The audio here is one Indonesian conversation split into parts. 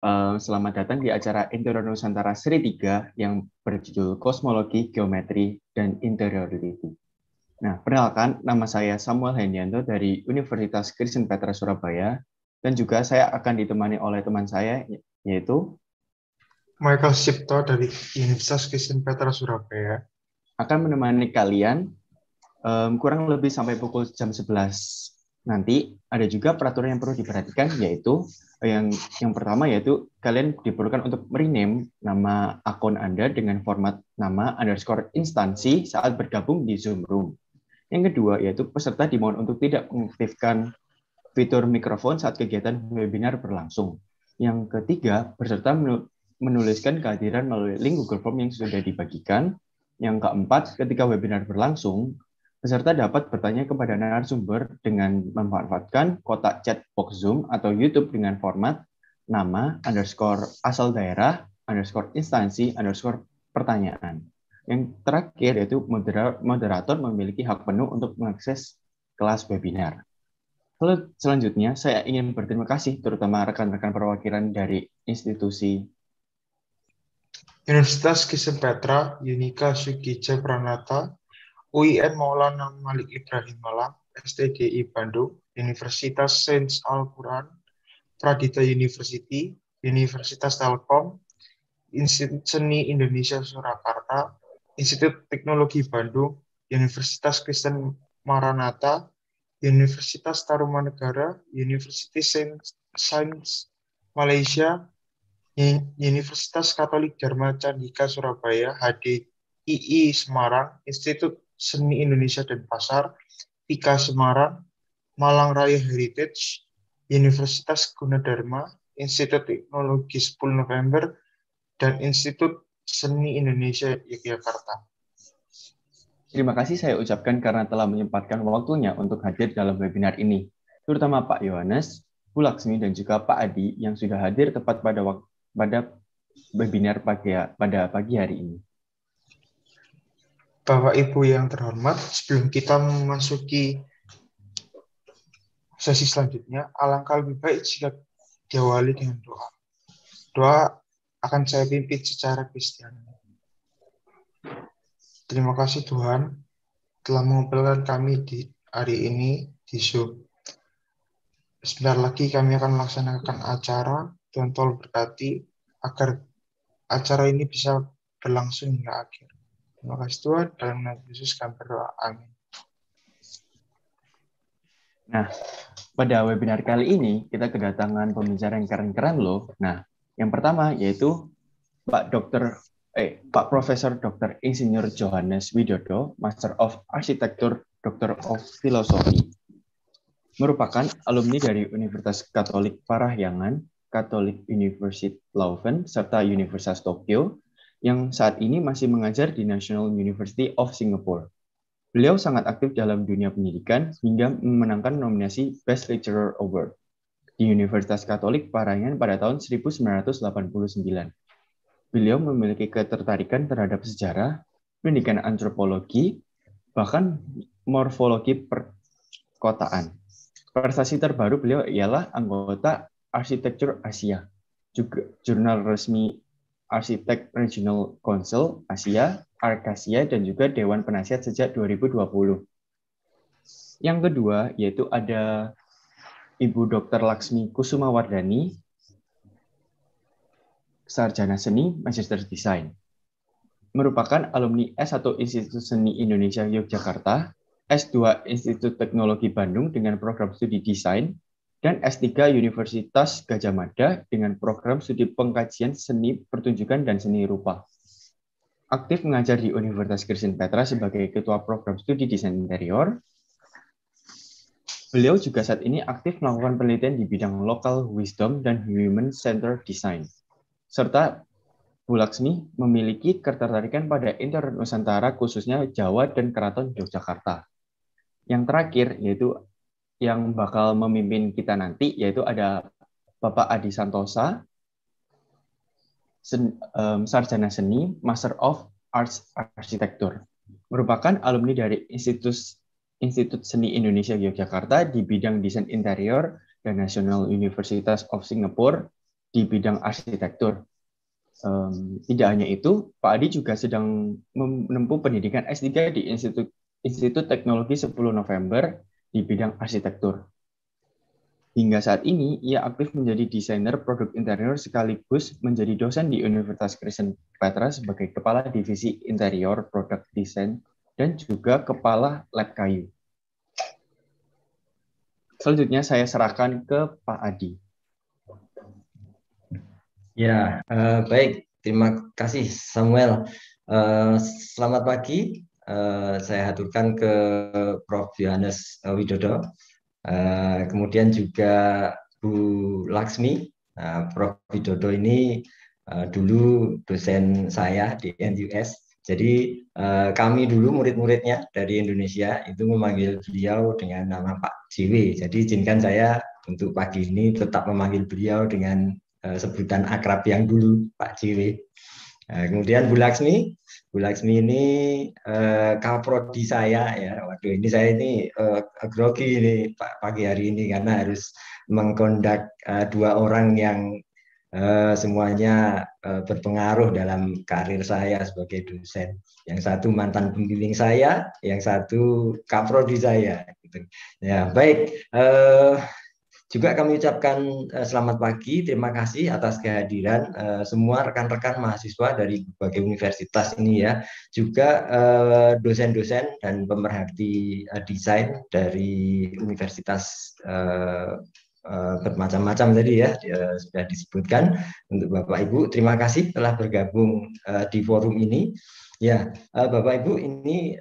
Eh, selamat datang di acara Interior Nusantara Seri 3 yang berjudul Kosmologi, Geometri, dan Interiority. Nah, perkenalkan, nama saya Samuel Hendianto dari Universitas Kristen Petra Surabaya, dan juga saya akan ditemani oleh teman saya, yaitu Michael Sipto dari Universitas Kristen Petra Surabaya. Akan menemani kalian um, kurang lebih sampai pukul jam 11 nanti. Ada juga peraturan yang perlu diperhatikan, yaitu yang yang pertama yaitu kalian diperlukan untuk rename nama akun Anda dengan format nama underscore instansi saat bergabung di Zoom Room. Yang kedua yaitu peserta dimohon untuk tidak mengaktifkan fitur mikrofon saat kegiatan webinar berlangsung. Yang ketiga, peserta menuliskan kehadiran melalui link Google Form yang sudah dibagikan. Yang keempat, ketika webinar berlangsung, peserta dapat bertanya kepada narasumber dengan memanfaatkan kotak chat box Zoom atau YouTube dengan format nama, underscore asal daerah, underscore instansi, underscore pertanyaan. Yang terakhir yaitu moderator memiliki hak penuh untuk mengakses kelas webinar. Lalu selanjutnya saya ingin berterima kasih terutama rekan-rekan perwakilan dari institusi Universitas Kisem Petra, Unika Sukice Pranata, UIN Maulana Malik Ibrahim Malang, STDI Bandung, Universitas Sains Al-Quran, Pradita University, Universitas Telkom, Institut Seni Indonesia Surakarta, Institut Teknologi Bandung, Universitas Kristen Maranatha, Universitas Tarumanegara, University Sains Malaysia, Universitas Katolik Dharma Candika Surabaya, HDII Semarang, Institut Seni Indonesia dan Pasar, IKA Semarang, Malang Raya Heritage, Universitas Gunadarma, Institut Teknologi 10 November, dan Institut Seni Indonesia Yogyakarta. Terima kasih saya ucapkan karena telah menyempatkan waktunya untuk hadir dalam webinar ini, terutama Pak Yohanes, Bu Laksmi, dan juga Pak Adi yang sudah hadir tepat pada, pada webinar pagi, pada pagi hari ini. Bapak Ibu yang terhormat, sebelum kita memasuki sesi selanjutnya, alangkah lebih baik jika diawali dengan doa. Doa akan saya pimpin secara Kristiani. Terima kasih Tuhan telah mengumpulkan kami di hari ini di Zoom. Sebentar lagi kami akan melaksanakan acara dan tolong berkati agar acara ini bisa berlangsung hingga akhir. Terima kasih Tuhan, dalam nama Yesus kami berdoa. Amin. Nah, pada webinar kali ini kita kedatangan pembicara yang keren-keren loh. Nah, yang pertama yaitu Pak Dokter eh Pak Profesor Dr. Insinyur Johannes Widodo, Master of Architecture, Doctor of Philosophy. Merupakan alumni dari Universitas Katolik Parahyangan, Katolik University Leuven, serta Universitas Tokyo, yang saat ini masih mengajar di National University of Singapore. Beliau sangat aktif dalam dunia pendidikan hingga memenangkan nominasi Best Lecturer Award di Universitas Katolik Parayangan pada tahun 1989. Beliau memiliki ketertarikan terhadap sejarah, pendidikan antropologi, bahkan morfologi perkotaan. Prestasi terbaru beliau ialah anggota Arsitektur Asia, juga jurnal resmi Arsitek Regional Council Asia, Arkasia, dan juga Dewan Penasihat sejak 2020. Yang kedua, yaitu ada Ibu Dr. Laksmi Kusumawardani, Sarjana Seni, Magister Design, Merupakan alumni S1 Institut Seni Indonesia Yogyakarta, S2 Institut Teknologi Bandung dengan program studi desain, dan S3 Universitas Gajah Mada dengan program studi pengkajian seni pertunjukan dan seni rupa. Aktif mengajar di Universitas Kristen Petra sebagai Ketua Program Studi Desain Interior. Beliau juga saat ini aktif melakukan penelitian di bidang local wisdom dan human center design. Serta Bu Laksmi memiliki ketertarikan pada interior Nusantara khususnya Jawa dan Keraton Yogyakarta. Yang terakhir yaitu yang bakal memimpin kita nanti yaitu ada Bapak Adi Santosa, sen, um, sarjana seni, Master of Arts Arsitektur. Merupakan alumni dari Institut Institut Seni Indonesia Yogyakarta di bidang desain interior dan National University of Singapore di bidang arsitektur. Um, tidak hanya itu, Pak Adi juga sedang menempuh pendidikan S3 di Institut Institut Teknologi 10 November di bidang arsitektur. Hingga saat ini, ia aktif menjadi desainer produk interior sekaligus menjadi dosen di Universitas Kristen Petra sebagai Kepala Divisi Interior produk desain dan juga Kepala Lab Kayu. Selanjutnya saya serahkan ke Pak Adi. Ya, eh, baik. Terima kasih Samuel. Eh, selamat pagi Eh, saya haturkan ke Prof. Yohanes eh, Widodo, eh, kemudian juga Bu Laksmi. Nah, Prof. Widodo ini dulu dosen saya di NUS. Jadi kami dulu murid-muridnya dari Indonesia itu memanggil beliau dengan nama Pak Jiwi. Jadi izinkan saya untuk pagi ini tetap memanggil beliau dengan sebutan akrab yang dulu Pak Jiwi. Nah, kemudian Bu Laksmi, Bu Laksmi ini eh, kaprodi saya ya. Waduh ini saya ini eh, grogi ini pagi hari ini karena harus mengkondak eh, dua orang yang eh, semuanya eh, berpengaruh dalam karir saya sebagai dosen. Yang satu mantan pembimbing saya, yang satu kaprodi saya. Gitu. Ya baik. Eh, juga kami ucapkan eh, selamat pagi, terima kasih atas kehadiran eh, semua rekan-rekan mahasiswa dari berbagai universitas ini ya, juga eh, dosen-dosen dan pemerhati desain dari universitas bermacam-macam tadi ya sudah disebutkan untuk Bapak Ibu. Terima kasih telah bergabung di forum ini. Ya, Bapak Ibu ini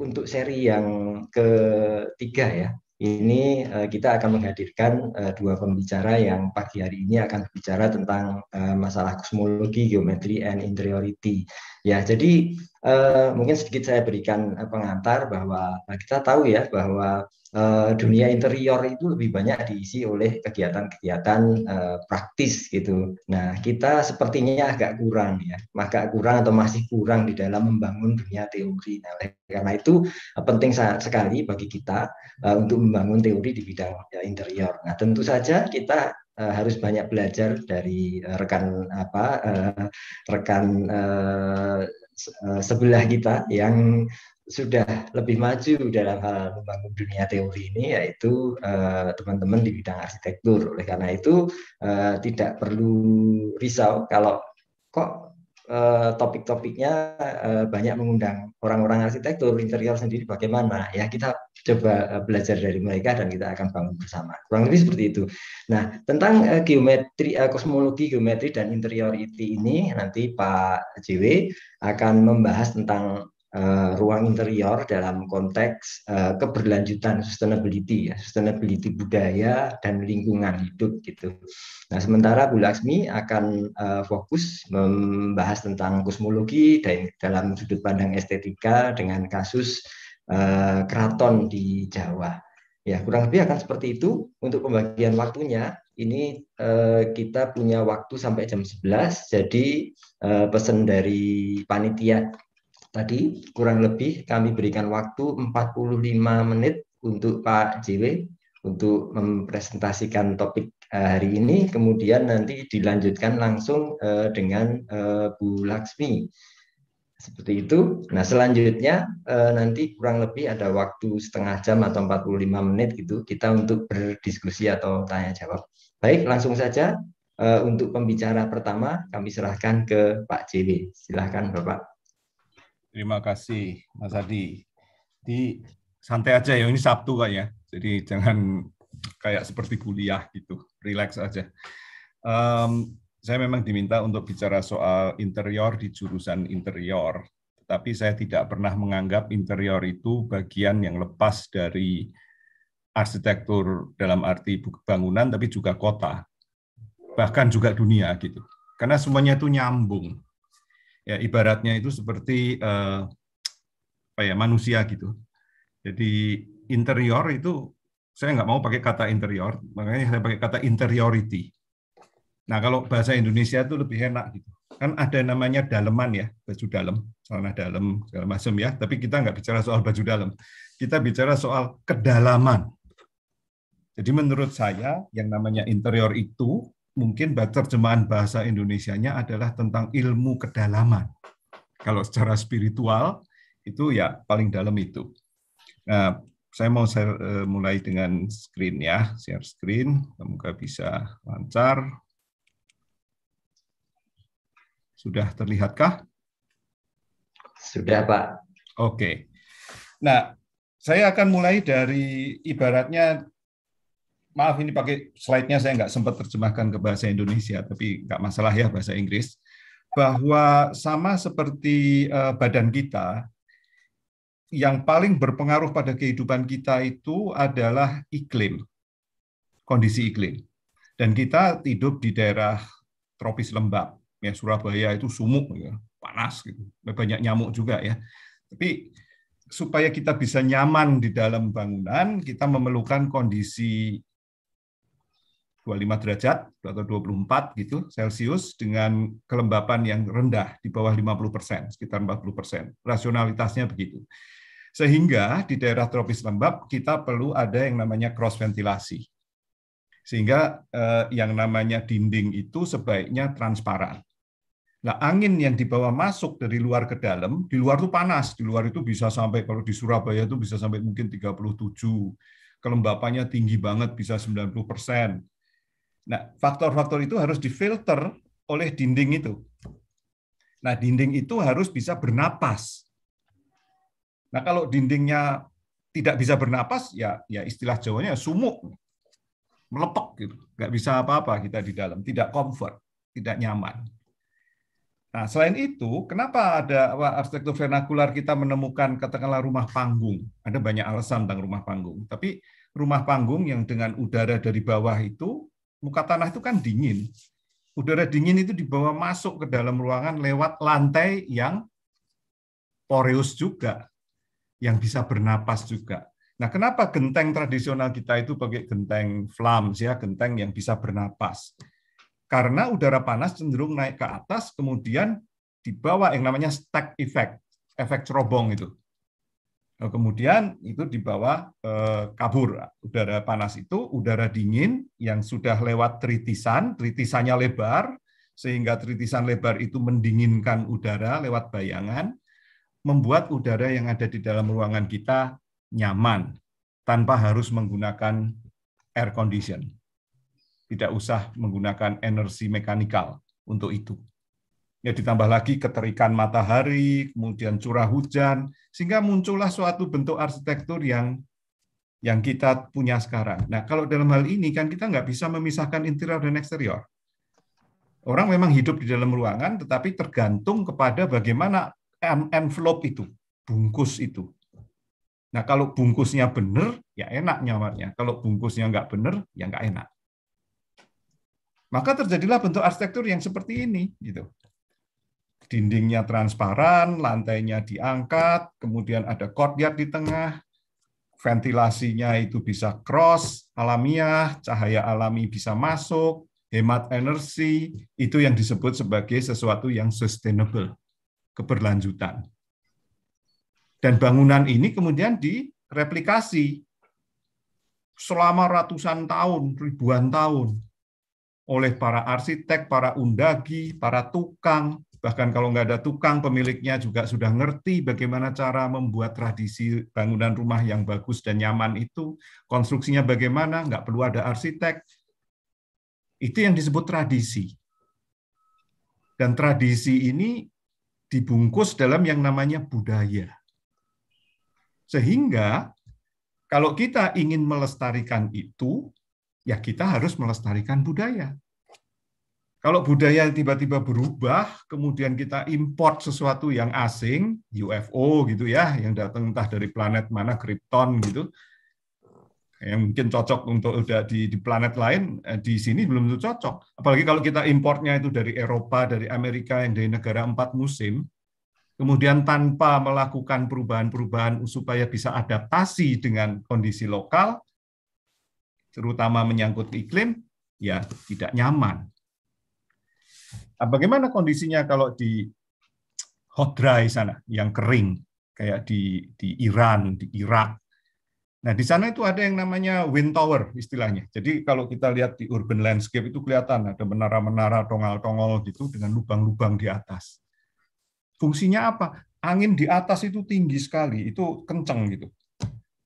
untuk seri yang ketiga ya ini uh, kita akan menghadirkan uh, dua pembicara yang pagi hari ini akan berbicara tentang uh, masalah kosmologi, geometri, and interiority. Ya, jadi Eh, mungkin sedikit saya berikan eh, pengantar bahwa eh, kita tahu ya bahwa uh, dunia interior itu lebih banyak diisi oleh kegiatan-kegiatan uh, praktis gitu. Nah kita sepertinya agak kurang ya, maka kurang atau masih kurang di dalam membangun dunia teori. Nah, karena itu uh, penting sangat sekali bagi kita uh, untuk membangun teori di bidang ya, interior. Nah tentu saja kita uh, harus banyak belajar dari uh, rekan apa uh, rekan Eh, sebelah kita yang sudah lebih maju dalam hal membangun dunia teori ini yaitu eh, teman-teman uh, di bidang arsitektur. Oleh karena itu uh, tidak perlu risau kalau kok topik-topiknya banyak mengundang orang-orang arsitektur interior sendiri bagaimana ya kita coba eh, belajar dari mereka dan kita akan bangun bersama. Kurang lebih seperti itu. Nah, tentang uh, geometri uh, kosmologi geometri dan interiority ini nanti Pak JW akan membahas tentang uh, ruang interior dalam konteks uh, keberlanjutan sustainability ya, sustainability budaya dan lingkungan hidup gitu. Nah, sementara Bu Laksmi akan uh, fokus membahas tentang kosmologi dan dalam sudut pandang estetika dengan kasus Eh, keraton di Jawa. Ya, kurang lebih akan seperti itu untuk pembagian waktunya. Ini eh, kita punya waktu sampai jam 11. Jadi eh, pesan dari panitia tadi kurang lebih kami berikan waktu 45 menit untuk Pak Jiwe untuk mempresentasikan topik eh, hari ini kemudian nanti dilanjutkan langsung eh, dengan Bu Laksmi seperti itu. Nah, selanjutnya eh, nanti kurang lebih ada waktu setengah jam atau 45 menit gitu kita untuk berdiskusi atau tanya jawab. Baik, langsung saja eh, untuk pembicara pertama kami serahkan ke Pak JW. Silahkan Bapak. Terima kasih Mas Adi. Di santai aja ya, ini Sabtu kayaknya. Jadi jangan kayak seperti kuliah gitu, relax aja. Um, saya memang diminta untuk bicara soal interior di jurusan interior, tapi saya tidak pernah menganggap interior itu bagian yang lepas dari arsitektur dalam arti bangunan, tapi juga kota, bahkan juga dunia gitu. Karena semuanya itu nyambung. Ya ibaratnya itu seperti eh, apa ya manusia gitu. Jadi interior itu saya nggak mau pakai kata interior, makanya saya pakai kata interiority Nah, kalau bahasa Indonesia itu lebih enak gitu. Kan ada namanya daleman ya, baju dalam, celana dalam, segala macam ya. Tapi kita nggak bicara soal baju dalam. Kita bicara soal kedalaman. Jadi menurut saya yang namanya interior itu mungkin terjemahan bahasa Indonesianya adalah tentang ilmu kedalaman. Kalau secara spiritual itu ya paling dalam itu. Nah, saya mau share, eh, mulai dengan screen ya, share screen, semoga bisa lancar. Sudah terlihatkah? Sudah, Pak. Oke. Nah, saya akan mulai dari ibaratnya, maaf ini pakai slide-nya saya nggak sempat terjemahkan ke bahasa Indonesia, tapi nggak masalah ya bahasa Inggris, bahwa sama seperti eh, badan kita, yang paling berpengaruh pada kehidupan kita itu adalah iklim, kondisi iklim. Dan kita hidup di daerah tropis lembab ya Surabaya itu sumuk ya, panas gitu banyak nyamuk juga ya tapi supaya kita bisa nyaman di dalam bangunan kita memerlukan kondisi 25 derajat atau 24 gitu Celcius dengan kelembapan yang rendah di bawah 50%, sekitar 40%. Rasionalitasnya begitu. Sehingga di daerah tropis lembab kita perlu ada yang namanya cross ventilasi. Sehingga eh, yang namanya dinding itu sebaiknya transparan. Nah, angin yang dibawa masuk dari luar ke dalam, di luar itu panas, di luar itu bisa sampai kalau di Surabaya itu bisa sampai mungkin 37. Kelembapannya tinggi banget bisa 90%. Nah, faktor-faktor itu harus difilter oleh dinding itu. Nah, dinding itu harus bisa bernapas. Nah, kalau dindingnya tidak bisa bernapas, ya ya istilah Jawanya sumuk. Melepek gitu. Nggak bisa apa-apa kita di dalam, tidak comfort, tidak nyaman. Nah, selain itu, kenapa ada arsitektur vernakular kita menemukan katakanlah rumah panggung? Ada banyak alasan tentang rumah panggung. Tapi rumah panggung yang dengan udara dari bawah itu, muka tanah itu kan dingin. Udara dingin itu dibawa masuk ke dalam ruangan lewat lantai yang poreus juga, yang bisa bernapas juga. Nah, kenapa genteng tradisional kita itu pakai genteng flams ya, genteng yang bisa bernapas? Karena udara panas cenderung naik ke atas, kemudian dibawa yang namanya stack effect, efek cerobong itu. Eh, kemudian itu dibawa eh, kabur udara panas itu udara dingin yang sudah lewat tritisan, tritisannya lebar sehingga tritisan lebar itu mendinginkan udara lewat bayangan, membuat udara yang ada di dalam ruangan kita nyaman tanpa harus menggunakan air condition tidak usah menggunakan energi mekanikal untuk itu. Ya ditambah lagi keterikan matahari, kemudian curah hujan, sehingga muncullah suatu bentuk arsitektur yang yang kita punya sekarang. Nah, kalau dalam hal ini kan kita nggak bisa memisahkan interior dan eksterior. Orang memang hidup di dalam ruangan, tetapi tergantung kepada bagaimana envelope itu, bungkus itu. Nah, kalau bungkusnya benar, ya enak nyawanya. Kalau bungkusnya nggak benar, ya nggak enak. Maka terjadilah bentuk arsitektur yang seperti ini gitu. Dindingnya transparan, lantainya diangkat, kemudian ada courtyard di tengah, ventilasinya itu bisa cross alamiah, cahaya alami bisa masuk, hemat energi, itu yang disebut sebagai sesuatu yang sustainable, keberlanjutan. Dan bangunan ini kemudian direplikasi selama ratusan tahun, ribuan tahun oleh para arsitek, para undagi, para tukang, bahkan kalau nggak ada tukang, pemiliknya juga sudah ngerti bagaimana cara membuat tradisi bangunan rumah yang bagus dan nyaman itu, konstruksinya bagaimana, nggak perlu ada arsitek. Itu yang disebut tradisi. Dan tradisi ini dibungkus dalam yang namanya budaya. Sehingga kalau kita ingin melestarikan itu, ya kita harus melestarikan budaya. Kalau budaya tiba-tiba berubah, kemudian kita import sesuatu yang asing, UFO gitu ya, yang datang entah dari planet mana, Krypton gitu, yang mungkin cocok untuk udah di, di planet lain, eh, di sini belum tentu cocok. Apalagi kalau kita importnya itu dari Eropa, dari Amerika, yang dari negara empat musim, kemudian tanpa melakukan perubahan-perubahan supaya bisa adaptasi dengan kondisi lokal, terutama menyangkut iklim, ya tidak nyaman. Nah, bagaimana kondisinya kalau di hot dry sana, yang kering, kayak di, di Iran, di Irak. Nah, di sana itu ada yang namanya wind tower istilahnya. Jadi kalau kita lihat di urban landscape itu kelihatan ada menara-menara tongol-tongol gitu dengan lubang-lubang di atas. Fungsinya apa? Angin di atas itu tinggi sekali, itu kenceng gitu.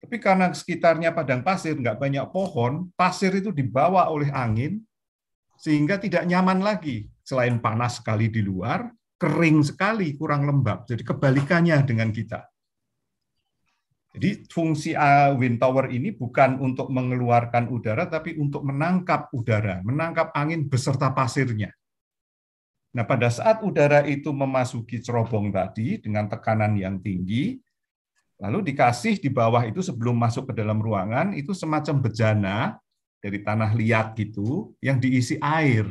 Tapi karena sekitarnya padang pasir, nggak banyak pohon, pasir itu dibawa oleh angin, sehingga tidak nyaman lagi. Selain panas sekali di luar, kering sekali, kurang lembab. Jadi kebalikannya dengan kita. Jadi fungsi uh, wind tower ini bukan untuk mengeluarkan udara, tapi untuk menangkap udara, menangkap angin beserta pasirnya. Nah, pada saat udara itu memasuki cerobong tadi dengan tekanan yang tinggi, Lalu dikasih di bawah itu sebelum masuk ke dalam ruangan itu semacam bejana dari tanah liat gitu yang diisi air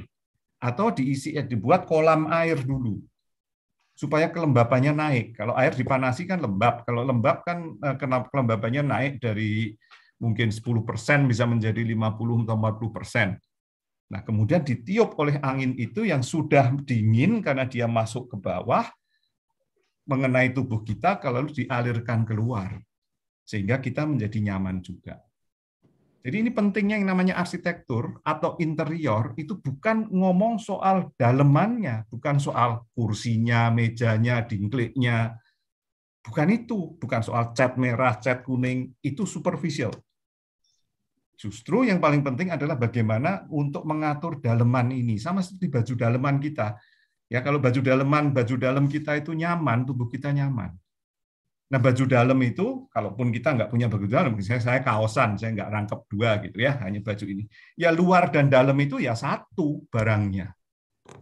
atau diisi ya, dibuat kolam air dulu supaya kelembapannya naik. Kalau air dipanasi kan lembab. Kalau lembab kan eh, kenapa kelembapannya naik dari mungkin 10% bisa menjadi 50 atau 40%. Nah, kemudian ditiup oleh angin itu yang sudah dingin karena dia masuk ke bawah, mengenai tubuh kita kalau dialirkan keluar sehingga kita menjadi nyaman juga. Jadi ini pentingnya yang namanya arsitektur atau interior itu bukan ngomong soal dalemannya, bukan soal kursinya, mejanya, dingkliknya. Bukan itu, bukan soal cat merah, cat kuning, itu superficial. Justru yang paling penting adalah bagaimana untuk mengatur daleman ini. Sama seperti baju daleman kita, Ya, kalau baju daleman, baju dalam kita itu nyaman, tubuh kita nyaman. Nah, baju dalam itu, kalaupun kita nggak punya baju dalam, misalnya saya kaosan, saya nggak rangkap dua gitu ya, hanya baju ini. Ya, luar dan dalam itu ya satu barangnya.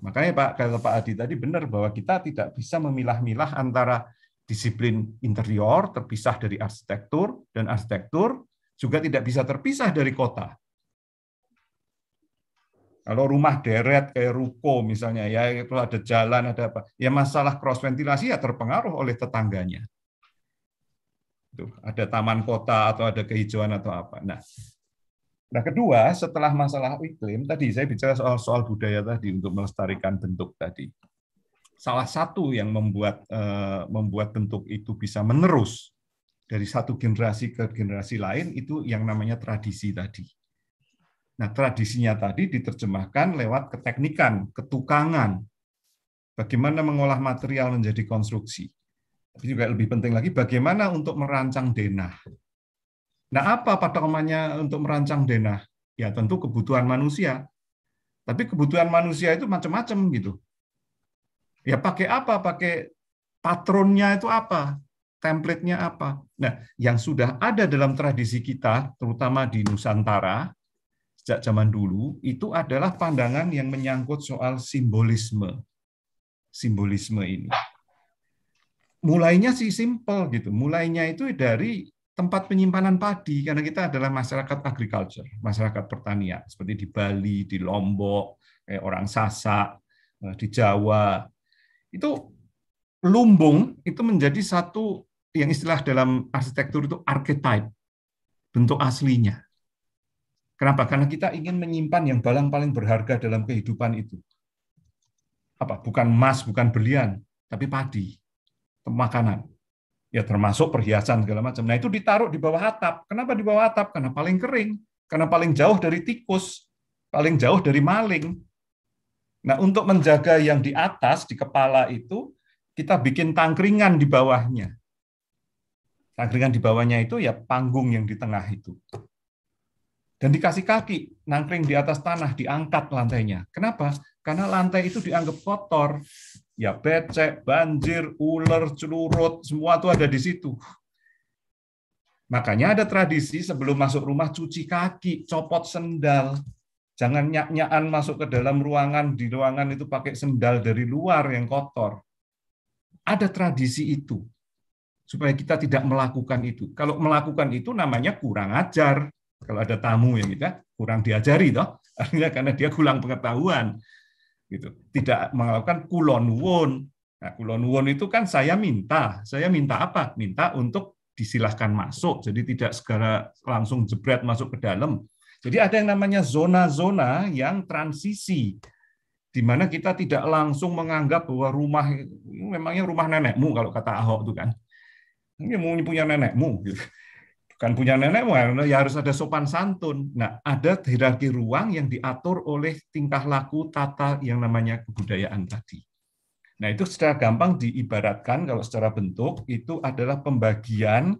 Makanya Pak, kata Pak Adi tadi benar bahwa kita tidak bisa memilah-milah antara disiplin interior terpisah dari arsitektur, dan arsitektur juga tidak bisa terpisah dari kota. Kalau rumah deret kayak ruko misalnya ya, itu ada jalan, ada apa. Ya masalah cross ventilasi ya terpengaruh oleh tetangganya. Tuh, ada taman kota atau ada kehijauan atau apa. Nah, nah kedua setelah masalah iklim tadi saya bicara soal soal budaya tadi untuk melestarikan bentuk tadi. Salah satu yang membuat eh, membuat bentuk itu bisa menerus dari satu generasi ke generasi lain itu yang namanya tradisi tadi Nah, tradisinya tadi diterjemahkan lewat keteknikan, ketukangan. Bagaimana mengolah material menjadi konstruksi. Tapi juga lebih penting lagi bagaimana untuk merancang denah. Nah, apa patokannya untuk merancang denah? Ya, tentu kebutuhan manusia. Tapi kebutuhan manusia itu macam-macam gitu. Ya, pakai apa? Pakai patronnya itu apa? templatenya apa? Nah, yang sudah ada dalam tradisi kita, terutama di Nusantara, sejak zaman dulu itu adalah pandangan yang menyangkut soal simbolisme. Simbolisme ini. Mulainya sih simple gitu. Mulainya itu dari tempat penyimpanan padi karena kita adalah masyarakat agriculture, masyarakat pertanian seperti di Bali, di Lombok, eh, orang Sasak, eh, di Jawa. Itu lumbung itu menjadi satu yang istilah dalam arsitektur itu archetype, bentuk aslinya Kenapa? Karena kita ingin menyimpan yang barang paling berharga dalam kehidupan itu. Apa? Bukan emas, bukan berlian, tapi padi, makanan. Ya termasuk perhiasan segala macam. Nah itu ditaruh di bawah atap. Kenapa di bawah atap? Karena paling kering, karena paling jauh dari tikus, paling jauh dari maling. Nah untuk menjaga yang di atas, di kepala itu, kita bikin tangkringan di bawahnya. Tangkringan di bawahnya itu ya panggung yang di tengah itu dan dikasih kaki nangkring di atas tanah diangkat lantainya. Kenapa? Karena lantai itu dianggap kotor. Ya becek, banjir, ular, celurut, semua itu ada di situ. Makanya ada tradisi sebelum masuk rumah cuci kaki, copot sendal. Jangan nyak-nyakan masuk ke dalam ruangan, di ruangan itu pakai sendal dari luar yang kotor. Ada tradisi itu. Supaya kita tidak melakukan itu. Kalau melakukan itu namanya kurang ajar kalau ada tamu yang kita kurang diajari toh, artinya karena dia kurang pengetahuan. Gitu. Tidak melakukan kulonwon. Nah, kulonwon itu kan saya minta. Saya minta apa? Minta untuk disilahkan masuk. Jadi tidak segera langsung jebret masuk ke dalam. Jadi ada yang namanya zona-zona yang transisi di mana kita tidak langsung menganggap bahwa rumah memangnya rumah nenekmu kalau kata Ahok itu kan. Ini punya nenekmu gitu. Kan punya nenek ya harus ada sopan santun. Nah, ada hierarki ruang yang diatur oleh tingkah laku tata yang namanya kebudayaan tadi. Nah, itu secara gampang diibaratkan kalau secara bentuk itu adalah pembagian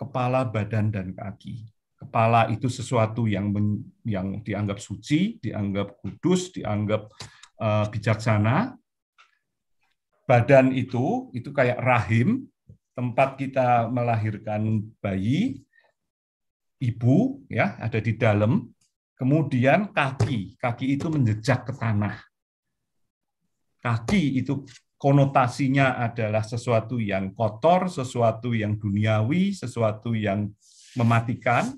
kepala, badan dan kaki. Kepala itu sesuatu yang men, yang dianggap suci, dianggap kudus, dianggap uh, bijaksana. Badan itu itu kayak rahim, tempat kita melahirkan bayi, ibu ya ada di dalam kemudian kaki kaki itu menjejak ke tanah kaki itu konotasinya adalah sesuatu yang kotor sesuatu yang duniawi sesuatu yang mematikan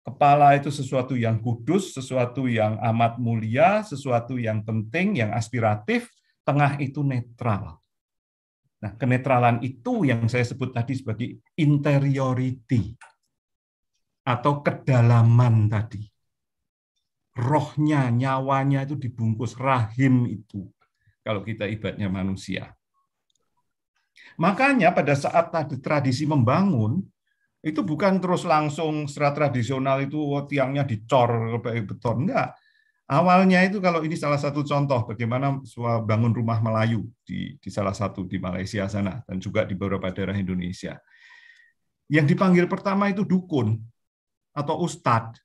kepala itu sesuatu yang kudus sesuatu yang amat mulia sesuatu yang penting yang aspiratif tengah itu netral Nah, kenetralan itu yang saya sebut tadi sebagai interiority atau kedalaman tadi. Rohnya, nyawanya itu dibungkus rahim itu kalau kita ibaratnya manusia. Makanya pada saat tadi tradisi membangun itu bukan terus langsung secara tradisional itu oh, tiangnya dicor kayak beton enggak. Awalnya itu kalau ini salah satu contoh bagaimana bangun rumah Melayu di, di salah satu di Malaysia sana dan juga di beberapa daerah Indonesia. Yang dipanggil pertama itu dukun atau ustadz.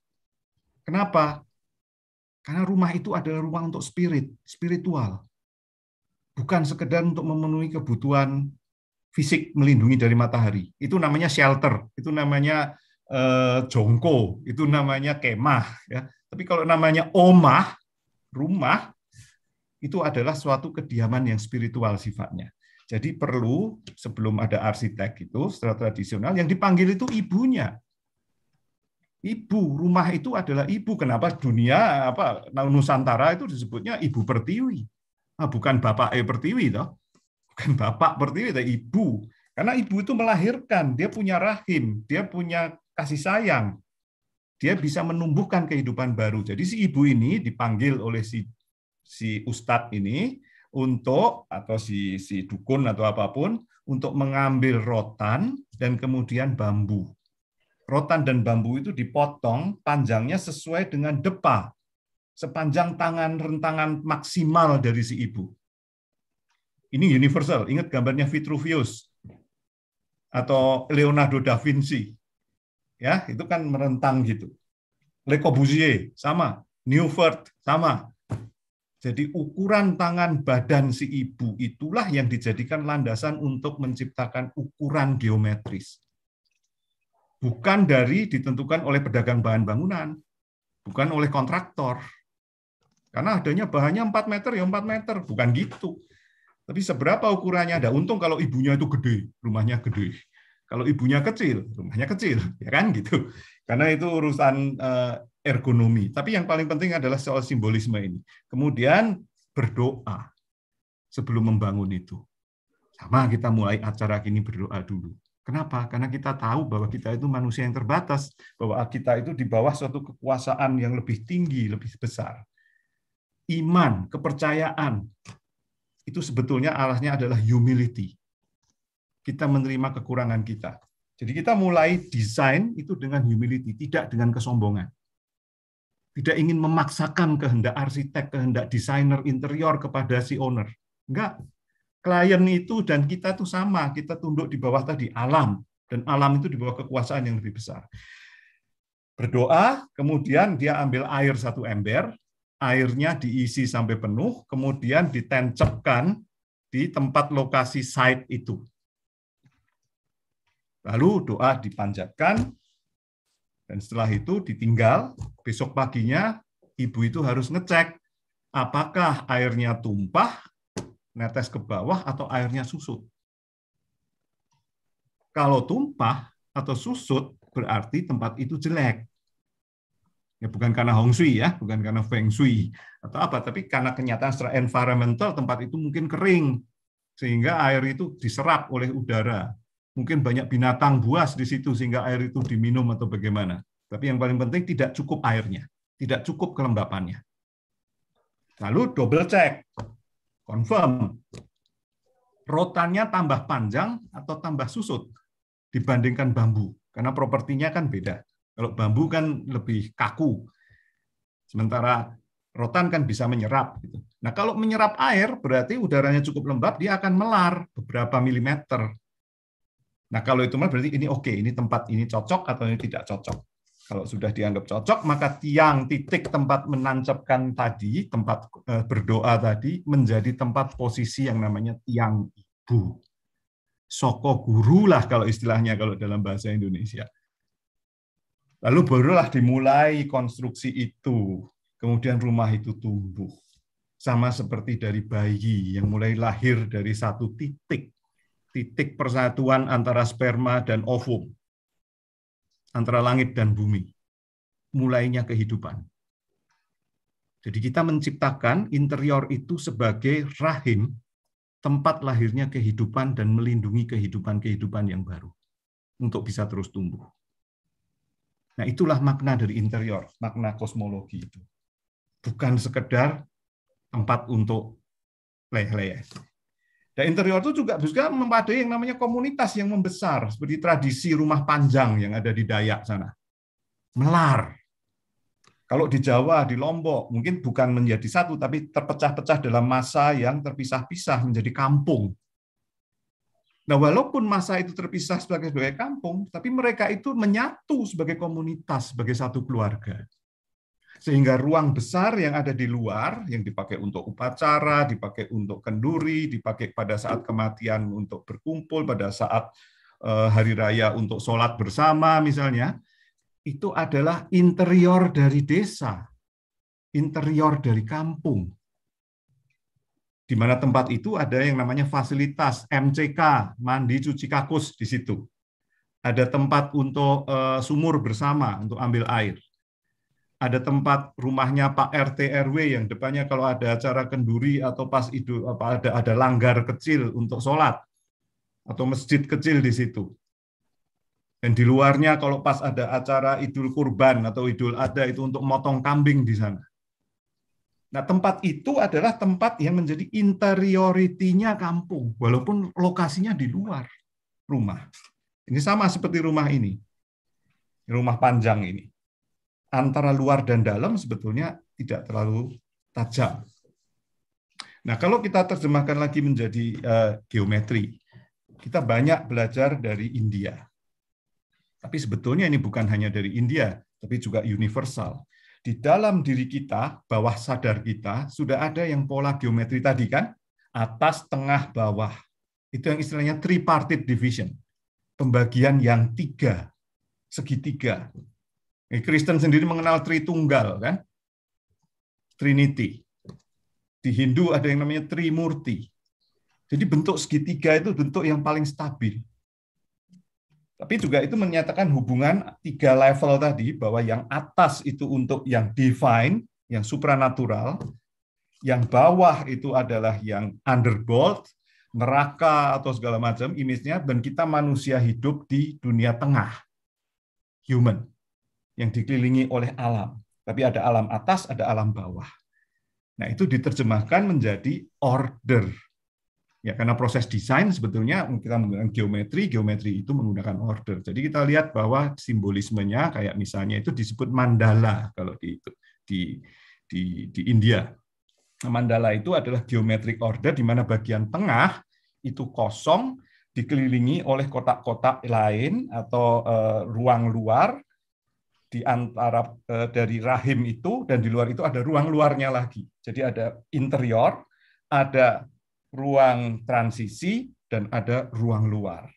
Kenapa? Karena rumah itu adalah rumah untuk spirit, spiritual. Bukan sekedar untuk memenuhi kebutuhan fisik melindungi dari matahari. Itu namanya shelter, itu namanya eh, jongko, itu namanya kemah. Ya. Tapi kalau namanya omah, rumah, itu adalah suatu kediaman yang spiritual sifatnya. Jadi perlu sebelum ada arsitek itu secara tradisional yang dipanggil itu ibunya, ibu rumah itu adalah ibu kenapa dunia apa nusantara itu disebutnya ibu pertiwi ah, bukan bapak e pertiwi toh bukan bapak pertiwi tapi ibu karena ibu itu melahirkan dia punya rahim dia punya kasih sayang dia bisa menumbuhkan kehidupan baru jadi si ibu ini dipanggil oleh si si ustadz ini untuk atau si si dukun atau apapun untuk mengambil rotan dan kemudian bambu rotan dan bambu itu dipotong panjangnya sesuai dengan depa, sepanjang tangan rentangan maksimal dari si ibu. Ini universal. Ingat gambarnya Vitruvius atau Leonardo da Vinci. Ya, itu kan merentang gitu. Le Corbusier sama, Newford sama. Jadi ukuran tangan badan si ibu itulah yang dijadikan landasan untuk menciptakan ukuran geometris bukan dari ditentukan oleh pedagang bahan bangunan, bukan oleh kontraktor. Karena adanya bahannya 4 meter ya 4 meter, bukan gitu. Tapi seberapa ukurannya ada? Untung kalau ibunya itu gede, rumahnya gede. Kalau ibunya kecil, rumahnya kecil, ya kan gitu. Karena itu urusan eh, ergonomi. Tapi yang paling penting adalah soal simbolisme ini. Kemudian berdoa sebelum membangun itu. Sama kita mulai acara ini berdoa dulu. Kenapa? Karena kita tahu bahwa kita itu manusia yang terbatas, bahwa kita itu di bawah suatu kekuasaan yang lebih tinggi, lebih besar. Iman, kepercayaan, itu sebetulnya alasnya adalah humility. Kita menerima kekurangan kita. Jadi kita mulai desain itu dengan humility, tidak dengan kesombongan. Tidak ingin memaksakan kehendak arsitek, kehendak desainer interior kepada si owner. Enggak, klien itu dan kita tuh sama, kita tunduk di bawah tadi alam dan alam itu di bawah kekuasaan yang lebih besar. Berdoa, kemudian dia ambil air satu ember, airnya diisi sampai penuh, kemudian ditancapkan di tempat lokasi site itu. Lalu doa dipanjatkan, dan setelah itu ditinggal, besok paginya ibu itu harus ngecek apakah airnya tumpah netes ke bawah atau airnya susut. Kalau tumpah atau susut, berarti tempat itu jelek. Ya, bukan karena Hong Shui ya, bukan karena Feng Shui atau apa, tapi karena kenyataan secara environmental tempat itu mungkin kering sehingga air itu diserap oleh udara. Mungkin banyak binatang buas di situ sehingga air itu diminum atau bagaimana. Tapi yang paling penting tidak cukup airnya, tidak cukup kelembapannya. Lalu double check Confirm. Rotannya tambah panjang atau tambah susut dibandingkan bambu. Karena propertinya kan beda. Kalau bambu kan lebih kaku. Sementara rotan kan bisa menyerap. Gitu. Nah kalau menyerap air berarti udaranya cukup lembab, dia akan melar beberapa milimeter. Nah kalau itu melar berarti ini oke, okay, ini tempat ini cocok atau ini tidak cocok. Kalau sudah dianggap cocok, maka tiang titik tempat menancapkan tadi, tempat eh, berdoa tadi, menjadi tempat posisi yang namanya tiang ibu. Soko guru lah kalau istilahnya kalau dalam bahasa Indonesia. Lalu barulah dimulai konstruksi itu. Kemudian rumah itu tumbuh. Sama seperti dari bayi yang mulai lahir dari satu titik. Titik persatuan antara sperma dan ovum antara langit dan bumi. Mulainya kehidupan. Jadi kita menciptakan interior itu sebagai rahim, tempat lahirnya kehidupan dan melindungi kehidupan-kehidupan yang baru untuk bisa terus tumbuh. Nah, itulah makna dari interior, makna kosmologi itu. Bukan sekedar tempat untuk leleh-leleh. Dan interior itu juga juga memadai yang namanya komunitas yang membesar seperti tradisi rumah panjang yang ada di Dayak sana. Melar. Kalau di Jawa, di Lombok mungkin bukan menjadi satu tapi terpecah-pecah dalam masa yang terpisah-pisah menjadi kampung. Nah, walaupun masa itu terpisah sebagai sebagai kampung, tapi mereka itu menyatu sebagai komunitas, sebagai satu keluarga sehingga ruang besar yang ada di luar yang dipakai untuk upacara, dipakai untuk kenduri, dipakai pada saat kematian untuk berkumpul, pada saat eh, hari raya untuk sholat bersama misalnya, itu adalah interior dari desa, interior dari kampung. Di mana tempat itu ada yang namanya fasilitas MCK, mandi cuci kakus di situ. Ada tempat untuk eh, sumur bersama untuk ambil air ada tempat rumahnya Pak RT RW yang depannya kalau ada acara kenduri atau pas itu apa ada ada langgar kecil untuk sholat atau masjid kecil di situ. Dan di luarnya kalau pas ada acara Idul Kurban atau Idul ada itu untuk motong kambing di sana. Nah, tempat itu adalah tempat yang menjadi interioritinya kampung walaupun lokasinya di luar rumah. Ini sama seperti rumah ini. Rumah panjang ini antara luar dan dalam sebetulnya tidak terlalu tajam. Nah, kalau kita terjemahkan lagi menjadi uh, geometri, kita banyak belajar dari India. Tapi sebetulnya ini bukan hanya dari India, tapi juga universal. Di dalam diri kita, bawah sadar kita, sudah ada yang pola geometri tadi kan? Atas, tengah, bawah. Itu yang istilahnya tripartite division. Pembagian yang tiga, segitiga. Eh, Kristen sendiri mengenal Tritunggal kan? Trinity. Di Hindu ada yang namanya Trimurti. Jadi bentuk segitiga itu bentuk yang paling stabil. Tapi juga itu menyatakan hubungan tiga level tadi bahwa yang atas itu untuk yang divine, yang supranatural, yang bawah itu adalah yang underworld, neraka atau segala macam image-nya dan kita manusia hidup di dunia tengah. Human yang dikelilingi oleh alam. Tapi ada alam atas, ada alam bawah. Nah, itu diterjemahkan menjadi order. Ya, karena proses desain sebetulnya kita menggunakan geometri, geometri itu menggunakan order. Jadi kita lihat bahwa simbolismenya kayak misalnya itu disebut mandala kalau di di di, di India. Nah, mandala itu adalah geometric order di mana bagian tengah itu kosong dikelilingi oleh kotak-kotak lain atau uh, ruang luar di antara eh, dari rahim itu dan di luar itu ada ruang luarnya lagi. Jadi ada interior, ada ruang transisi dan ada ruang luar.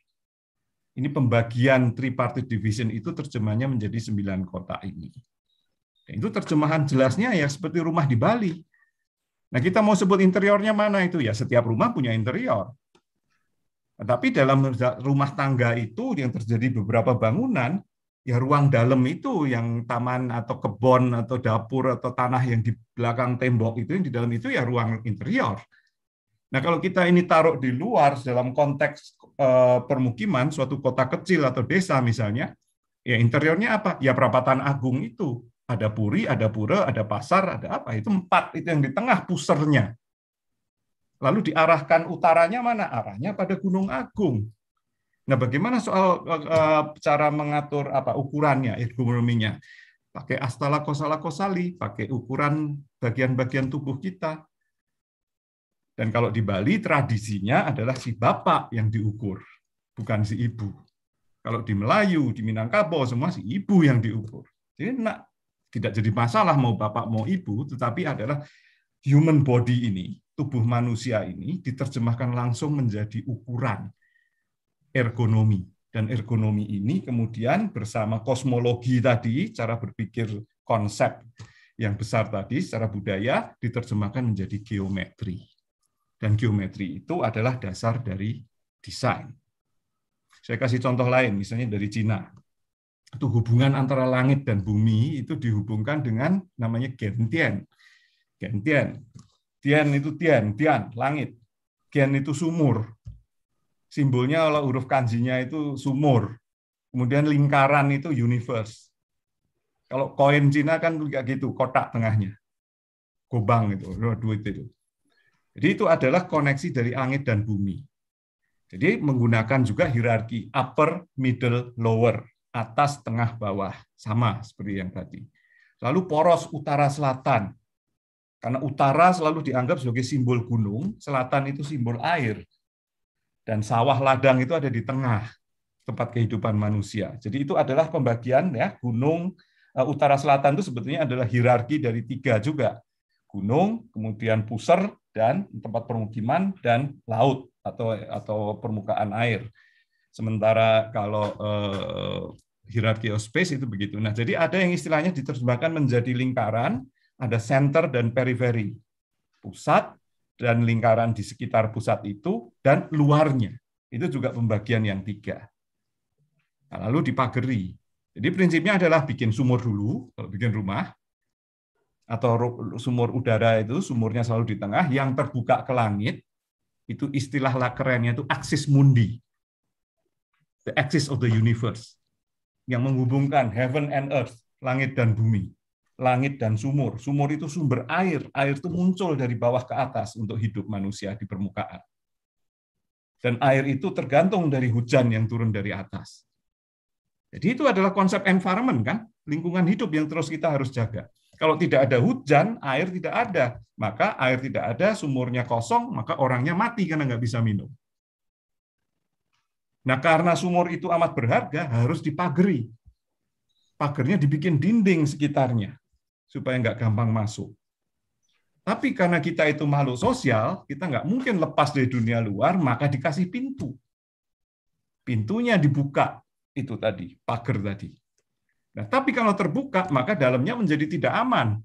Ini pembagian tripartite division itu terjemahnya menjadi sembilan kota ini. Dan nah, itu terjemahan jelasnya ya seperti rumah di Bali. Nah kita mau sebut interiornya mana itu ya setiap rumah punya interior. Tetapi dalam rumah tangga itu yang terjadi beberapa bangunan ya ruang dalam itu yang taman atau kebun atau dapur atau tanah yang di belakang tembok itu yang di dalam itu ya ruang interior. Nah, kalau kita ini taruh di luar dalam konteks eh, permukiman suatu kota kecil atau desa misalnya, ya interiornya apa? Ya perapatan agung itu. Ada puri, ada pura, ada pasar, ada apa? Itu empat, itu yang di tengah pusernya. Lalu diarahkan utaranya mana? Arahnya pada Gunung Agung. Nah, bagaimana soal eh, cara mengatur apa ukurannya, ergonominya? Pakai astala kosala kosali, pakai ukuran bagian-bagian tubuh kita. Dan kalau di Bali tradisinya adalah si bapak yang diukur, bukan si ibu. Kalau di Melayu, di Minangkabau semua si ibu yang diukur. Jadi tidak jadi masalah mau bapak mau ibu, tetapi adalah human body ini, tubuh manusia ini diterjemahkan langsung menjadi ukuran ergonomi. Dan ergonomi ini kemudian bersama kosmologi tadi, cara berpikir konsep yang besar tadi secara budaya diterjemahkan menjadi geometri. Dan geometri itu adalah dasar dari desain. Saya kasih contoh lain, misalnya dari Cina. Itu hubungan antara langit dan bumi itu dihubungkan dengan namanya gentian. Gentian. Tian itu tian, tian, langit. Gen itu sumur simbolnya kalau huruf kanjinya itu sumur. Kemudian lingkaran itu universe. Kalau koin Cina kan kayak gitu, kotak tengahnya. Gobang itu, duit itu. Jadi itu adalah koneksi dari angin dan bumi. Jadi menggunakan juga hierarki upper, middle, lower, atas, tengah, bawah. Sama seperti yang tadi. Lalu poros utara-selatan. Karena utara selalu dianggap sebagai simbol gunung, selatan itu simbol air. Dan sawah ladang itu ada di tengah tempat kehidupan manusia. Jadi itu adalah pembagian ya gunung eh, utara selatan itu sebetulnya adalah hierarki dari tiga juga gunung, kemudian pusar dan tempat permukiman dan laut atau atau permukaan air. Sementara kalau eh, hierarki of space itu begitu. Nah, jadi ada yang istilahnya diterjemahkan menjadi lingkaran, ada center dan periferi Pusat, dan lingkaran di sekitar pusat itu dan luarnya. Itu juga pembagian yang tiga. Nah, lalu dipageri. Jadi prinsipnya adalah bikin sumur dulu, kalau bikin rumah, atau sumur udara itu sumurnya selalu di tengah, yang terbuka ke langit, itu istilah kerennya itu axis mundi. The axis of the universe. Yang menghubungkan heaven and earth, langit dan bumi langit dan sumur. Sumur itu sumber air. Air itu muncul dari bawah ke atas untuk hidup manusia di permukaan. Dan air itu tergantung dari hujan yang turun dari atas. Jadi itu adalah konsep environment kan, lingkungan hidup yang terus kita harus jaga. Kalau tidak ada hujan, air tidak ada. Maka air tidak ada, sumurnya kosong, maka orangnya mati karena nggak bisa minum. Nah karena sumur itu amat berharga, harus dipagri. Pagernya dibikin dinding sekitarnya supaya nggak gampang masuk. Tapi karena kita itu makhluk sosial, kita nggak mungkin lepas dari dunia luar, maka dikasih pintu. Pintunya dibuka, itu tadi, pagar tadi. Nah, tapi kalau terbuka, maka dalamnya menjadi tidak aman.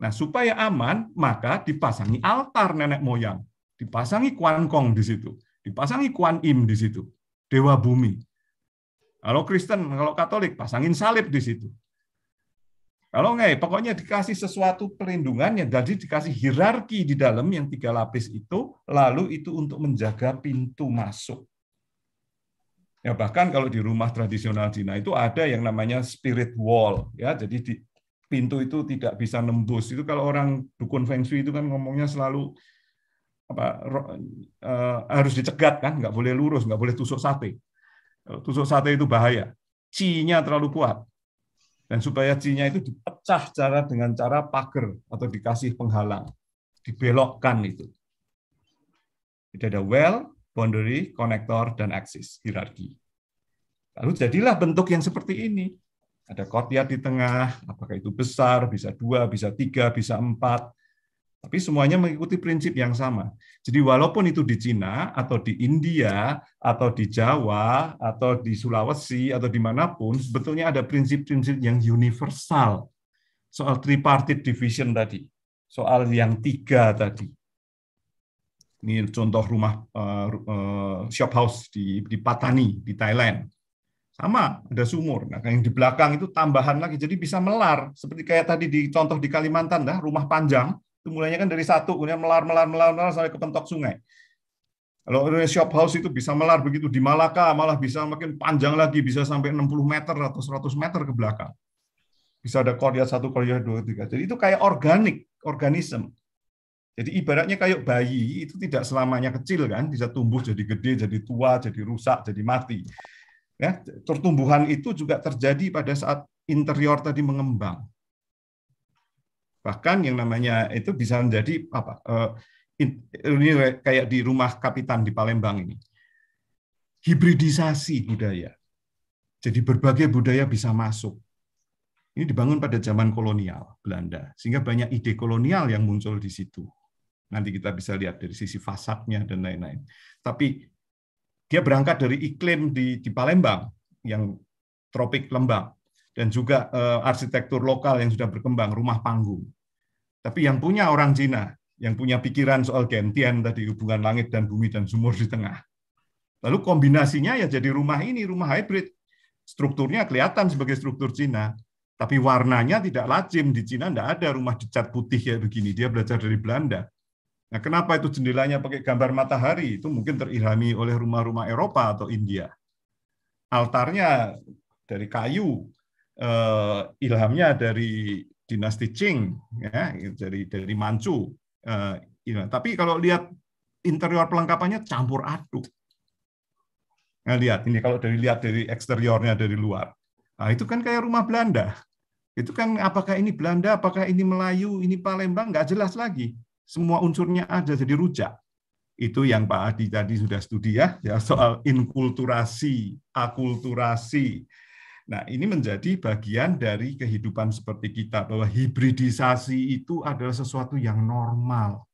Nah, supaya aman, maka dipasangi altar nenek moyang, dipasangi kuan kong di situ, dipasangi kuan im di situ, dewa bumi. Kalau Kristen, kalau Katolik, pasangin salib di situ. Kalau nggak, ya, pokoknya dikasih sesuatu pelindungannya, jadi dikasih hierarki di dalam yang tiga lapis itu, lalu itu untuk menjaga pintu masuk. Ya bahkan kalau di rumah tradisional Cina itu ada yang namanya spirit wall, ya jadi di pintu itu tidak bisa nembus. Itu kalau orang dukun feng shui itu kan ngomongnya selalu apa eh, harus dicegat kan, nggak boleh lurus, nggak boleh tusuk sate. tusuk sate itu bahaya. Cinya terlalu kuat dan supaya c itu dipecah cara dengan cara pagar atau dikasih penghalang, dibelokkan itu. Jadi ada well, boundary, konektor, dan axis, hierarki. Lalu jadilah bentuk yang seperti ini. Ada courtyard di tengah, apakah itu besar, bisa dua, bisa tiga, bisa empat, tapi semuanya mengikuti prinsip yang sama. Jadi walaupun itu di Cina atau di India atau di Jawa atau di Sulawesi atau dimanapun, sebetulnya ada prinsip-prinsip yang universal soal tripartite division tadi, soal yang tiga tadi. Ini contoh rumah uh, uh, shop house di, di Patani di Thailand sama ada sumur. Nah, yang di belakang itu tambahan lagi, jadi bisa melar. Seperti kayak tadi di contoh di Kalimantan, dah rumah panjang itu mulainya kan dari satu kemudian melar melar melar melar sampai ke pentok sungai kalau Indonesia Shop House itu bisa melar begitu di Malaka, malah bisa makin panjang lagi, bisa sampai 60 meter atau 100 meter ke belakang. Bisa ada koordinat satu, koordinat dua, tiga. Jadi itu kayak organik, organisme. Jadi ibaratnya kayak bayi itu tidak selamanya kecil kan, bisa tumbuh jadi gede, jadi tua, jadi rusak, jadi mati. Ya, pertumbuhan itu juga terjadi pada saat interior tadi mengembang bahkan yang namanya itu bisa menjadi apa eh, ini kayak di rumah kapitan di Palembang ini hibridisasi budaya jadi berbagai budaya bisa masuk ini dibangun pada zaman kolonial Belanda sehingga banyak ide kolonial yang muncul di situ nanti kita bisa lihat dari sisi fasadnya dan lain-lain tapi dia berangkat dari iklim di, di Palembang yang tropik lembab dan juga uh, arsitektur lokal yang sudah berkembang, rumah panggung. Tapi yang punya orang Cina, yang punya pikiran soal gentian tadi hubungan langit dan bumi dan sumur di tengah. Lalu kombinasinya ya jadi rumah ini, rumah hybrid. Strukturnya kelihatan sebagai struktur Cina, tapi warnanya tidak lazim di Cina tidak ada rumah dicat putih kayak begini. Dia belajar dari Belanda. Nah, kenapa itu jendelanya pakai gambar matahari? Itu mungkin terilhami oleh rumah-rumah Eropa atau India. Altarnya dari kayu, Eh, ilhamnya dari dinasti Qing ya dari dari Manchu eh, tapi kalau lihat interior pelengkapannya campur aduk nah, lihat ini kalau dari lihat dari eksteriornya dari luar nah, itu kan kayak rumah Belanda itu kan apakah ini Belanda apakah ini Melayu ini Palembang nggak jelas lagi semua unsurnya ada jadi rujak itu yang Pak Adi tadi sudah studi ya, ya soal inkulturasi, akulturasi, Nah, ini menjadi bagian dari kehidupan seperti kita bahwa hibridisasi itu adalah sesuatu yang normal.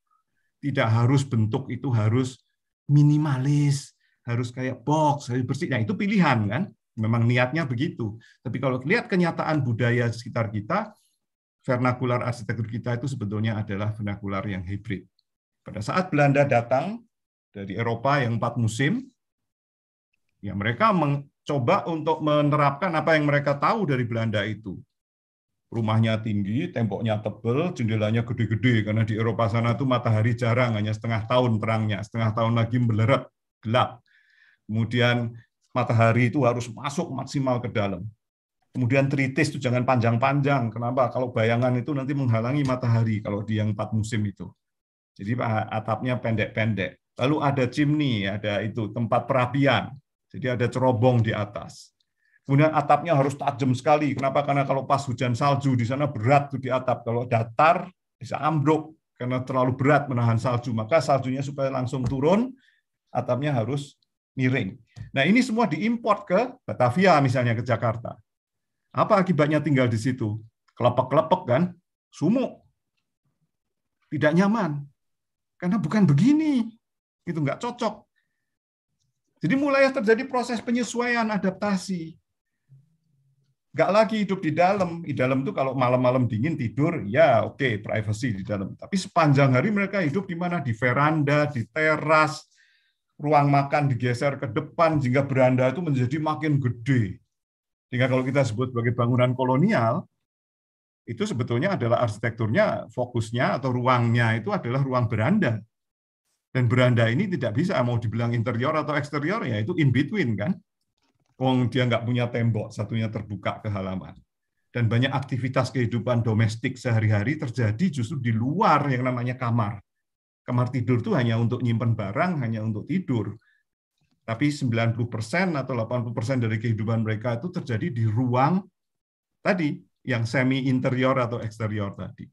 Tidak harus bentuk itu harus minimalis, harus kayak box, harus bersih. Nah, itu pilihan kan. Memang niatnya begitu. Tapi kalau lihat kenyataan budaya sekitar kita, vernakular arsitektur kita itu sebetulnya adalah vernakular yang hibrid. Pada saat Belanda datang dari Eropa yang empat musim, ya mereka coba untuk menerapkan apa yang mereka tahu dari Belanda itu. Rumahnya tinggi, temboknya tebel, jendelanya gede-gede karena di Eropa sana tuh matahari jarang, hanya setengah tahun terangnya, setengah tahun lagi meleret, gelap. Kemudian matahari itu harus masuk maksimal ke dalam. Kemudian tritis itu jangan panjang-panjang. Kenapa? Kalau bayangan itu nanti menghalangi matahari kalau di yang empat musim itu. Jadi atapnya pendek-pendek. Lalu ada chimney, ada itu tempat perapian. Jadi ada cerobong di atas. Kemudian atapnya harus tajam sekali. Kenapa? Karena kalau pas hujan salju di sana berat tuh di atap. Kalau datar bisa ambruk karena terlalu berat menahan salju. Maka saljunya supaya langsung turun, atapnya harus miring. Nah ini semua diimpor ke Batavia misalnya ke Jakarta. Apa akibatnya tinggal di situ? Kelepek-kelepek kan? Sumuk. Tidak nyaman. Karena bukan begini. Itu nggak cocok jadi mulai terjadi proses penyesuaian, adaptasi. Gak lagi hidup di dalam. Di dalam itu kalau malam-malam dingin tidur, ya oke, okay, privacy di dalam. Tapi sepanjang hari mereka hidup di mana? Di veranda, di teras, ruang makan digeser ke depan, sehingga beranda itu menjadi makin gede. Sehingga kalau kita sebut sebagai bangunan kolonial, itu sebetulnya adalah arsitekturnya, fokusnya atau ruangnya itu adalah ruang beranda. Dan beranda ini tidak bisa mau dibilang interior atau eksterior ya itu in between kan. Wong dia nggak punya tembok, satunya terbuka ke halaman. Dan banyak aktivitas kehidupan domestik sehari-hari terjadi justru di luar yang namanya kamar. Kamar tidur itu hanya untuk nyimpen barang, hanya untuk tidur. Tapi 90% atau 80% dari kehidupan mereka itu terjadi di ruang tadi, yang semi interior atau eksterior tadi.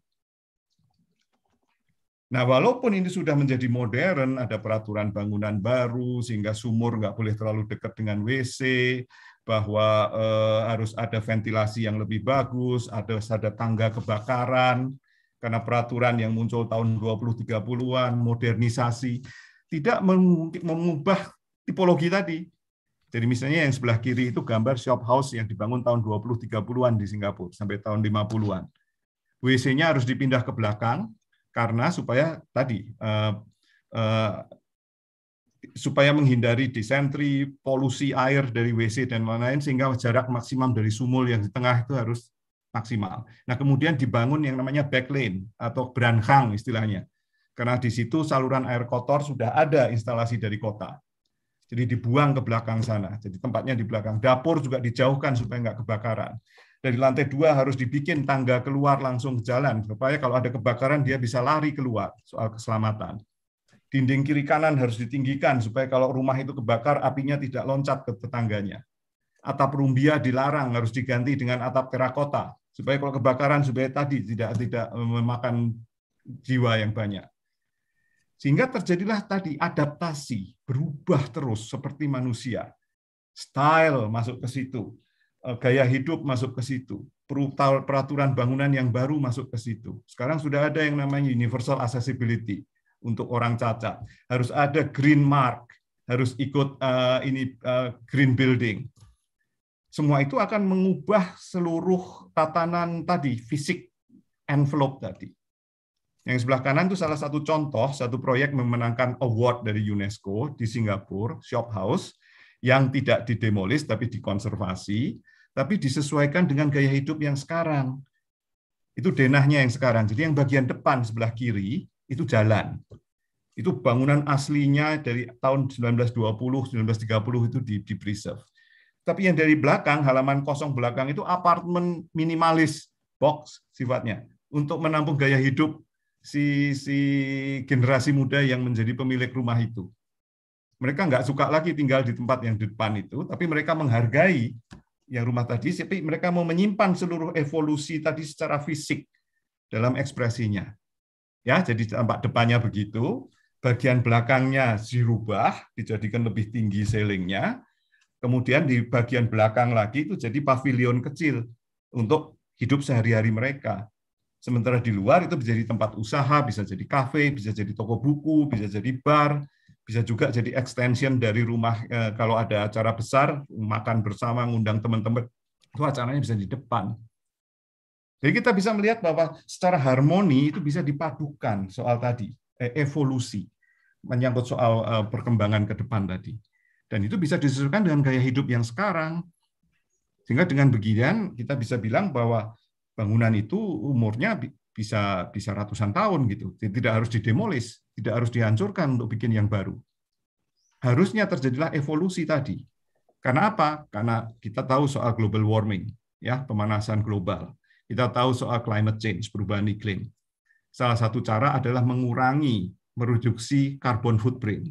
Nah, walaupun ini sudah menjadi modern, ada peraturan bangunan baru sehingga sumur nggak boleh terlalu dekat dengan WC, bahwa eh, harus ada ventilasi yang lebih bagus, ada ada tangga kebakaran karena peraturan yang muncul tahun 2030 an modernisasi tidak mengubah tipologi tadi. Jadi misalnya yang sebelah kiri itu gambar shop house yang dibangun tahun 2030 an di Singapura sampai tahun 50-an. WC-nya harus dipindah ke belakang, karena supaya tadi uh, uh, supaya menghindari disentri, polusi air dari WC dan lain-lain sehingga jarak maksimum dari sumul yang di tengah itu harus maksimal. Nah, kemudian dibangun yang namanya back lane atau branhang istilahnya. Karena di situ saluran air kotor sudah ada instalasi dari kota. Jadi dibuang ke belakang sana. Jadi tempatnya di belakang. Dapur juga dijauhkan supaya nggak kebakaran dari lantai dua harus dibikin tangga keluar langsung ke jalan supaya kalau ada kebakaran dia bisa lari keluar soal keselamatan. Dinding kiri kanan harus ditinggikan supaya kalau rumah itu kebakar apinya tidak loncat ke tetangganya. Atap rumbia dilarang harus diganti dengan atap terakota supaya kalau kebakaran supaya tadi tidak tidak eh, memakan jiwa yang banyak. Sehingga terjadilah tadi adaptasi, berubah terus seperti manusia. Style masuk ke situ, Eh, gaya hidup masuk ke situ, peraturan bangunan yang baru masuk ke situ. Sekarang sudah ada yang namanya universal accessibility untuk orang cacat. Harus ada green mark, harus ikut uh, ini uh, green building. Semua itu akan mengubah seluruh tatanan tadi, fisik envelope tadi. Yang sebelah kanan itu salah satu contoh, satu proyek memenangkan award dari UNESCO di Singapura, Shop House, yang tidak didemolis tapi dikonservasi tapi disesuaikan dengan gaya hidup yang sekarang. Itu denahnya yang sekarang. Jadi yang bagian depan sebelah kiri itu jalan. Itu bangunan aslinya dari tahun 1920, 1930 itu di, di preserve. Tapi yang dari belakang, halaman kosong belakang itu apartemen minimalis box sifatnya untuk menampung gaya hidup si si generasi muda yang menjadi pemilik rumah itu. Mereka nggak suka lagi tinggal di tempat yang di depan itu, tapi mereka menghargai yang rumah tadi, tapi mereka mau menyimpan seluruh evolusi tadi secara fisik dalam ekspresinya. Ya, jadi tampak depannya begitu, bagian belakangnya dirubah, dijadikan lebih tinggi selingnya, kemudian di bagian belakang lagi itu jadi pavilion kecil untuk hidup sehari-hari mereka. Sementara di luar itu menjadi tempat usaha, bisa jadi kafe, bisa jadi toko buku, bisa jadi bar, bisa juga jadi extension dari rumah e, kalau ada acara besar makan bersama ngundang teman-teman itu acaranya bisa di depan jadi kita bisa melihat bahwa secara harmoni itu bisa dipadukan soal tadi e, evolusi menyangkut soal e, perkembangan ke depan tadi dan itu bisa disesuaikan dengan gaya hidup yang sekarang sehingga dengan beginian kita bisa bilang bahwa bangunan itu umurnya bisa bisa ratusan tahun gitu. Tidak harus didemolis, tidak harus dihancurkan untuk bikin yang baru. Harusnya terjadilah evolusi tadi. Karena apa? Karena kita tahu soal global warming, ya, pemanasan global. Kita tahu soal climate change, perubahan iklim. Salah satu cara adalah mengurangi, mereduksi carbon footprint.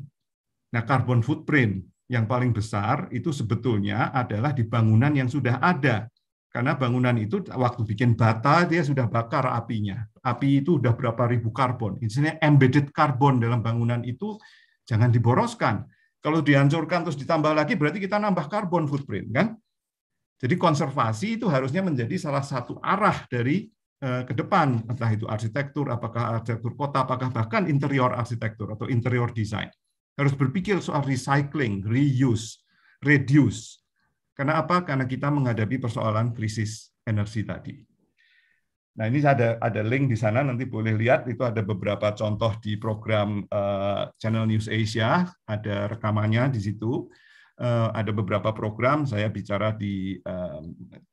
Nah, carbon footprint yang paling besar itu sebetulnya adalah di bangunan yang sudah ada, karena bangunan itu waktu bikin bata dia ya sudah bakar apinya. Api itu sudah berapa ribu karbon. Intinya embedded karbon dalam bangunan itu jangan diboroskan. Kalau dihancurkan terus ditambah lagi berarti kita nambah karbon footprint kan? Jadi konservasi itu harusnya menjadi salah satu arah dari eh, ke depan, entah itu arsitektur, apakah arsitektur kota, apakah bahkan interior arsitektur atau interior design. Harus berpikir soal recycling, reuse, reduce karena apa? Karena kita menghadapi persoalan krisis energi tadi. Nah, ini ada ada link di sana nanti boleh lihat itu ada beberapa contoh di program uh, Channel News Asia, ada rekamannya di situ. Uh, ada beberapa program saya bicara di uh,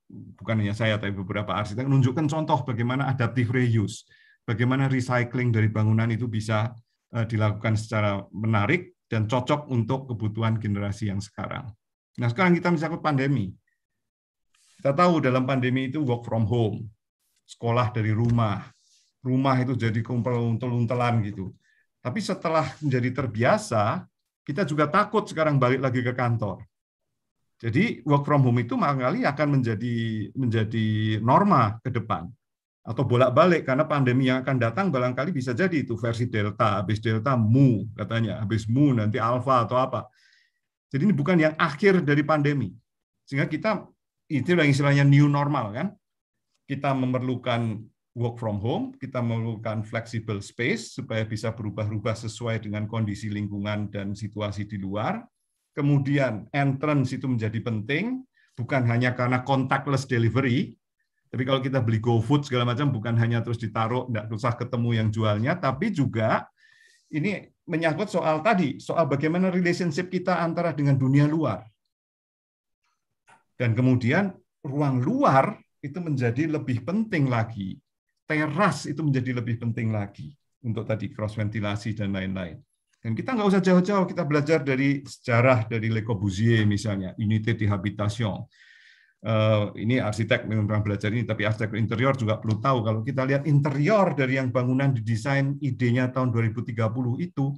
bukan hanya saya tapi beberapa arsitek menunjukkan contoh bagaimana adaptive reuse, bagaimana recycling dari bangunan itu bisa uh, dilakukan secara menarik dan cocok untuk kebutuhan generasi yang sekarang. Nah sekarang kita misalnya pandemi, kita tahu dalam pandemi itu work from home, sekolah dari rumah, rumah itu jadi kumpul untel-untelan gitu. Tapi setelah menjadi terbiasa, kita juga takut sekarang balik lagi ke kantor. Jadi work from home itu barangkali akan menjadi menjadi norma ke depan atau bolak-balik karena pandemi yang akan datang barangkali bisa jadi itu versi delta, habis delta mu katanya, habis mu nanti alfa atau apa. Jadi ini bukan yang akhir dari pandemi. Sehingga kita itu yang istilahnya new normal kan. Kita memerlukan work from home, kita memerlukan flexible space supaya bisa berubah-ubah sesuai dengan kondisi lingkungan dan situasi di luar. Kemudian entrance itu menjadi penting, bukan hanya karena contactless delivery, tapi kalau kita beli GoFood segala macam bukan hanya terus ditaruh, tidak usah ketemu yang jualnya, tapi juga ini menyangkut soal tadi, soal bagaimana relationship kita antara dengan dunia luar. Dan kemudian ruang luar itu menjadi lebih penting lagi. Teras itu menjadi lebih penting lagi untuk tadi cross ventilasi dan lain-lain. Dan kita nggak usah jauh-jauh, kita belajar dari sejarah dari Le Corbusier misalnya, unité de habitation Eh, ini arsitek memang pernah belajar ini, tapi arsitek interior juga perlu tahu. Kalau kita lihat interior dari yang bangunan didesain idenya tahun 2030 itu,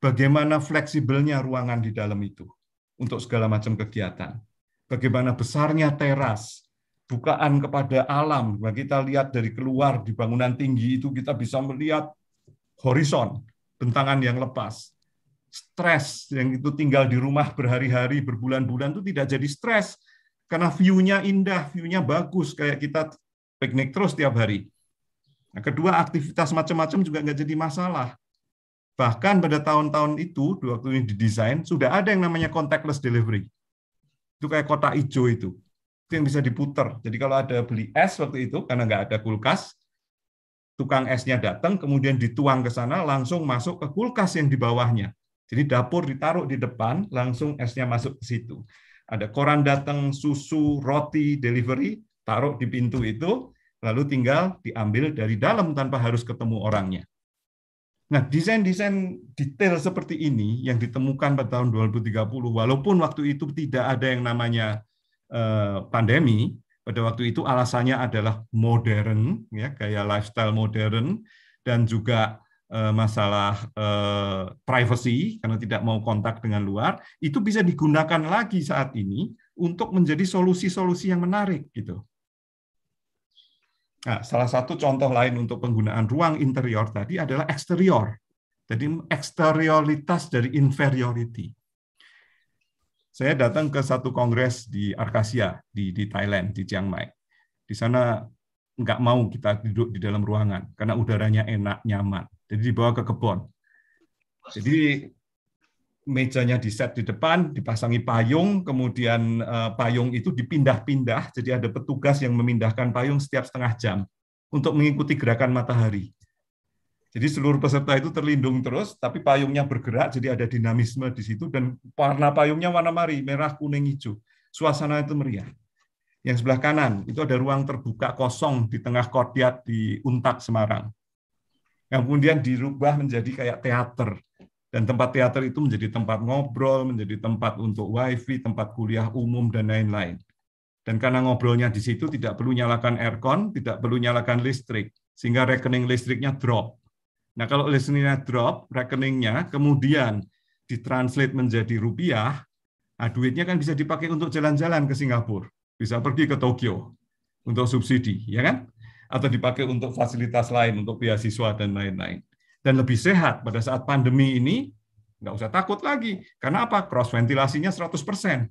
bagaimana fleksibelnya ruangan di dalam itu untuk segala macam kegiatan. Bagaimana besarnya teras, bukaan kepada alam. Nah, kita lihat dari keluar di bangunan tinggi itu kita bisa melihat horizon, bentangan yang lepas. Stres yang itu tinggal di rumah berhari-hari, berbulan-bulan itu tidak jadi stres karena view-nya indah, view-nya bagus, kayak kita piknik terus tiap hari. Nah, kedua, aktivitas macam-macam juga nggak jadi masalah. Bahkan pada tahun-tahun itu, waktu ini didesain, sudah ada yang namanya contactless delivery. Itu kayak kotak hijau itu. Itu yang bisa diputer. Jadi kalau ada beli es waktu itu, karena nggak ada kulkas, tukang esnya datang, kemudian dituang ke sana, langsung masuk ke kulkas yang di bawahnya. Jadi dapur ditaruh di depan, langsung esnya masuk ke situ ada koran datang, susu, roti, delivery, taruh di pintu itu, lalu tinggal diambil dari dalam tanpa harus ketemu orangnya. Nah, desain-desain detail seperti ini yang ditemukan pada tahun 2030, walaupun waktu itu tidak ada yang namanya eh, pandemi, pada waktu itu alasannya adalah modern, ya gaya lifestyle modern, dan juga Eh, masalah privasi eh, privacy karena tidak mau kontak dengan luar itu bisa digunakan lagi saat ini untuk menjadi solusi-solusi yang menarik gitu. Nah, salah satu contoh lain untuk penggunaan ruang interior tadi adalah eksterior. Jadi eksterioritas dari inferiority. Saya datang ke satu kongres di Arkasia di, di Thailand di Chiang Mai. Di sana nggak mau kita duduk di dalam ruangan karena udaranya enak nyaman jadi dibawa ke kebun. Jadi mejanya di set di depan, dipasangi payung, kemudian eh, payung itu dipindah-pindah, jadi ada petugas yang memindahkan payung setiap setengah jam untuk mengikuti gerakan matahari. Jadi seluruh peserta itu terlindung terus, tapi payungnya bergerak, jadi ada dinamisme di situ, dan warna payungnya warna mari, merah, kuning, hijau. Suasana itu meriah. Yang sebelah kanan, itu ada ruang terbuka kosong di tengah kodiat di Untak, Semarang yang kemudian dirubah menjadi kayak teater. Dan tempat teater itu menjadi tempat ngobrol, menjadi tempat untuk wifi, tempat kuliah umum, dan lain-lain. Dan karena ngobrolnya di situ tidak perlu nyalakan aircon, tidak perlu nyalakan listrik, sehingga rekening listriknya drop. Nah kalau listriknya drop, rekeningnya kemudian ditranslate menjadi rupiah, nah duitnya kan bisa dipakai untuk jalan-jalan ke Singapura, bisa pergi ke Tokyo untuk subsidi, ya kan? atau dipakai untuk fasilitas lain, untuk beasiswa dan lain-lain. Dan lebih sehat pada saat pandemi ini, nggak usah takut lagi. Karena apa? Cross ventilasinya 100%.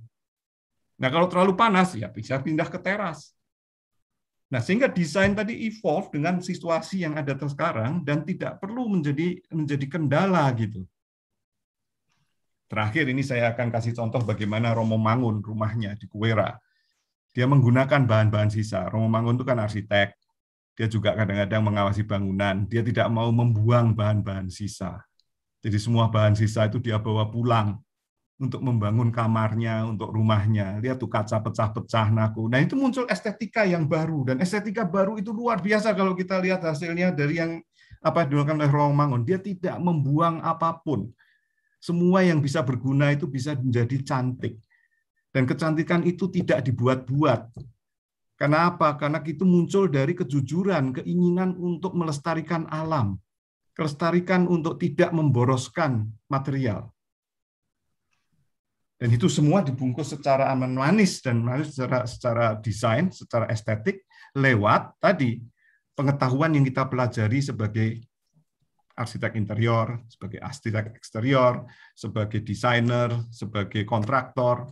Nah, kalau terlalu panas, ya bisa pindah ke teras. Nah, sehingga desain tadi evolve dengan situasi yang ada sekarang dan tidak perlu menjadi menjadi kendala gitu. Terakhir ini saya akan kasih contoh bagaimana Romo Mangun rumahnya di Kuwera. Dia menggunakan bahan-bahan sisa. Romo Mangun itu kan arsitek dia juga kadang-kadang mengawasi bangunan, dia tidak mau membuang bahan-bahan sisa. Jadi semua bahan sisa itu dia bawa pulang untuk membangun kamarnya, untuk rumahnya. Lihat tuh kaca pecah-pecah naku. Nah itu muncul estetika yang baru dan estetika baru itu luar biasa kalau kita lihat hasilnya dari yang apa dilakukan oleh Romangun. Dia tidak membuang apapun. Semua yang bisa berguna itu bisa menjadi cantik. Dan kecantikan itu tidak dibuat-buat karena apa? Karena itu muncul dari kejujuran, keinginan untuk melestarikan alam, kelestarikan untuk tidak memboroskan material. Dan itu semua dibungkus secara aman manis dan manis secara, secara desain, secara estetik, lewat tadi pengetahuan yang kita pelajari sebagai arsitek interior, sebagai arsitek eksterior, sebagai desainer, sebagai kontraktor,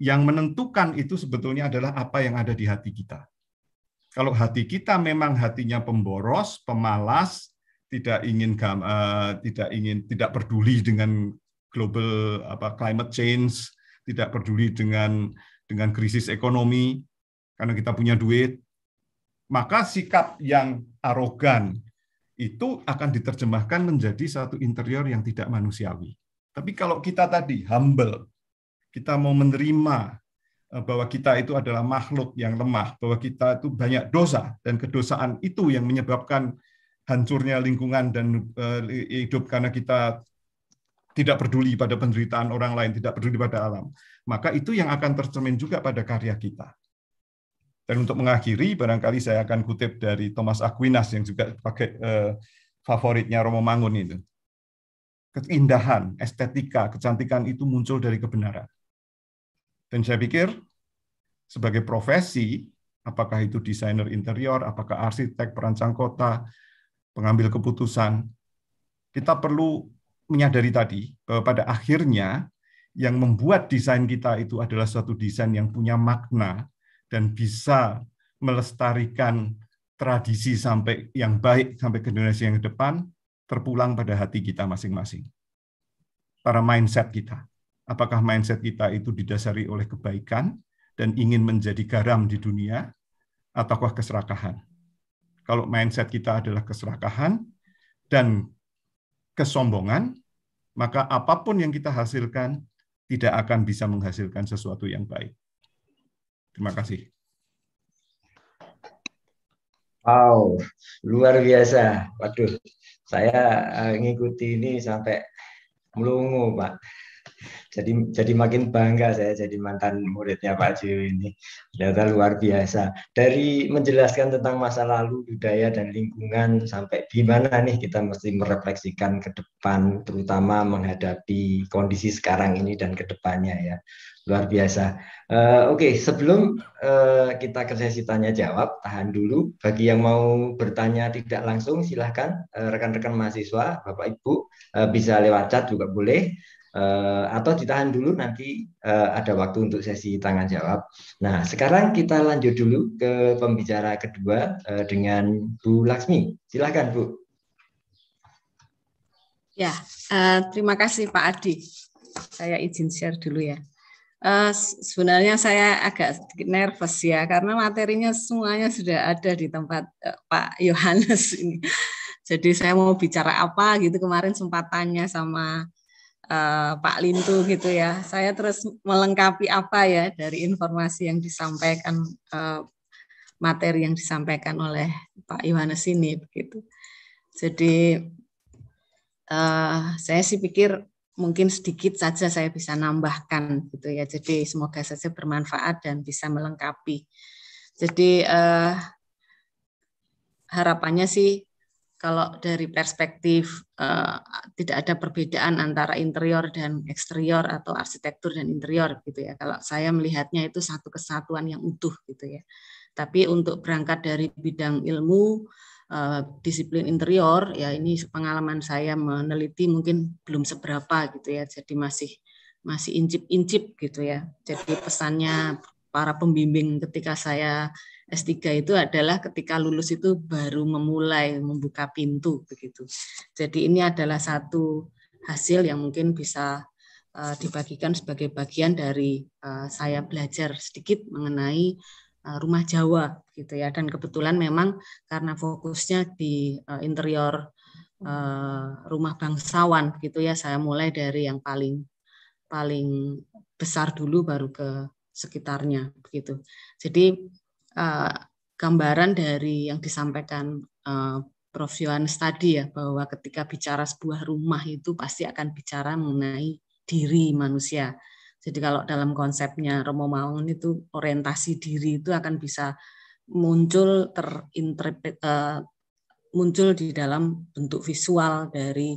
yang menentukan itu sebetulnya adalah apa yang ada di hati kita. Kalau hati kita memang hatinya pemboros, pemalas, tidak ingin eh, tidak ingin tidak peduli dengan global apa climate change, tidak peduli dengan dengan krisis ekonomi karena kita punya duit, maka sikap yang arogan itu akan diterjemahkan menjadi satu interior yang tidak manusiawi. Tapi kalau kita tadi humble, kita mau menerima eh, bahwa kita itu adalah makhluk yang lemah, bahwa kita itu banyak dosa dan kedosaan itu yang menyebabkan hancurnya lingkungan dan eh, hidup karena kita tidak peduli pada penderitaan orang lain, tidak peduli pada alam. Maka itu yang akan tercermin juga pada karya kita. Dan untuk mengakhiri, barangkali saya akan kutip dari Thomas Aquinas yang juga pakai eh, favoritnya Romo Mangun itu. Keindahan, estetika, kecantikan itu muncul dari kebenaran. Dan saya pikir sebagai profesi, apakah itu desainer interior, apakah arsitek, perancang kota, pengambil keputusan, kita perlu menyadari tadi bahwa pada akhirnya yang membuat desain kita itu adalah suatu desain yang punya makna dan bisa melestarikan tradisi sampai yang baik sampai ke generasi yang depan terpulang pada hati kita masing-masing. Para mindset kita apakah mindset kita itu didasari oleh kebaikan dan ingin menjadi garam di dunia, ataukah keserakahan. Kalau mindset kita adalah keserakahan dan kesombongan, maka apapun yang kita hasilkan tidak akan bisa menghasilkan sesuatu yang baik. Terima kasih. Wow, luar biasa. Waduh, saya eh, ngikuti ini sampai melungu, Pak jadi jadi makin bangga saya jadi mantan muridnya Pak Jiwo ini ternyata luar biasa dari menjelaskan tentang masa lalu budaya dan lingkungan sampai gimana nih kita mesti merefleksikan ke depan terutama menghadapi kondisi sekarang ini dan kedepannya ya luar biasa uh, oke okay, sebelum uh, kita ke sesi tanya jawab tahan dulu bagi yang mau bertanya tidak langsung silahkan eh, rekan-rekan uh, mahasiswa bapak ibu uh, bisa lewat chat juga boleh uh, atau ditahan dulu nanti uh, ada waktu untuk sesi tangan jawab. Nah, sekarang kita lanjut dulu ke pembicara kedua uh, dengan Bu Laksmi. Silahkan Bu. Ya, uh, terima kasih Pak Adi. Saya izin share dulu ya. Uh, sebenarnya saya agak sedikit nervous ya karena materinya semuanya sudah ada di tempat uh, Pak Yohanes ini. Jadi saya mau bicara apa gitu kemarin sempat tanya sama Eh, Pak Lintu gitu ya. Saya terus melengkapi apa ya dari informasi yang disampaikan eh, materi yang disampaikan oleh Pak Yohanes ini begitu. Jadi uh, saya sih pikir mungkin sedikit saja saya bisa nambahkan gitu ya. Jadi semoga saja bermanfaat dan bisa melengkapi. Jadi uh, harapannya sih kalau dari perspektif uh, tidak ada perbedaan antara interior dan eksterior atau arsitektur dan interior gitu ya. Kalau saya melihatnya itu satu kesatuan yang utuh gitu ya. Tapi untuk berangkat dari bidang ilmu uh, disiplin interior ya ini pengalaman saya meneliti mungkin belum seberapa gitu ya. Jadi masih masih incip-incip gitu ya. Jadi pesannya para pembimbing ketika saya S3 itu adalah ketika lulus itu baru memulai membuka pintu begitu. Jadi ini adalah satu hasil yang mungkin bisa eh, dibagikan sebagai bagian dari eh, saya belajar sedikit mengenai eh, rumah Jawa gitu ya dan kebetulan memang karena fokusnya di interior rumah bangsawan gitu ya saya mulai dari yang paling paling besar dulu baru ke sekitarnya begitu. Jadi Eh, gambaran dari yang disampaikan eh, Prof. Yohanes tadi ya bahwa ketika bicara sebuah rumah itu pasti akan bicara mengenai diri manusia. Jadi kalau dalam konsepnya Romo Maung itu orientasi diri itu akan bisa muncul terinterpret uh, eh, muncul di dalam bentuk visual dari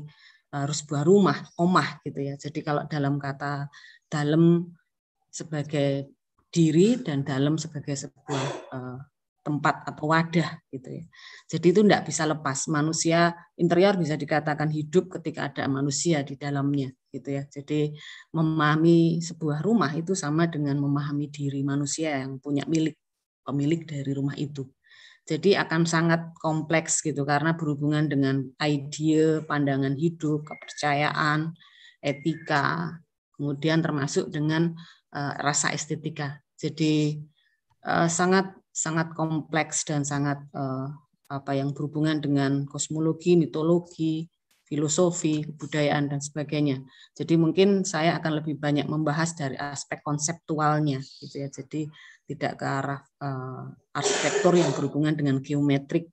uh, sebuah rumah, omah gitu ya. Jadi kalau dalam kata dalam sebagai diri dan dalam sebagai sebuah uh, tempat atau wadah gitu ya. Jadi itu tidak bisa lepas. Manusia interior bisa dikatakan hidup ketika ada manusia di dalamnya gitu ya. Jadi memahami sebuah rumah itu sama dengan memahami diri manusia yang punya milik pemilik dari rumah itu. Jadi akan sangat kompleks gitu karena berhubungan dengan ide, pandangan hidup, kepercayaan, etika, kemudian termasuk dengan Eh, rasa estetika. Jadi eh, sangat sangat kompleks dan sangat eh, apa yang berhubungan dengan kosmologi, mitologi, filosofi, kebudayaan dan sebagainya. Jadi mungkin saya akan lebih banyak membahas dari aspek konseptualnya gitu ya. Jadi tidak ke arah arsitektur yang berhubungan dengan geometrik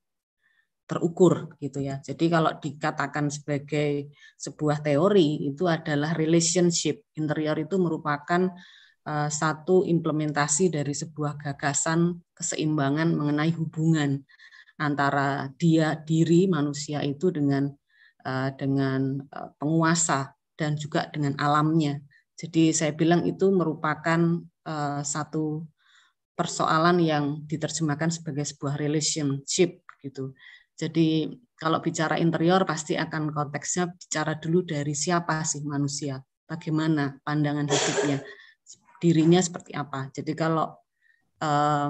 terukur gitu ya. Jadi kalau dikatakan sebagai sebuah teori itu adalah relationship interior itu merupakan Eh, satu implementasi dari sebuah gagasan keseimbangan mengenai hubungan antara dia diri manusia itu dengan eh, dengan eh, penguasa dan juga dengan alamnya. Jadi saya bilang itu merupakan satu persoalan yang diterjemahkan sebagai sebuah relationship gitu. Jadi kalau bicara interior pasti akan konteksnya bicara dulu dari siapa sih manusia, bagaimana pandangan hidupnya dirinya seperti apa. Jadi kalau eh,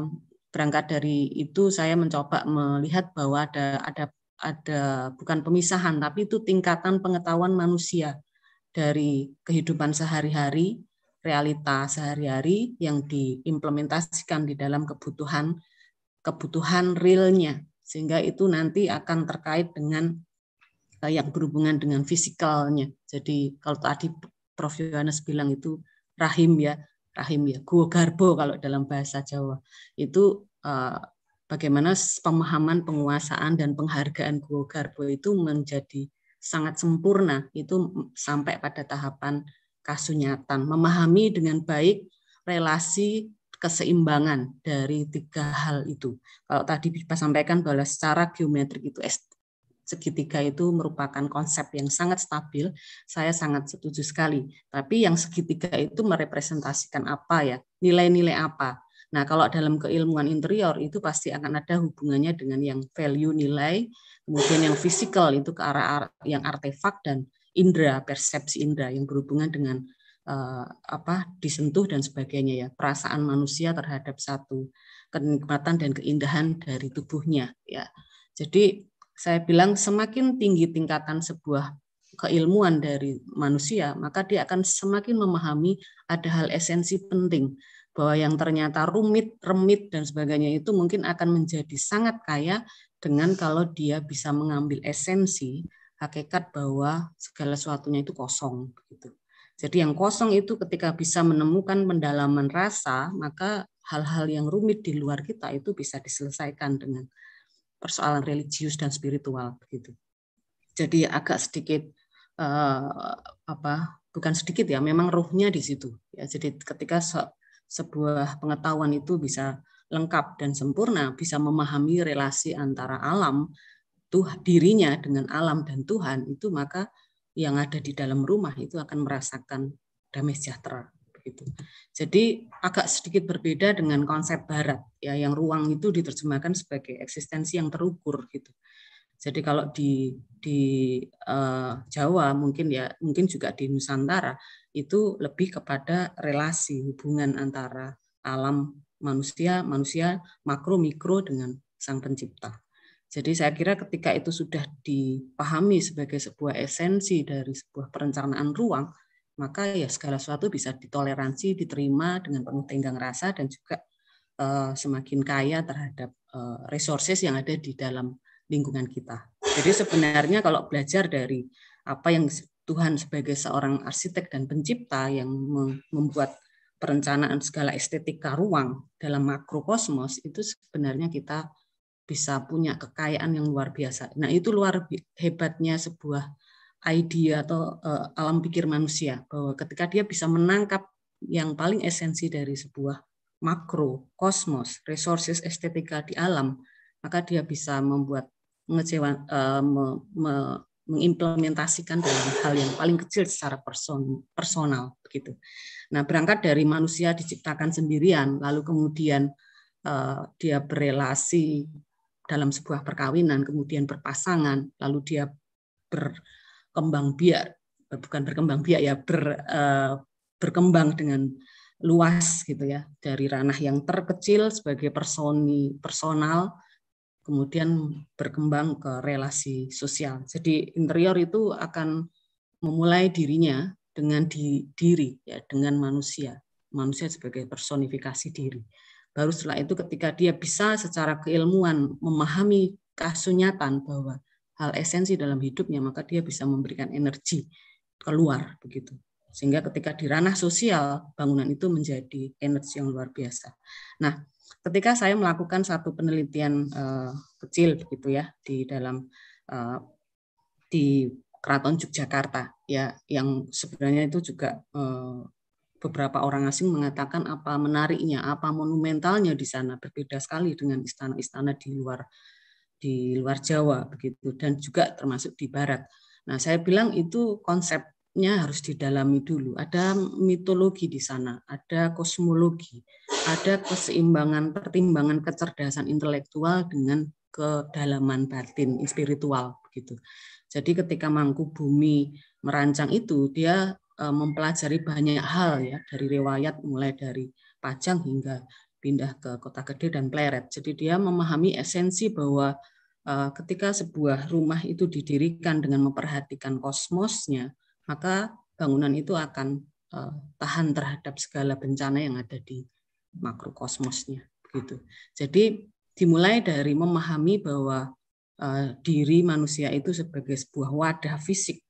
berangkat dari itu saya mencoba melihat bahwa ada ada ada bukan pemisahan tapi itu tingkatan pengetahuan manusia dari kehidupan sehari-hari, realitas sehari-hari yang diimplementasikan di dalam kebutuhan kebutuhan realnya sehingga itu nanti akan terkait dengan eh, yang berhubungan dengan fisikalnya. Jadi kalau tadi Prof Yohanes bilang itu rahim ya, rahim ya guo garbo kalau dalam bahasa Jawa itu uh, bagaimana pemahaman penguasaan dan penghargaan guo garbo itu menjadi sangat sempurna itu sampai pada tahapan kasunyatan memahami dengan baik relasi keseimbangan dari tiga hal itu. Kalau tadi Pak sampaikan bahwa secara geometrik itu segitiga itu merupakan konsep yang sangat stabil, saya sangat setuju sekali. Tapi yang segitiga itu merepresentasikan apa ya? Nilai-nilai apa? Nah, kalau dalam keilmuan interior itu pasti akan ada hubungannya dengan yang value nilai, kemudian yang physical itu ke arah yang artefak dan indera, persepsi indera yang berhubungan dengan uh, apa disentuh dan sebagainya ya, perasaan manusia terhadap satu kenikmatan dan keindahan dari tubuhnya ya. Jadi saya bilang semakin tinggi tingkatan sebuah keilmuan dari manusia, maka dia akan semakin memahami ada hal esensi penting bahwa yang ternyata rumit, remit dan sebagainya itu mungkin akan menjadi sangat kaya dengan kalau dia bisa mengambil esensi hakikat bahwa segala sesuatunya itu kosong gitu. Jadi yang kosong itu ketika bisa menemukan pendalaman rasa, maka hal-hal yang rumit di luar kita itu bisa diselesaikan dengan persoalan religius dan spiritual begitu. Jadi agak sedikit uh, apa bukan sedikit ya, memang ruhnya di situ. Ya, jadi ketika se sebuah pengetahuan itu bisa lengkap dan sempurna, bisa memahami relasi antara alam tuh dirinya dengan alam dan Tuhan itu maka yang ada di dalam rumah itu akan merasakan damai sejahtera gitu. Jadi agak sedikit berbeda dengan konsep barat ya yang ruang itu diterjemahkan sebagai eksistensi yang terukur gitu. Jadi kalau di di uh, Jawa mungkin ya mungkin juga di Nusantara itu lebih kepada relasi hubungan antara alam manusia manusia makro mikro dengan sang pencipta. Jadi saya kira ketika itu sudah dipahami sebagai sebuah esensi dari sebuah perencanaan ruang, maka ya segala sesuatu bisa ditoleransi, diterima dengan penuh tenggang rasa dan juga uh, semakin kaya terhadap uh, resources yang ada di dalam lingkungan kita. Jadi sebenarnya kalau belajar dari apa yang Tuhan sebagai seorang arsitek dan pencipta yang membuat perencanaan segala estetika ruang dalam makrokosmos itu sebenarnya kita bisa punya kekayaan yang luar biasa. Nah, itu luar hebatnya sebuah ide atau uh, alam pikir manusia bahwa ketika dia bisa menangkap yang paling esensi dari sebuah makro, kosmos, resources estetika di alam, maka dia bisa membuat mengecewa, uh, me, me, mengimplementasikan dalam hal yang paling kecil secara person, personal begitu. Nah, berangkat dari manusia diciptakan sendirian, lalu kemudian uh, dia berrelasi dalam sebuah perkawinan, kemudian berpasangan, lalu dia ber, berkembang biak bukan berkembang biak ya ber, eh, berkembang dengan luas gitu ya dari ranah yang terkecil sebagai personi personal kemudian berkembang ke relasi sosial. Jadi interior itu akan memulai dirinya dengan di, diri ya dengan manusia, manusia sebagai personifikasi diri. Baru setelah itu ketika dia bisa secara keilmuan memahami kasunyatan bahwa hal esensi dalam hidupnya, maka dia bisa memberikan energi keluar begitu. Sehingga ketika di ranah sosial, bangunan itu menjadi energi yang luar biasa. Nah, ketika saya melakukan satu penelitian uh, kecil begitu ya di dalam uh, di Keraton Yogyakarta ya yang sebenarnya itu juga uh, beberapa orang asing mengatakan apa menariknya, apa monumentalnya di sana berbeda sekali dengan istana-istana di luar di luar Jawa begitu dan juga termasuk di barat. Nah, saya bilang itu konsepnya harus didalami dulu. Ada mitologi di sana, ada kosmologi, ada keseimbangan pertimbangan kecerdasan intelektual dengan kedalaman batin spiritual begitu. Jadi ketika Mangku Bumi merancang itu, dia e, mempelajari banyak hal ya dari riwayat mulai dari Pajang hingga pindah ke Kota Gede dan Pleret. Jadi dia memahami esensi bahwa Eh, ketika sebuah rumah itu didirikan dengan memperhatikan kosmosnya, maka bangunan itu akan eh, tahan terhadap segala bencana yang ada di makrokosmosnya. Begitu. Jadi dimulai dari memahami bahwa eh, diri manusia itu sebagai sebuah wadah fisik,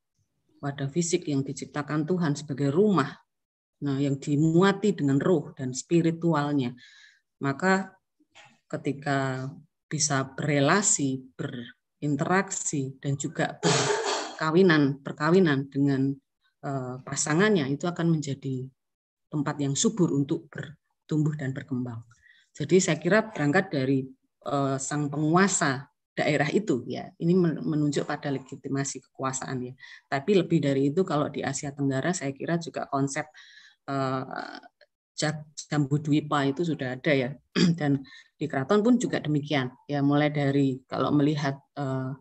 wadah fisik yang diciptakan Tuhan sebagai rumah, nah yang dimuati dengan roh dan spiritualnya. Maka ketika bisa berelasi, berinteraksi, dan juga berkawinan, perkawinan dengan eh, pasangannya itu akan menjadi tempat yang subur untuk bertumbuh dan berkembang. Jadi saya kira berangkat dari eh, sang penguasa daerah itu ya ini menunjuk pada legitimasi kekuasaan ya tapi lebih dari itu kalau di Asia Tenggara saya kira juga konsep eh, Jambu Dwipa itu sudah ada ya dan di keraton pun juga demikian ya mulai dari kalau melihat uh,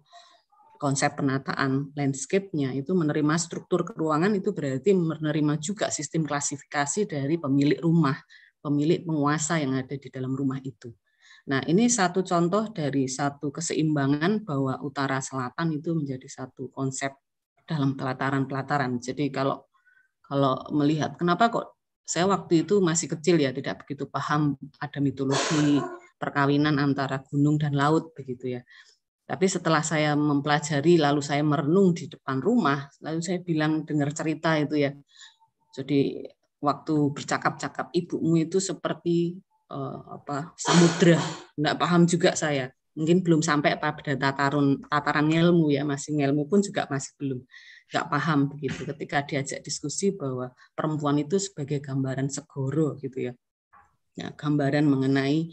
konsep penataan landscape-nya itu menerima struktur keruangan itu berarti menerima juga sistem klasifikasi dari pemilik rumah, pemilik penguasa yang ada di dalam rumah itu. Nah, ini satu contoh dari satu keseimbangan bahwa utara selatan itu menjadi satu konsep dalam pelataran-pelataran. Jadi kalau kalau melihat kenapa kok saya waktu itu masih kecil ya, tidak begitu paham ada mitologi perkawinan antara gunung dan laut begitu ya. Tapi setelah saya mempelajari lalu saya merenung di depan rumah, lalu saya bilang dengar cerita itu ya. Jadi waktu bercakap-cakap ibumu itu seperti uh, apa samudra. nggak paham juga saya. Mungkin belum sampai pada tataran tataran ilmu ya, masih ilmu pun juga masih belum nggak paham begitu ketika diajak diskusi bahwa perempuan itu sebagai gambaran segoro gitu ya ya gambaran mengenai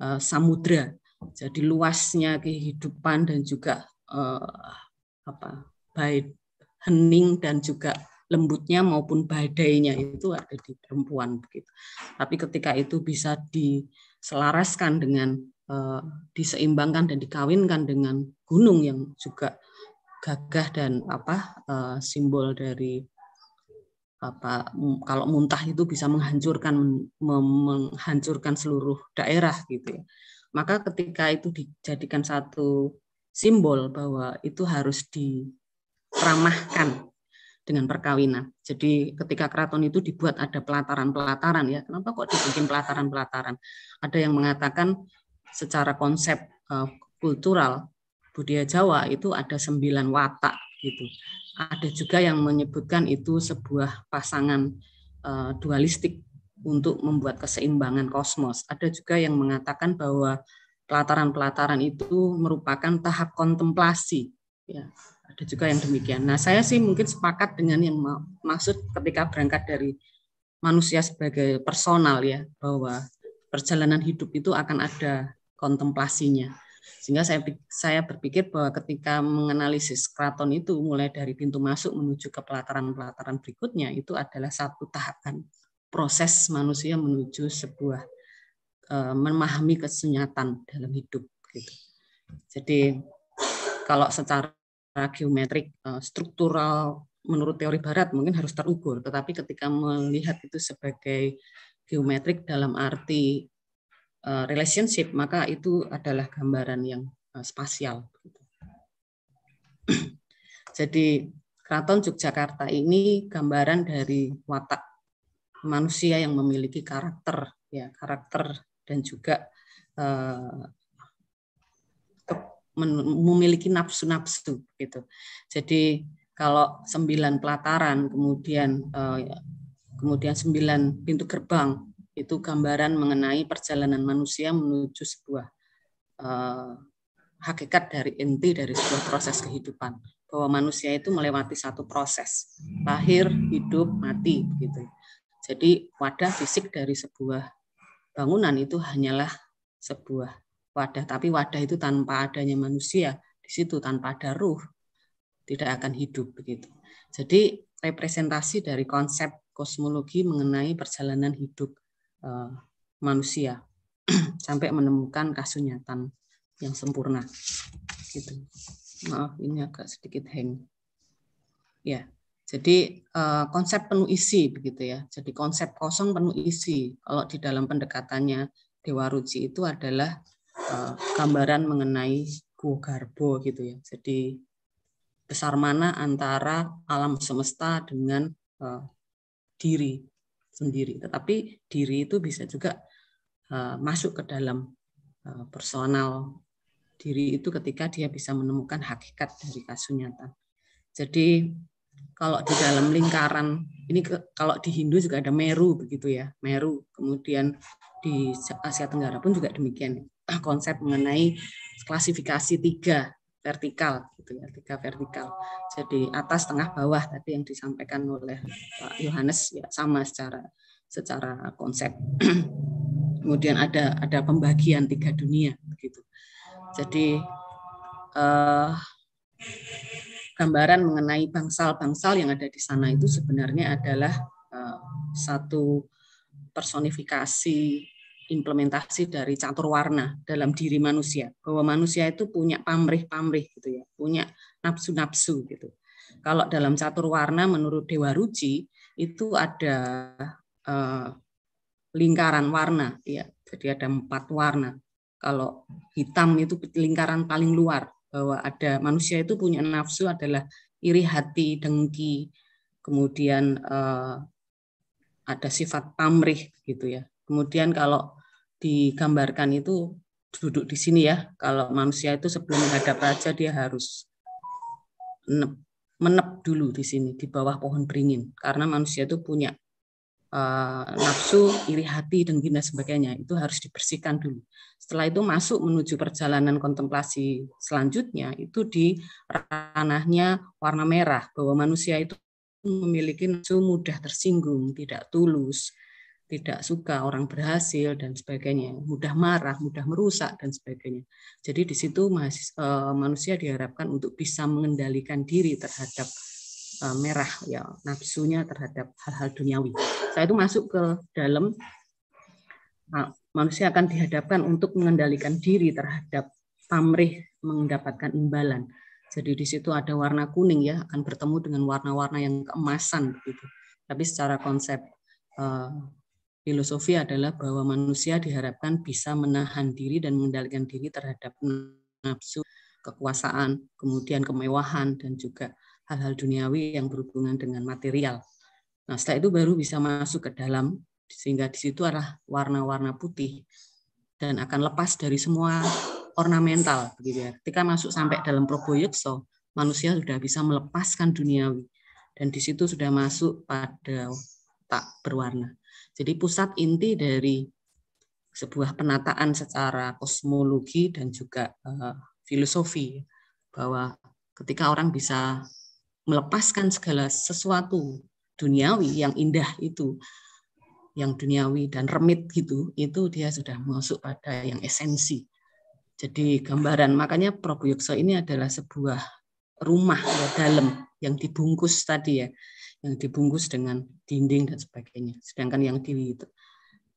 uh, samudra jadi luasnya kehidupan dan juga uh, apa baik hening dan juga lembutnya maupun badainya itu ada di perempuan begitu. Tapi ketika itu bisa diselaraskan dengan eh, diseimbangkan dan dikawinkan dengan gunung yang juga gagah dan apa eh, simbol dari apa kalau muntah itu bisa menghancurkan menghancurkan seluruh daerah gitu ya. Maka ketika itu dijadikan satu simbol bahwa itu harus diramahkan dengan perkawinan. Jadi ketika keraton itu dibuat ada pelataran-pelataran ya. Kenapa kok dibikin pelataran-pelataran? Ada yang mengatakan secara konsep uh, kultural budaya Jawa itu ada sembilan watak gitu. Ada juga yang menyebutkan itu sebuah pasangan uh, dualistik untuk membuat keseimbangan kosmos. Ada juga yang mengatakan bahwa pelataran-pelataran itu merupakan tahap kontemplasi. Ya, ada juga yang demikian. Nah, saya sih mungkin sepakat dengan yang maksud ketika berangkat dari manusia sebagai personal ya, bahwa perjalanan hidup itu akan ada kontemplasinya. Sehingga saya saya berpikir bahwa ketika menganalisis keraton itu mulai dari pintu masuk menuju ke pelataran-pelataran berikutnya itu adalah satu tahapan proses manusia menuju sebuah e, memahami kesenyatan dalam hidup gitu. Jadi kalau secara geometrik e, struktural menurut teori barat mungkin harus terukur, tetapi ketika melihat itu sebagai geometrik dalam arti Eh, relationship, maka itu adalah gambaran yang eh, spasial. Gitu. Jadi Keraton Yogyakarta ini gambaran dari watak manusia yang memiliki karakter, ya karakter dan juga uh, memiliki nafsu-nafsu gitu. Jadi kalau sembilan pelataran kemudian uh, kemudian sembilan pintu gerbang itu gambaran mengenai perjalanan manusia menuju sebuah uh, hakikat dari inti dari sebuah proses kehidupan bahwa manusia itu melewati satu proses lahir hidup mati gitu jadi wadah fisik dari sebuah bangunan itu hanyalah sebuah wadah tapi wadah itu tanpa adanya manusia di situ tanpa ada ruh tidak akan hidup begitu jadi representasi dari konsep kosmologi mengenai perjalanan hidup Eh, manusia sampai menemukan kasunyatan yang sempurna. Gitu. Maaf ini agak sedikit hang. Ya. Jadi eh, konsep penuh isi begitu ya. Jadi konsep kosong penuh isi. Kalau di dalam pendekatannya Dewa Ruci itu adalah eh, gambaran mengenai Kuo Garbo gitu ya. Jadi besar mana antara alam semesta dengan diri sendiri. Tetapi diri itu bisa juga uh, masuk ke dalam uh, personal diri itu ketika dia bisa menemukan hakikat dari kasus nyata. Jadi kalau di dalam lingkaran ini ke, kalau di Hindu juga ada Meru begitu ya, Meru. Kemudian di Asia Tenggara pun juga demikian konsep mengenai klasifikasi tiga vertikal gitu ya tiga vertikal jadi atas tengah bawah tadi yang disampaikan oleh Pak Yohanes ya sama secara secara konsep kemudian ada ada pembagian tiga dunia gitu jadi eh, gambaran mengenai bangsal-bangsal yang ada di sana itu sebenarnya adalah eh, satu personifikasi implementasi dari catur warna dalam diri manusia bahwa manusia itu punya pamrih-pamrih gitu ya punya nafsu-nafsu gitu kalau dalam catur warna menurut Dewa Ruci itu ada eh, lingkaran warna ya jadi ada empat warna kalau hitam itu lingkaran paling luar bahwa ada manusia itu punya nafsu adalah iri hati dengki kemudian eh, ada sifat pamrih gitu ya. Kemudian kalau digambarkan itu duduk di sini ya. Kalau manusia itu sebelum menghadap raja dia harus menep, menep dulu di sini di bawah pohon beringin karena manusia itu punya uh, nafsu, iri hati dan gina sebagainya itu harus dibersihkan dulu. Setelah itu masuk menuju perjalanan kontemplasi selanjutnya itu di ranahnya warna merah bahwa manusia itu memiliki nafsu mudah tersinggung, tidak tulus, tidak suka orang berhasil dan sebagainya, mudah marah, mudah merusak dan sebagainya. Jadi di situ eh, manusia diharapkan untuk bisa mengendalikan diri terhadap eh, merah ya nafsunya terhadap hal-hal duniawi. Saya itu masuk ke dalam eh, manusia akan dihadapkan untuk mengendalikan diri terhadap pamrih mendapatkan imbalan. Jadi di situ ada warna kuning ya akan bertemu dengan warna-warna yang keemasan gitu. Tapi secara konsep filosofi adalah bahwa manusia diharapkan bisa menahan diri dan mengendalikan diri terhadap nafsu, kekuasaan, kemudian kemewahan, dan juga hal-hal duniawi yang berhubungan dengan material. Nah, setelah itu baru bisa masuk ke dalam, sehingga di situ arah warna-warna putih dan akan lepas dari semua ornamental. Begitu ya. Ketika masuk sampai dalam Proboyekso, manusia sudah bisa melepaskan duniawi dan di situ sudah masuk pada tak berwarna. Jadi pusat inti dari sebuah penataan secara kosmologi dan juga eh, filosofi bahwa ketika orang bisa melepaskan segala sesuatu duniawi yang indah itu yang duniawi dan remit gitu itu dia sudah masuk pada yang esensi jadi gambaran makanya Yoksa ini adalah sebuah rumah ya dalam yang dibungkus tadi ya yang dibungkus dengan dinding dan sebagainya. Sedangkan yang di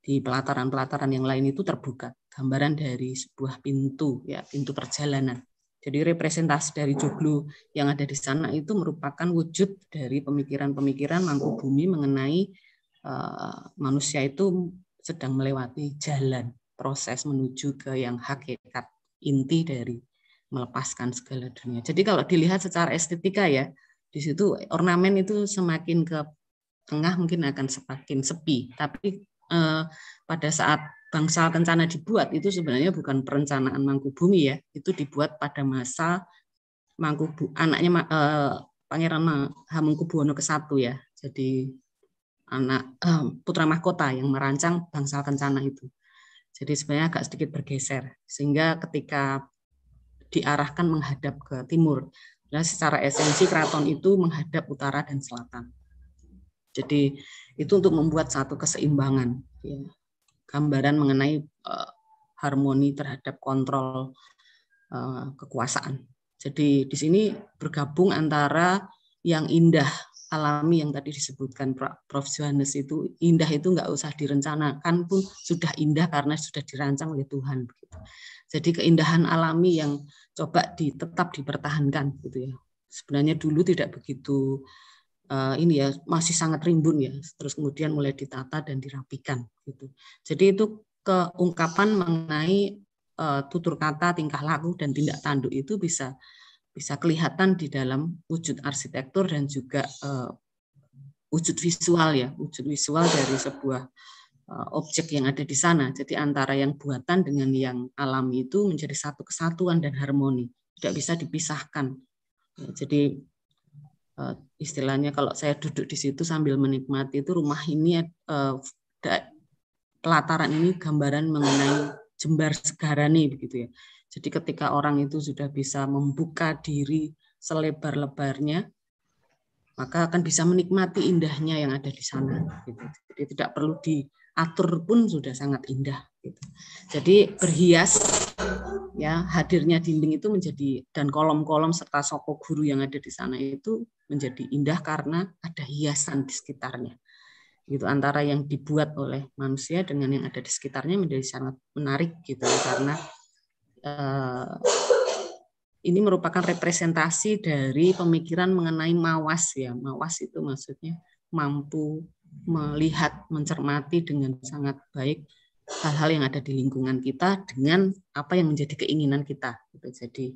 di pelataran-pelataran yang lain itu terbuka gambaran dari sebuah pintu ya pintu perjalanan. Jadi representasi dari joglo yang ada di sana itu merupakan wujud dari pemikiran-pemikiran mangku bumi mengenai uh, manusia itu sedang melewati jalan proses menuju ke yang hakikat inti dari melepaskan segala dunia. Jadi kalau dilihat secara estetika ya, di situ ornamen itu semakin ke tengah mungkin akan semakin sepi. Tapi eh, pada saat bangsal kencana dibuat itu sebenarnya bukan perencanaan Mangkubumi ya, itu dibuat pada masa Mangkubu anaknya eh, Pangeran Hamengkubuwono ke satu ya. Jadi anak eh, putra mahkota yang merancang bangsal kencana itu. Jadi sebenarnya agak sedikit bergeser sehingga ketika diarahkan menghadap ke timur. Nah, secara esensi keraton itu menghadap utara dan selatan. Jadi itu untuk membuat satu keseimbangan, ya. gambaran mengenai uh, harmoni terhadap kontrol uh, kekuasaan. Jadi di sini bergabung antara yang indah alami yang tadi disebutkan Prof. Johannes itu indah itu nggak usah direncanakan pun sudah indah karena sudah dirancang oleh Tuhan. Gitu. Jadi keindahan alami yang coba di, tetap dipertahankan gitu ya. Sebenarnya dulu tidak begitu uh, ini ya masih sangat rimbun ya. Terus kemudian mulai ditata dan dirapikan gitu. Jadi itu keungkapan mengenai uh, tutur kata, tingkah laku dan tindak tanduk itu bisa bisa kelihatan di dalam wujud arsitektur dan juga uh, wujud visual ya, wujud visual dari sebuah uh, objek yang ada di sana. Jadi antara yang buatan dengan yang alami itu menjadi satu kesatuan dan harmoni, tidak bisa dipisahkan. Ya, jadi uh, istilahnya kalau saya duduk di situ sambil menikmati itu rumah ini uh, pelataran ini gambaran mengenai jembar segarane begitu ya. Jadi ketika orang itu sudah bisa membuka diri selebar-lebarnya, maka akan bisa menikmati indahnya yang ada di sana. Gitu. Jadi tidak perlu diatur pun sudah sangat indah. Gitu. Jadi berhias ya hadirnya dinding itu menjadi dan kolom-kolom serta soko guru yang ada di sana itu menjadi indah karena ada hiasan di sekitarnya. Gitu antara yang dibuat oleh manusia dengan yang ada di sekitarnya menjadi sangat menarik gitu karena Eh, ini merupakan representasi dari pemikiran mengenai mawas ya. Mawas itu maksudnya mampu melihat, mencermati dengan sangat baik hal-hal yang ada di lingkungan kita dengan apa yang menjadi keinginan kita. Gitu. Jadi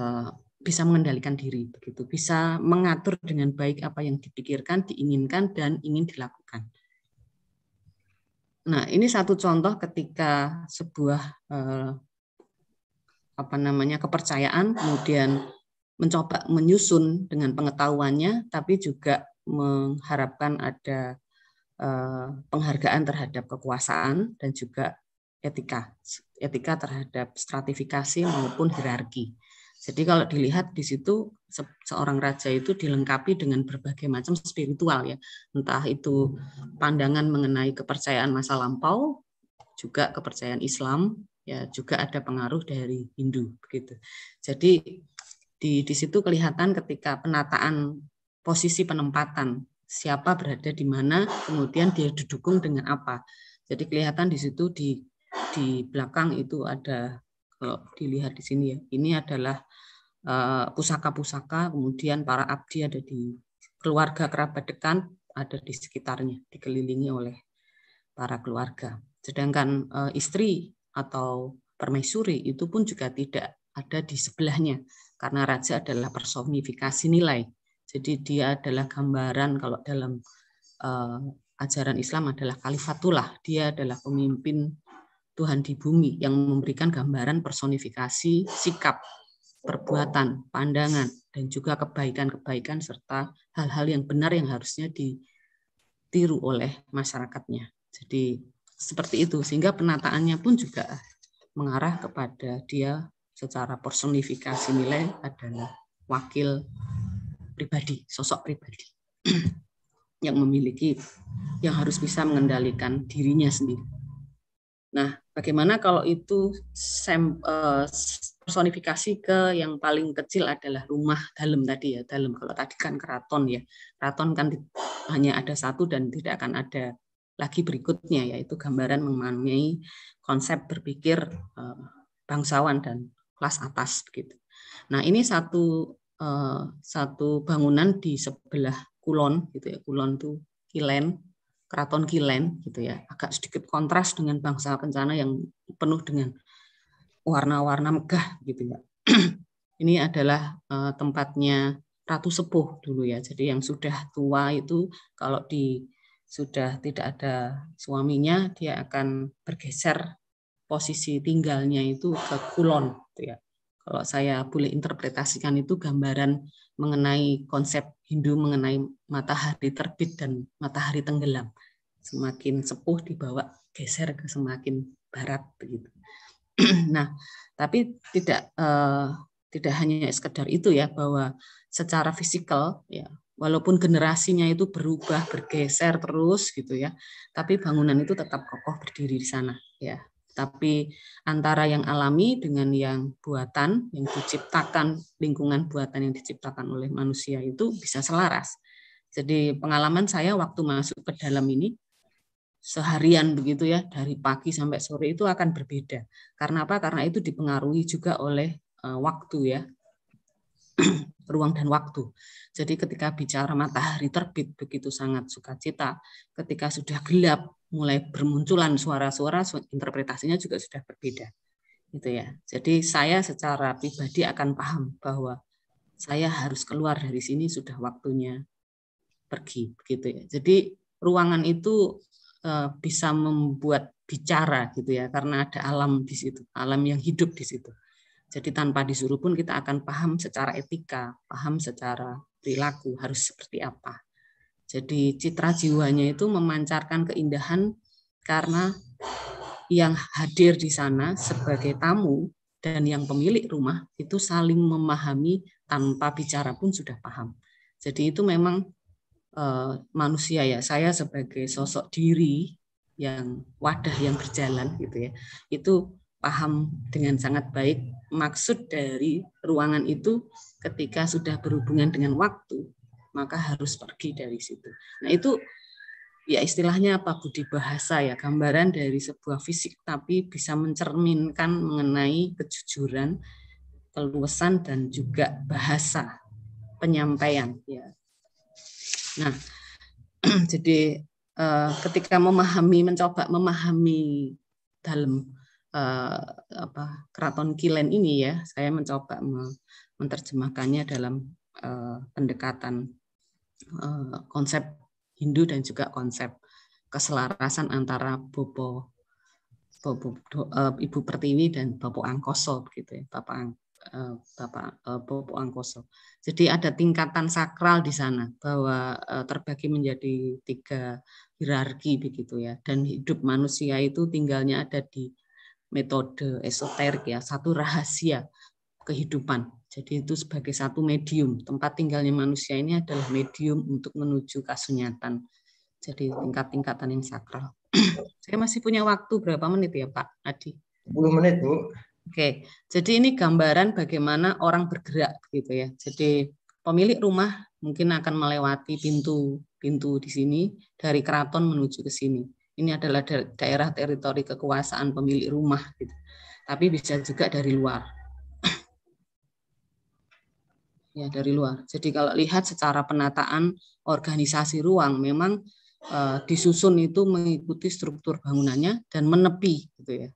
uh, bisa mengendalikan diri begitu, bisa mengatur dengan baik apa yang dipikirkan, diinginkan dan ingin dilakukan. Nah, ini satu contoh ketika sebuah uh, apa namanya kepercayaan kemudian mencoba menyusun dengan pengetahuannya tapi juga mengharapkan ada eh, penghargaan terhadap kekuasaan dan juga etika etika terhadap stratifikasi maupun hierarki. Jadi kalau dilihat di situ seorang raja itu dilengkapi dengan berbagai macam spiritual ya, entah itu pandangan mengenai kepercayaan masa lampau, juga kepercayaan Islam, ya juga ada pengaruh dari Hindu begitu. Jadi di di situ kelihatan ketika penataan posisi penempatan siapa berada di mana, kemudian dia didukung dengan apa. Jadi kelihatan di situ di di belakang itu ada kalau dilihat di sini ya, ini adalah eh, pusaka-pusaka, uh, kemudian para abdi ada di keluarga kerabat dekan ada di sekitarnya, dikelilingi oleh para keluarga. Sedangkan uh, istri atau permaisuri itu pun juga tidak ada di sebelahnya karena raja adalah personifikasi nilai. Jadi dia adalah gambaran kalau dalam uh, ajaran Islam adalah khalifatullah, dia adalah pemimpin Tuhan di bumi yang memberikan gambaran personifikasi sikap, perbuatan, pandangan dan juga kebaikan-kebaikan serta hal-hal yang benar yang harusnya ditiru oleh masyarakatnya. Jadi seperti itu sehingga penataannya pun juga mengarah kepada dia secara personifikasi nilai adalah wakil pribadi, sosok pribadi yang memiliki yang harus bisa mengendalikan dirinya sendiri. Nah, bagaimana kalau itu sem, eh, personifikasi ke yang paling kecil adalah rumah dalam tadi ya, dalam kalau tadi kan keraton ya. Keraton kan hanya ada satu dan tidak akan ada lagi berikutnya yaitu gambaran mengenai konsep berpikir eh, bangsawan dan kelas atas begitu. Nah, ini satu eh, satu bangunan di sebelah Kulon gitu ya. Kulon tuh Kilen, Keraton Kilen gitu ya. Agak sedikit kontras dengan bangsa kencana yang penuh dengan warna-warna megah gitu ya. ini adalah eh, tempatnya Ratu Sepuh dulu ya. Jadi yang sudah tua itu kalau di sudah tidak ada suaminya, dia akan bergeser posisi tinggalnya itu ke kulon. Gitu ya. Kalau saya boleh interpretasikan itu gambaran mengenai konsep Hindu mengenai matahari terbit dan matahari tenggelam. Semakin sepuh dibawa geser ke semakin barat begitu. nah, tapi tidak eh, tidak hanya sekedar itu ya bahwa secara fisikal ya walaupun generasinya itu berubah bergeser terus gitu ya tapi bangunan itu tetap kokoh berdiri di sana ya tapi antara yang alami dengan yang buatan yang diciptakan lingkungan buatan yang diciptakan oleh manusia itu bisa selaras jadi pengalaman saya waktu masuk ke dalam ini seharian begitu ya dari pagi sampai sore itu akan berbeda karena apa karena itu dipengaruhi juga oleh eh, waktu ya ruang dan waktu. Jadi ketika bicara matahari terbit begitu sangat sukacita, ketika sudah gelap mulai bermunculan suara-suara interpretasinya juga sudah berbeda. Gitu ya. Jadi saya secara pribadi akan paham bahwa saya harus keluar dari sini sudah waktunya pergi begitu ya. Jadi ruangan itu eh, bisa membuat bicara gitu ya karena ada alam di situ, alam yang hidup di situ. Jadi tanpa disuruh pun kita akan paham secara etika, paham secara perilaku harus seperti apa. Jadi citra jiwanya itu memancarkan keindahan karena yang hadir di sana sebagai tamu dan yang pemilik rumah itu saling memahami tanpa bicara pun sudah paham. Jadi itu memang uh, manusia ya. Saya sebagai sosok diri yang wadah yang berjalan gitu ya. Itu paham dengan sangat baik maksud dari ruangan itu ketika sudah berhubungan dengan waktu maka harus pergi dari situ. Nah itu ya istilahnya apa budi bahasa ya gambaran dari sebuah fisik tapi bisa mencerminkan mengenai kejujuran, keluasan dan juga bahasa penyampaian ya. Nah jadi eh, ketika memahami mencoba memahami dalam eh, apa, keraton Kilen ini ya, saya mencoba menerjemahkannya dalam eh, pendekatan eh, konsep Hindu dan juga konsep keselarasan antara Bopo Bobo, uh, Ibu Pertiwi dan Bopo Angkoso begitu ya, Bapak eh, Bapak eh, Bopo Angkoso. Jadi ada tingkatan sakral di sana bahwa terbagi menjadi tiga hierarki begitu ya dan hidup manusia itu tinggalnya ada di metode esoterik ya, satu rahasia kehidupan. Jadi itu sebagai satu medium. Tempat tinggalnya manusia ini adalah medium untuk menuju kasunyatan. Jadi tingkat-tingkatan yang sakral. Saya masih punya waktu berapa menit ya Pak Adi? 10 menit Bu. Oke, jadi ini gambaran bagaimana orang bergerak gitu ya. Jadi pemilik rumah mungkin akan melewati pintu pintu di sini dari keraton menuju ke sini ini adalah daerah teritori kekuasaan pemilik rumah, gitu. tapi bisa juga dari luar. ya dari luar. Jadi kalau lihat secara penataan organisasi ruang, memang e, disusun itu mengikuti struktur bangunannya dan menepi, gitu ya,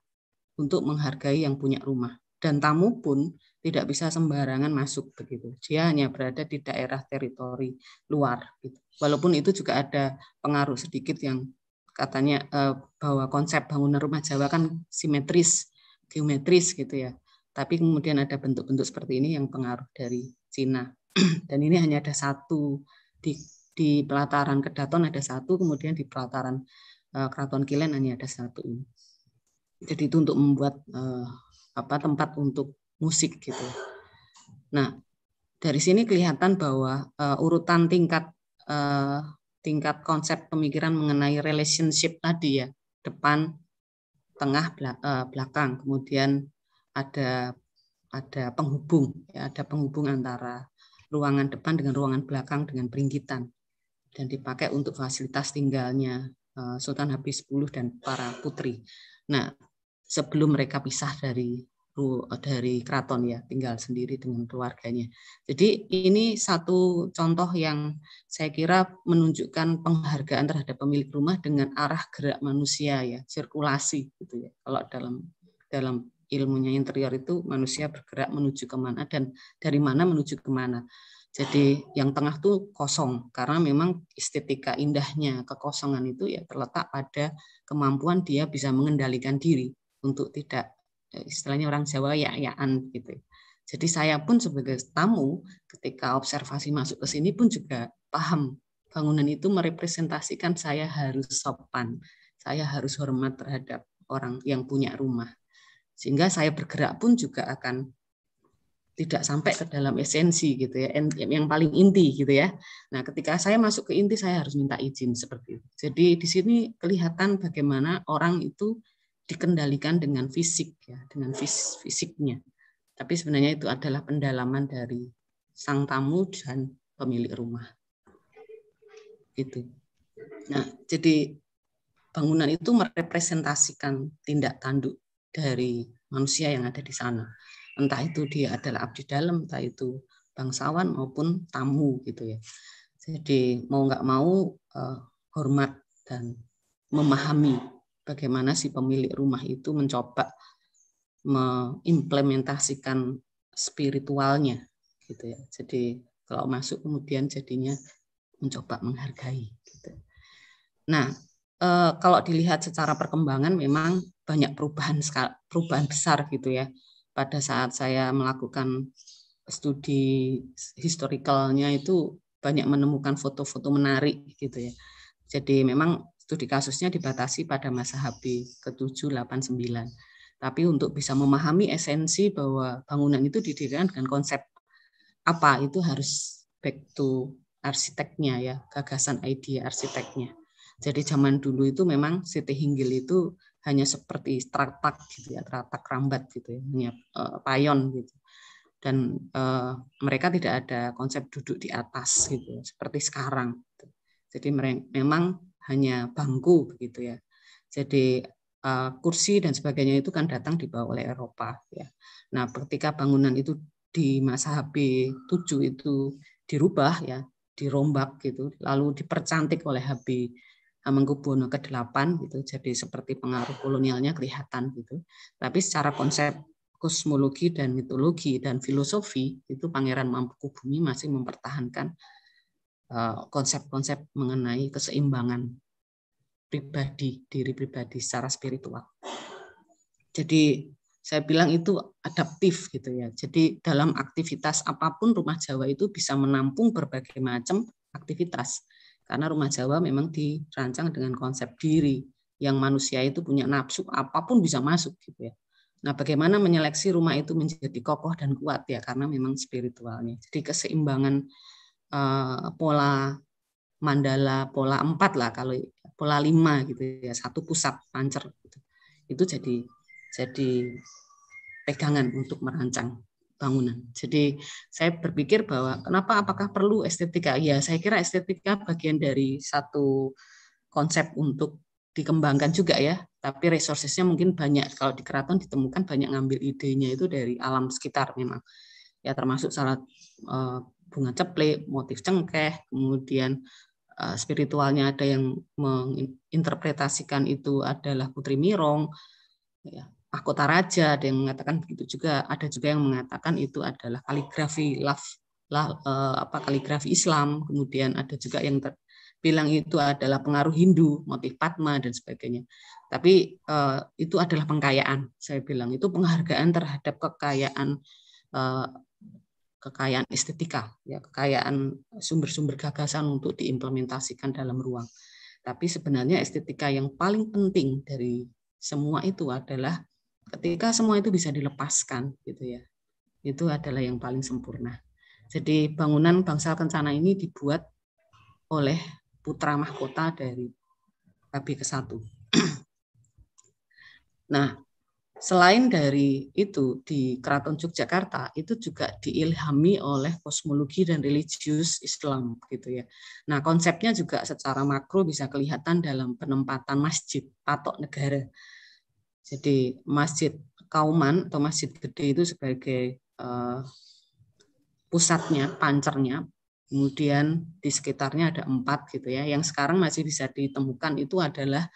untuk menghargai yang punya rumah. Dan tamu pun tidak bisa sembarangan masuk begitu. Dia hanya berada di daerah teritori luar. Gitu. Walaupun itu juga ada pengaruh sedikit yang katanya eh, bahwa konsep bangunan rumah Jawa kan simetris, geometris gitu ya. Tapi kemudian ada bentuk-bentuk seperti ini yang pengaruh dari Cina. Dan ini hanya ada satu di di pelataran Kedaton ada satu, kemudian di pelataran eh, Keraton Kilen hanya ada satu. Jadi itu untuk membuat eh, apa tempat untuk musik gitu. Nah, dari sini kelihatan bahwa uh, urutan tingkat uh, tingkat konsep pemikiran mengenai relationship tadi ya, depan, tengah, eh, belakang. Kemudian ada ada penghubung, ya, ada penghubung antara ruangan depan dengan ruangan belakang dengan peringgitan dan dipakai untuk fasilitas tinggalnya eh, Sultan Habib 10 dan para putri. Nah, sebelum mereka pisah dari Eh, dari keraton ya, tinggal sendiri dengan keluarganya. Jadi ini satu contoh yang saya kira menunjukkan penghargaan terhadap pemilik rumah dengan arah gerak manusia ya, sirkulasi gitu ya. Kalau dalam dalam ilmunya interior itu manusia bergerak menuju kemana dan dari mana menuju kemana. Jadi yang tengah tuh kosong karena memang estetika indahnya kekosongan itu ya terletak pada kemampuan dia bisa mengendalikan diri untuk tidak Eh, istilahnya orang Jawa ya yaan gitu. Jadi saya pun sebagai tamu ketika observasi masuk ke sini pun juga paham bangunan itu merepresentasikan saya harus sopan, saya harus hormat terhadap orang yang punya rumah. Sehingga saya bergerak pun juga akan tidak sampai ke dalam esensi gitu ya yang paling inti gitu ya nah ketika saya masuk ke inti saya harus minta izin seperti itu jadi di sini kelihatan bagaimana orang itu dikendalikan dengan fisik ya, dengan fisiknya. Tapi sebenarnya itu adalah pendalaman dari sang tamu dan pemilik rumah. Itu. Nah, jadi bangunan itu merepresentasikan tindak tanduk dari manusia yang ada di sana. Entah itu dia adalah abdi dalam, entah itu bangsawan maupun tamu gitu ya. Jadi mau nggak mau eh, hormat dan memahami bagaimana si pemilik rumah itu mencoba mengimplementasikan spiritualnya gitu ya. Jadi kalau masuk kemudian jadinya mencoba menghargai gitu. Nah, eh, kalau dilihat secara perkembangan memang banyak perubahan perubahan besar gitu ya. Pada saat saya melakukan studi historicalnya itu banyak menemukan foto-foto menarik gitu ya. Jadi memang Studi kasusnya dibatasi pada masa HB ke-789. Tapi untuk bisa memahami esensi bahwa bangunan itu didirikan dengan konsep apa, itu harus back to arsiteknya ya, gagasan ide arsiteknya. Jadi zaman dulu itu memang Siti Hinggil itu hanya seperti teratak gitu ya, teratak rambat gitu ya, hanya uh, payon gitu. Dan uh, mereka tidak ada konsep duduk di atas gitu, ya, seperti sekarang. Gitu. Jadi memang hanya bangku begitu ya. Jadi uh, kursi dan sebagainya itu kan datang dibawa oleh Eropa ya. Nah, ketika bangunan itu di masa HB 7 itu dirubah ya, dirombak gitu, lalu dipercantik oleh HB Hamengkubuwono ke-8 gitu. Jadi seperti pengaruh kolonialnya kelihatan gitu. Tapi secara konsep kosmologi dan mitologi dan filosofi itu Pangeran Mangkubumi masih mempertahankan Eh, konsep-konsep mengenai keseimbangan pribadi, diri pribadi secara spiritual. Jadi saya bilang itu adaptif gitu ya. Jadi dalam aktivitas apapun rumah Jawa itu bisa menampung berbagai macam aktivitas. Karena rumah Jawa memang dirancang dengan konsep diri yang manusia itu punya nafsu apapun bisa masuk gitu ya. Nah, bagaimana menyeleksi rumah itu menjadi kokoh dan kuat ya karena memang spiritualnya. Jadi keseimbangan Eh, pola mandala pola empat lah kalau pola lima gitu ya satu pusat pancer gitu. itu jadi jadi pegangan untuk merancang bangunan. Jadi saya berpikir bahwa kenapa apakah perlu estetika? Ya saya kira estetika bagian dari satu konsep untuk dikembangkan juga ya. Tapi resourcesnya mungkin banyak. Kalau di keraton ditemukan banyak ngambil idenya itu dari alam sekitar memang. Ya termasuk salah eh, bunga ceplek, motif cengkeh, kemudian eh, spiritualnya ada yang menginterpretasikan itu adalah Putri Mirong, ya, mahkota raja, ada yang mengatakan begitu juga, ada juga yang mengatakan itu adalah kaligrafi laf, eh, apa kaligrafi Islam, kemudian ada juga yang ter, bilang itu adalah pengaruh Hindu, motif Padma dan sebagainya. Tapi eh, itu adalah pengkayaan, saya bilang itu penghargaan terhadap kekayaan eh, kekayaan estetika, ya kekayaan sumber-sumber gagasan untuk diimplementasikan dalam ruang. Tapi sebenarnya estetika yang paling penting dari semua itu adalah ketika semua itu bisa dilepaskan gitu ya. Itu adalah yang paling sempurna. Jadi bangunan Bangsal Kencana ini dibuat oleh putra mahkota dari KB ke satu. Nah, Selain dari itu, di Keraton Yogyakarta itu juga diilhami oleh kosmologi dan religius Islam gitu ya. Nah, konsepnya juga secara makro bisa kelihatan dalam penempatan masjid patok negara. Jadi, Masjid Kauman atau Masjid Gede itu sebagai uh, pusatnya, pancernya, kemudian di sekitarnya ada empat gitu ya. Yang sekarang masih bisa ditemukan itu adalah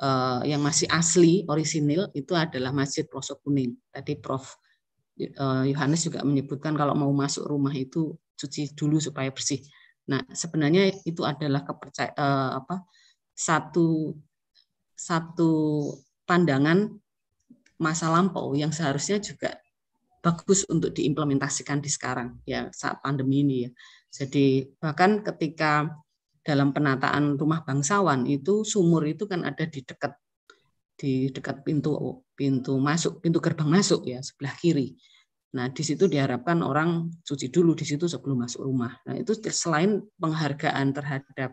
Eh, yang masih asli orisinil itu adalah Masjid prosok Kuning. Tadi Prof eh, Yohanes juga menyebutkan kalau mau masuk rumah itu cuci dulu supaya bersih. Nah, sebenarnya itu adalah kepercaya eh, apa satu satu pandangan masa lampau yang seharusnya juga bagus untuk diimplementasikan di sekarang ya saat pandemi ini ya. Jadi bahkan ketika dalam penataan rumah bangsawan itu sumur itu kan ada di dekat di dekat pintu pintu masuk pintu gerbang masuk ya sebelah kiri. Nah di situ diharapkan orang cuci dulu di situ sebelum masuk rumah. Nah itu selain penghargaan terhadap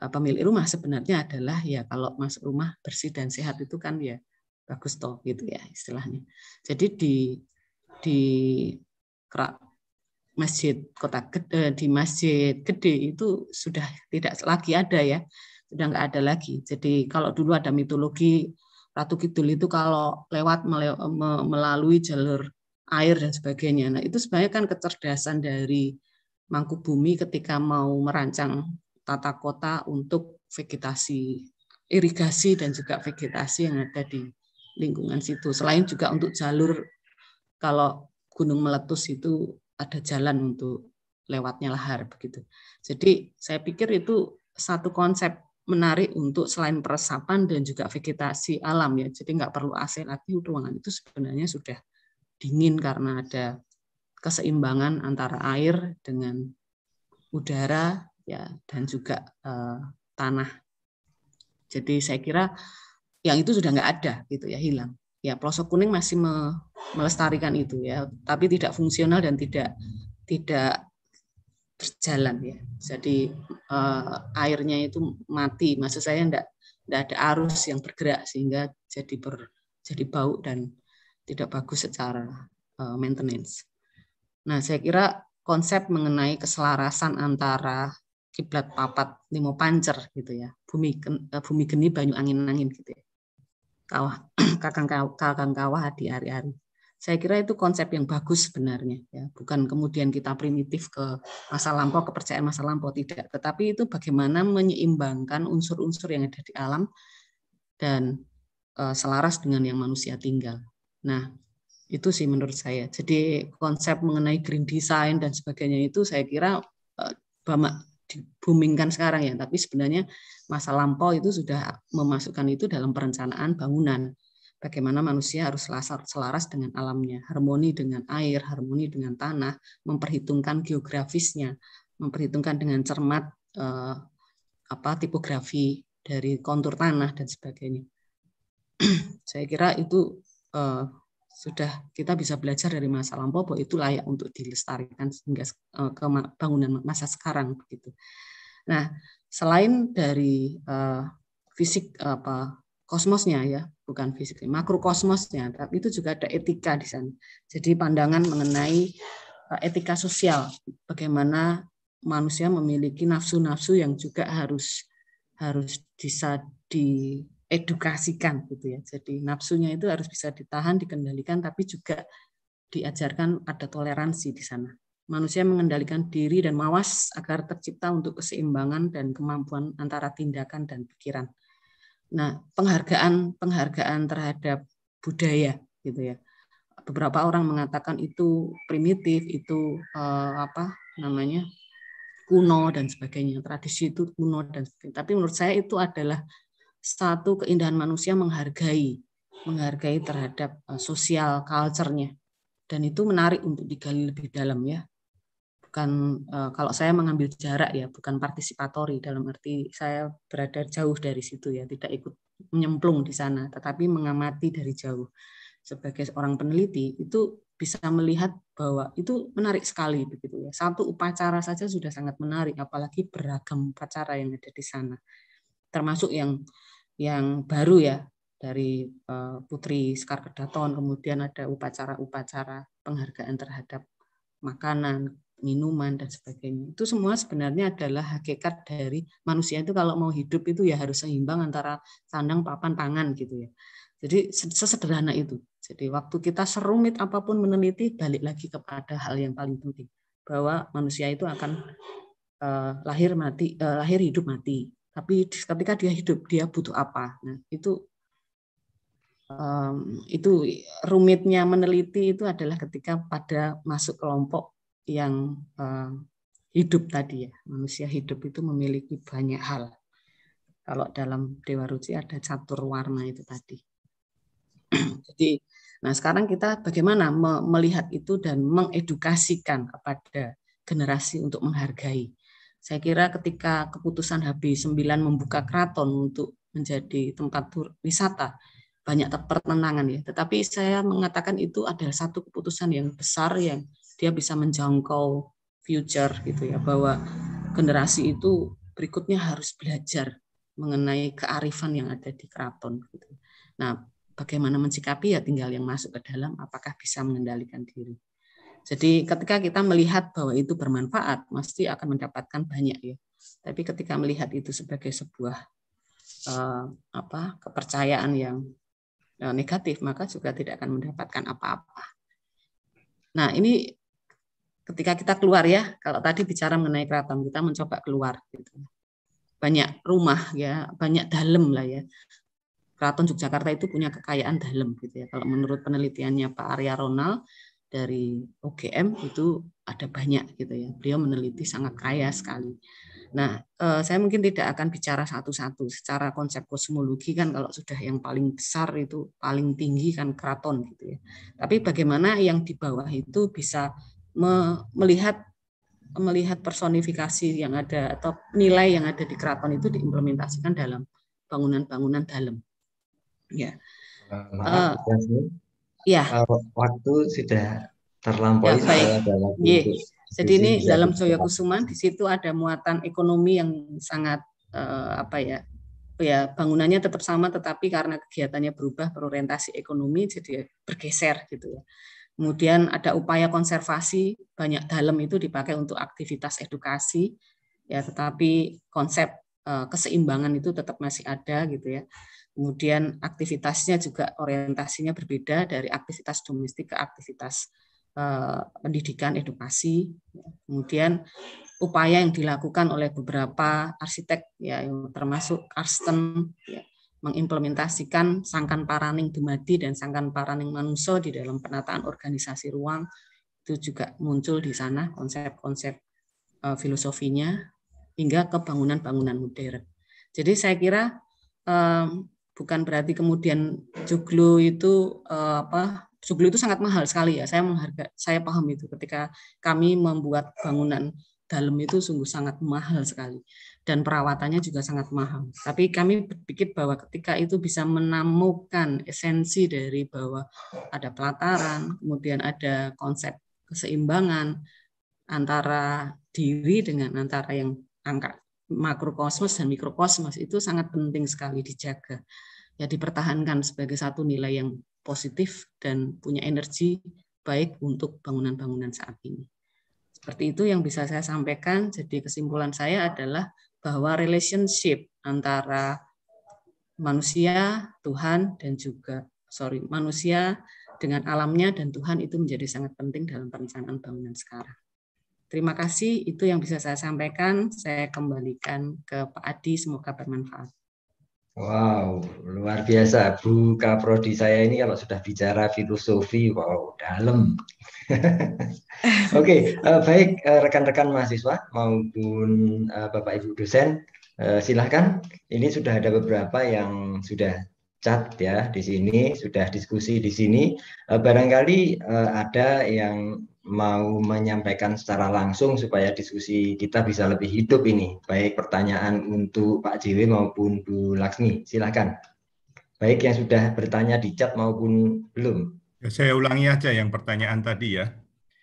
eh, pemilik rumah sebenarnya adalah ya kalau masuk rumah bersih dan sehat itu kan ya bagus toh gitu ya istilahnya. Jadi di di masjid kota gede, eh, di masjid gede itu sudah tidak lagi ada ya sudah nggak ada lagi jadi kalau dulu ada mitologi ratu kidul itu kalau lewat melalui jalur air dan sebagainya nah itu sebenarnya kan kecerdasan dari mangku bumi ketika mau merancang tata kota untuk vegetasi irigasi dan juga vegetasi yang ada di lingkungan situ selain juga untuk jalur kalau gunung meletus itu ada jalan untuk lewatnya lahar begitu. Jadi saya pikir itu satu konsep menarik untuk selain peresapan dan juga vegetasi alam ya. Jadi nggak perlu AC lagi ruangan itu sebenarnya sudah dingin karena ada keseimbangan antara air dengan udara ya dan juga uh, tanah. Jadi saya kira yang itu sudah nggak ada gitu ya hilang. Ya pelosok kuning masih me, melestarikan itu ya, tapi tidak fungsional dan tidak tidak berjalan ya. Jadi uh, airnya itu mati, maksud saya enggak tidak ada arus yang bergerak sehingga jadi ber, jadi bau dan tidak bagus secara uh, maintenance. Nah, saya kira konsep mengenai keselarasan antara kiblat papat limo pancer gitu ya, bumi eh, bumi geni banyu angin angin gitu ya. Kawah kakang kawah kakang kawah di hari-hari. Saya kira itu konsep yang bagus sebenarnya, ya. bukan kemudian kita primitif ke masa lampau, kepercayaan masa lampau tidak, tetapi itu bagaimana menyeimbangkan unsur-unsur yang ada di alam dan eh, selaras dengan yang manusia tinggal. Nah, itu sih menurut saya. Jadi konsep mengenai green design dan sebagainya itu saya kira uh, Bama dibumingkan sekarang ya, tapi sebenarnya masa lampau itu sudah memasukkan itu dalam perencanaan bangunan bagaimana manusia harus selaras dengan alamnya, harmoni dengan air, harmoni dengan tanah, memperhitungkan geografisnya, memperhitungkan dengan cermat eh, apa tipografi dari kontur tanah dan sebagainya. Saya kira itu eh, sudah kita bisa belajar dari masa lampau bahwa itu layak untuk dilestarikan hingga eh, ke bangunan masa sekarang begitu. Nah, selain dari eh, fisik apa kosmosnya ya, bukan fisiknya, makrokosmosnya. Tapi itu juga ada etika di sana. Jadi pandangan mengenai eh, etika sosial, bagaimana manusia memiliki nafsu-nafsu yang juga harus harus bisa diedukasikan gitu ya. Jadi nafsunya itu harus bisa ditahan, dikendalikan, tapi juga diajarkan ada toleransi di sana. Manusia mengendalikan diri dan mawas agar tercipta untuk keseimbangan dan kemampuan antara tindakan dan pikiran Nah, penghargaan penghargaan terhadap budaya gitu ya. Beberapa orang mengatakan itu primitif, itu eh, apa namanya? kuno dan sebagainya. Tradisi itu kuno dan sebagainya. Tapi menurut saya itu adalah satu keindahan manusia menghargai, menghargai terhadap eh, sosial culture-nya. Dan itu menarik untuk digali lebih dalam ya bukan eh, kalau saya mengambil jarak ya bukan partisipatori dalam arti saya berada jauh dari situ ya tidak ikut menyemplung di sana tetapi mengamati dari jauh sebagai seorang peneliti itu bisa melihat bahwa itu menarik sekali begitu ya satu upacara saja sudah sangat menarik apalagi beragam upacara yang ada di sana termasuk yang yang baru ya dari eh, Putri Sekar Kedaton, kemudian ada upacara-upacara penghargaan terhadap makanan, minuman dan sebagainya. Itu semua sebenarnya adalah hakikat dari manusia itu kalau mau hidup itu ya harus seimbang antara sandang, papan, pangan gitu ya. Jadi sesederhana itu. Jadi waktu kita serumit apapun meneliti balik lagi kepada hal yang paling penting bahwa manusia itu akan uh, lahir mati, uh, lahir hidup mati. Tapi ketika dia hidup dia butuh apa? Nah, itu um, itu rumitnya meneliti itu adalah ketika pada masuk kelompok yang uh, hidup tadi ya. Manusia hidup itu memiliki banyak hal. Kalau dalam Dewa Ruci ada catur warna itu tadi. Jadi, nah sekarang kita bagaimana melihat itu dan mengedukasikan kepada generasi untuk menghargai. Saya kira ketika keputusan HB9 membuka keraton untuk menjadi tempat wisata, banyak pertentangan ya. Tetapi saya mengatakan itu adalah satu keputusan yang besar yang dia bisa menjangkau future gitu ya bahwa generasi itu berikutnya harus belajar mengenai kearifan yang ada di keraton gitu. Nah, bagaimana mencikapi ya tinggal yang masuk ke dalam apakah bisa mengendalikan diri. Jadi ketika kita melihat bahwa itu bermanfaat, pasti akan mendapatkan banyak ya. Tapi ketika melihat itu sebagai sebuah eh, apa kepercayaan yang eh, negatif, maka juga tidak akan mendapatkan apa-apa. Nah ini ketika kita keluar ya, kalau tadi bicara mengenai keraton, kita mencoba keluar gitu. Banyak rumah ya, banyak dalam lah ya. Keraton Yogyakarta itu punya kekayaan dalam gitu ya. Kalau menurut penelitiannya Pak Arya Ronald dari OGM itu ada banyak gitu ya. Beliau meneliti sangat kaya sekali. Nah, eh, saya mungkin tidak akan bicara satu-satu. Secara konsep kosmologi kan kalau sudah yang paling besar itu paling tinggi kan keraton gitu ya. Tapi bagaimana yang di bawah itu bisa me melihat melihat personifikasi yang ada atau nilai yang ada di keraton itu diimplementasikan dalam bangunan-bangunan dalam. Ya. Maaf, uh, eh, ya. Eh, waktu sudah terlampaui. Ya, baik. Yeah. Jadi ini dalam Joya Kusuman di situ ada muatan ekonomi yang sangat uh, apa ya ya bangunannya tetap sama tetapi karena kegiatannya berubah berorientasi ekonomi jadi bergeser gitu ya. Kemudian ada upaya konservasi banyak dalam itu dipakai untuk aktivitas edukasi ya tetapi konsep eh, keseimbangan itu tetap masih ada gitu ya. Kemudian aktivitasnya juga orientasinya berbeda dari aktivitas domestik ke aktivitas eh, pendidikan edukasi. Kemudian upaya yang dilakukan oleh beberapa arsitek ya termasuk Arsten ya mengimplementasikan sangkan paraning dumadi dan sangkan paraning manusia di dalam penataan organisasi ruang itu juga muncul di sana konsep-konsep eh, filosofinya hingga ke bangunan-bangunan modern. Jadi saya kira eh, bukan berarti kemudian joglo itu uh, apa joglo itu sangat mahal sekali ya. Saya menghargai, saya paham itu ketika kami membuat bangunan dalam itu sungguh sangat mahal sekali dan perawatannya juga sangat mahal. Tapi kami berpikir bahwa ketika itu bisa menemukan esensi dari bahwa ada pelataran, kemudian ada konsep keseimbangan antara diri dengan antara yang angka makrokosmos dan mikrokosmos itu sangat penting sekali dijaga. Ya dipertahankan sebagai satu nilai yang positif dan punya energi baik untuk bangunan-bangunan saat ini. Seperti itu yang bisa saya sampaikan. Jadi kesimpulan saya adalah bahwa relationship antara manusia, Tuhan, dan juga sorry manusia dengan alamnya dan Tuhan itu menjadi sangat penting dalam perencanaan bangunan sekarang. Terima kasih, itu yang bisa saya sampaikan. Saya kembalikan ke Pak Adi, semoga bermanfaat. Wow, luar biasa. Bu Kaprodi saya ini kalau sudah bicara filosofi, wow, dalam. Oke, okay, uh, eh, baik uh, rekan-rekan mahasiswa maupun uh, Bapak Ibu dosen, uh, silahkan. Ini sudah ada beberapa yang sudah chat ya di sini, sudah diskusi di sini. Uh, barangkali uh, ada yang mau menyampaikan secara langsung supaya diskusi kita bisa lebih hidup ini. Baik pertanyaan untuk Pak Jiwi maupun Bu Laksmi, silakan. Baik yang sudah bertanya di chat maupun belum. Ya, saya ulangi aja yang pertanyaan tadi ya.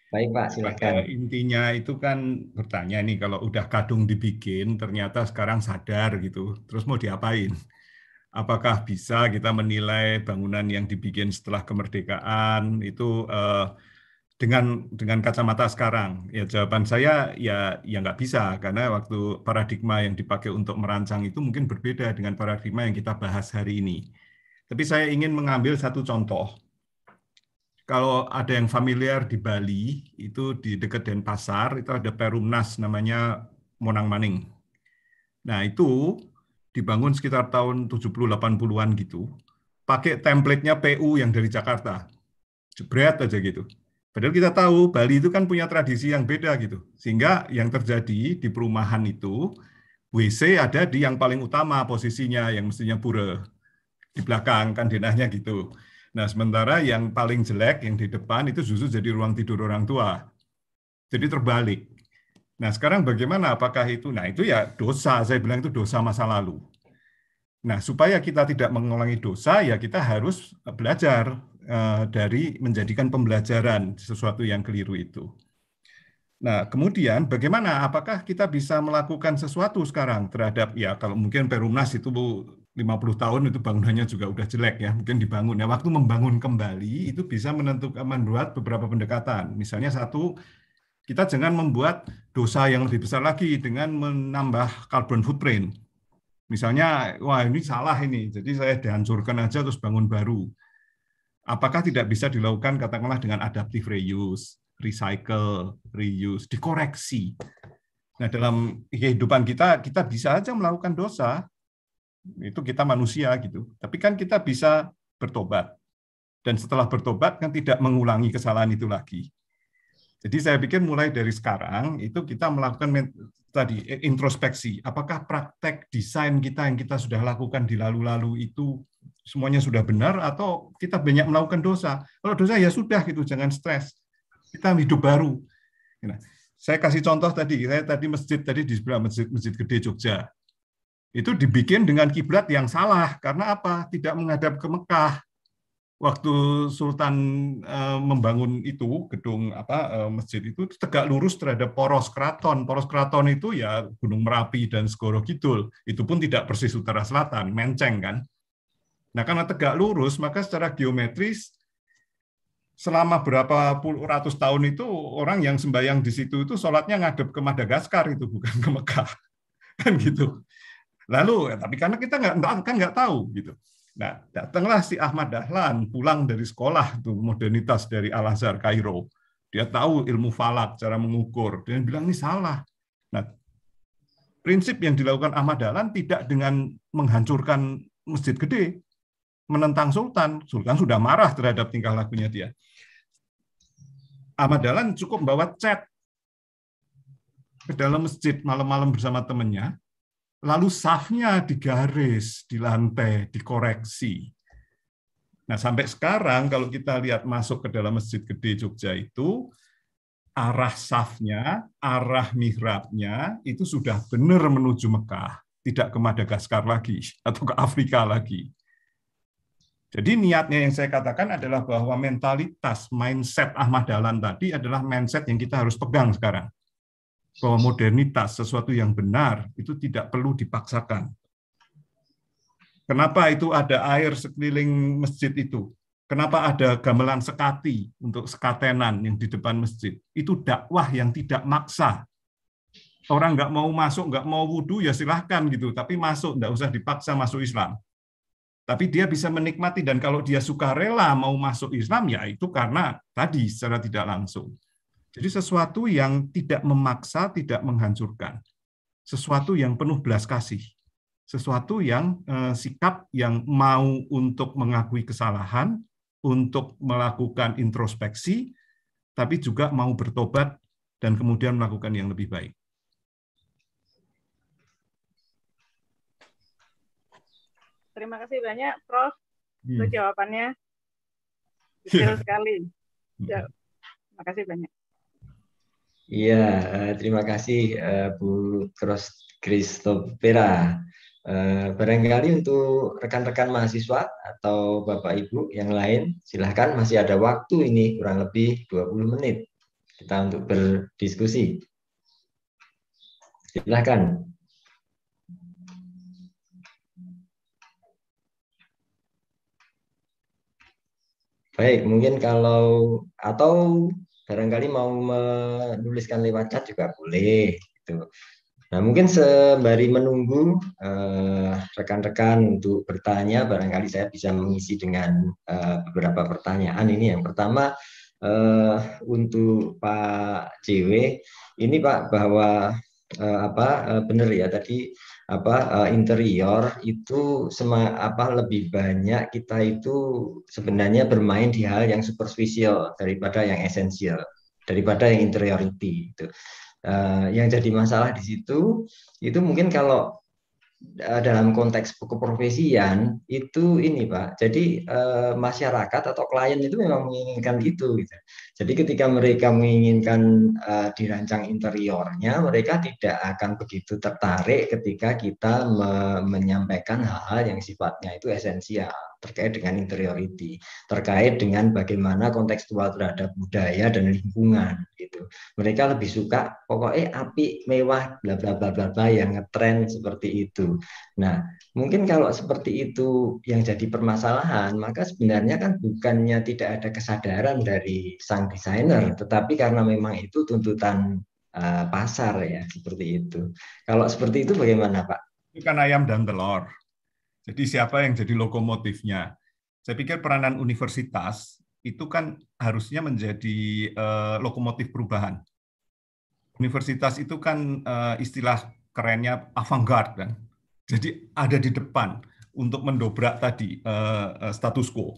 Baik Pak, silakan. Pada intinya itu kan bertanya nih kalau udah kadung dibikin ternyata sekarang sadar gitu. Terus mau diapain? Apakah bisa kita menilai bangunan yang dibikin setelah kemerdekaan itu eh, dengan dengan kacamata sekarang ya jawaban saya ya ya nggak bisa karena waktu paradigma yang dipakai untuk merancang itu mungkin berbeda dengan paradigma yang kita bahas hari ini. Tapi saya ingin mengambil satu contoh. Kalau ada yang familiar di Bali itu di dekat Denpasar itu ada Perumnas namanya Monang Maning. Nah, itu dibangun sekitar tahun 70-80-an gitu. Pakai template-nya PU yang dari Jakarta. Jebret aja gitu Padahal kita tahu Bali itu kan punya tradisi yang beda gitu. Sehingga yang terjadi di perumahan itu WC ada di yang paling utama posisinya yang mestinya pura di belakang kan denahnya gitu. Nah, sementara yang paling jelek yang di depan itu justru jadi ruang tidur orang tua. Jadi terbalik. Nah, sekarang bagaimana apakah itu? Nah, itu ya dosa, saya bilang itu dosa masa lalu. Nah, supaya kita tidak mengulangi dosa ya kita harus belajar Eh, dari menjadikan pembelajaran sesuatu yang keliru itu. Nah, kemudian bagaimana? Apakah kita bisa melakukan sesuatu sekarang terhadap ya kalau mungkin Perumnas itu 50 tahun itu bangunannya juga udah jelek ya, mungkin dibangun. Ya, waktu membangun kembali itu bisa menentukan membuat beberapa pendekatan. Misalnya satu kita jangan membuat dosa yang lebih besar lagi dengan menambah carbon footprint. Misalnya, wah ini salah ini, jadi saya dihancurkan aja terus bangun baru apakah tidak bisa dilakukan katakanlah dengan adaptive reuse, recycle, reuse, dikoreksi. Nah, dalam kehidupan kita kita bisa aja melakukan dosa. Itu kita manusia gitu. Tapi kan kita bisa bertobat. Dan setelah bertobat kan tidak mengulangi kesalahan itu lagi. Jadi saya pikir mulai dari sekarang itu kita melakukan tadi introspeksi. Apakah praktek desain kita yang kita sudah lakukan di lalu-lalu itu semuanya sudah benar atau kita banyak melakukan dosa. Kalau dosa ya sudah gitu, jangan stres. Kita hidup baru. Nah, saya kasih contoh tadi, saya tadi masjid tadi di sebelah masjid masjid gede Jogja. Itu dibikin dengan kiblat yang salah karena apa? Tidak menghadap ke Mekah. Waktu Sultan eh, membangun itu gedung apa eh, masjid itu tegak lurus terhadap poros keraton. Poros keraton itu ya Gunung Merapi dan Segoro Kidul. Itu pun tidak persis utara selatan, menceng kan Nah, karena tegak lurus, maka secara geometris selama berapa puluh ratus tahun itu orang yang sembahyang di situ itu sholatnya ngadep ke Madagaskar itu bukan ke Mekah kan gitu. Lalu ya, tapi karena kita nggak kan nggak tahu gitu. Nah datanglah si Ahmad Dahlan pulang dari sekolah itu modernitas dari Al Azhar Kairo. Dia tahu ilmu falak cara mengukur. Dia bilang ini salah. Nah prinsip yang dilakukan Ahmad Dahlan tidak dengan menghancurkan masjid gede, menentang Sultan, Sultan sudah marah terhadap tingkah lakunya dia. Ahmad Dahlan cukup membawa cat ke dalam masjid malam-malam bersama temannya, lalu safnya digaris, di lantai, dikoreksi. Nah, sampai sekarang kalau kita lihat masuk ke dalam masjid gede Jogja itu, arah safnya, arah mihrabnya itu sudah benar menuju Mekah, tidak ke Madagaskar lagi atau ke Afrika lagi. Jadi niatnya yang saya katakan adalah bahwa mentalitas, mindset Ahmad Dahlan tadi adalah mindset yang kita harus pegang sekarang. Bahwa modernitas, sesuatu yang benar, itu tidak perlu dipaksakan. Kenapa itu ada air sekeliling masjid itu? Kenapa ada gamelan sekati untuk sekatenan yang di depan masjid? Itu dakwah yang tidak maksa. Orang nggak mau masuk, nggak mau wudhu, ya silahkan gitu. Tapi masuk, nggak usah dipaksa masuk Islam tapi dia bisa menikmati dan kalau dia suka rela mau masuk Islam ya itu karena tadi secara tidak langsung. Jadi sesuatu yang tidak memaksa, tidak menghancurkan. Sesuatu yang penuh belas kasih. Sesuatu yang eh, sikap yang mau untuk mengakui kesalahan, untuk melakukan introspeksi, tapi juga mau bertobat dan kemudian melakukan yang lebih baik. Terima kasih banyak, Prof. Hmm. Itu jawabannya detail sekali. Hmm. Ya, terima kasih banyak. Iya, eh, terima kasih eh, Bu Cross Kristopera. Eh, barangkali untuk rekan-rekan mahasiswa atau Bapak Ibu yang lain, silahkan masih ada waktu ini kurang lebih 20 menit kita untuk berdiskusi. Silahkan. Baik, mungkin kalau atau barangkali mau menuliskan lewat chat juga boleh gitu. Nah, mungkin sembari menunggu eh, rekan-rekan uh, untuk bertanya, barangkali saya bisa mengisi dengan uh, beberapa pertanyaan ini. Yang pertama uh, untuk Pak jw ini Pak bahwa uh, apa uh, benar ya tadi apa eh, interior itu sema, apa lebih banyak kita itu sebenarnya bermain di hal yang superficial daripada yang esensial daripada yang interiority itu. Uh, eh, yang jadi masalah di situ itu mungkin kalau Eh, dalam konteks keprofesian itu ini pak jadi e, masyarakat atau klien itu memang menginginkan itu gitu jadi ketika mereka menginginkan e, dirancang interiornya mereka tidak akan begitu tertarik ketika kita me menyampaikan hal-hal yang sifatnya itu esensial terkait dengan interiority, terkait dengan bagaimana kontekstual terhadap budaya dan lingkungan gitu. Mereka lebih suka pokoknya api mewah bla bla bla bla bla yang ngetren seperti itu Nah, mungkin kalau seperti itu yang jadi permasalahan, maka sebenarnya kan bukannya tidak ada kesadaran dari sang desainer, tetapi karena memang itu tuntutan uh, pasar ya seperti itu. Kalau seperti itu bagaimana Pak? Bukan ayam dan telur. Jadi siapa yang jadi lokomotifnya? Saya pikir peranan universitas itu kan harusnya menjadi uh, lokomotif perubahan. Universitas itu kan eh, istilah kerennya avant-garde kan. Jadi ada di depan untuk mendobrak tadi eh, eh, status quo.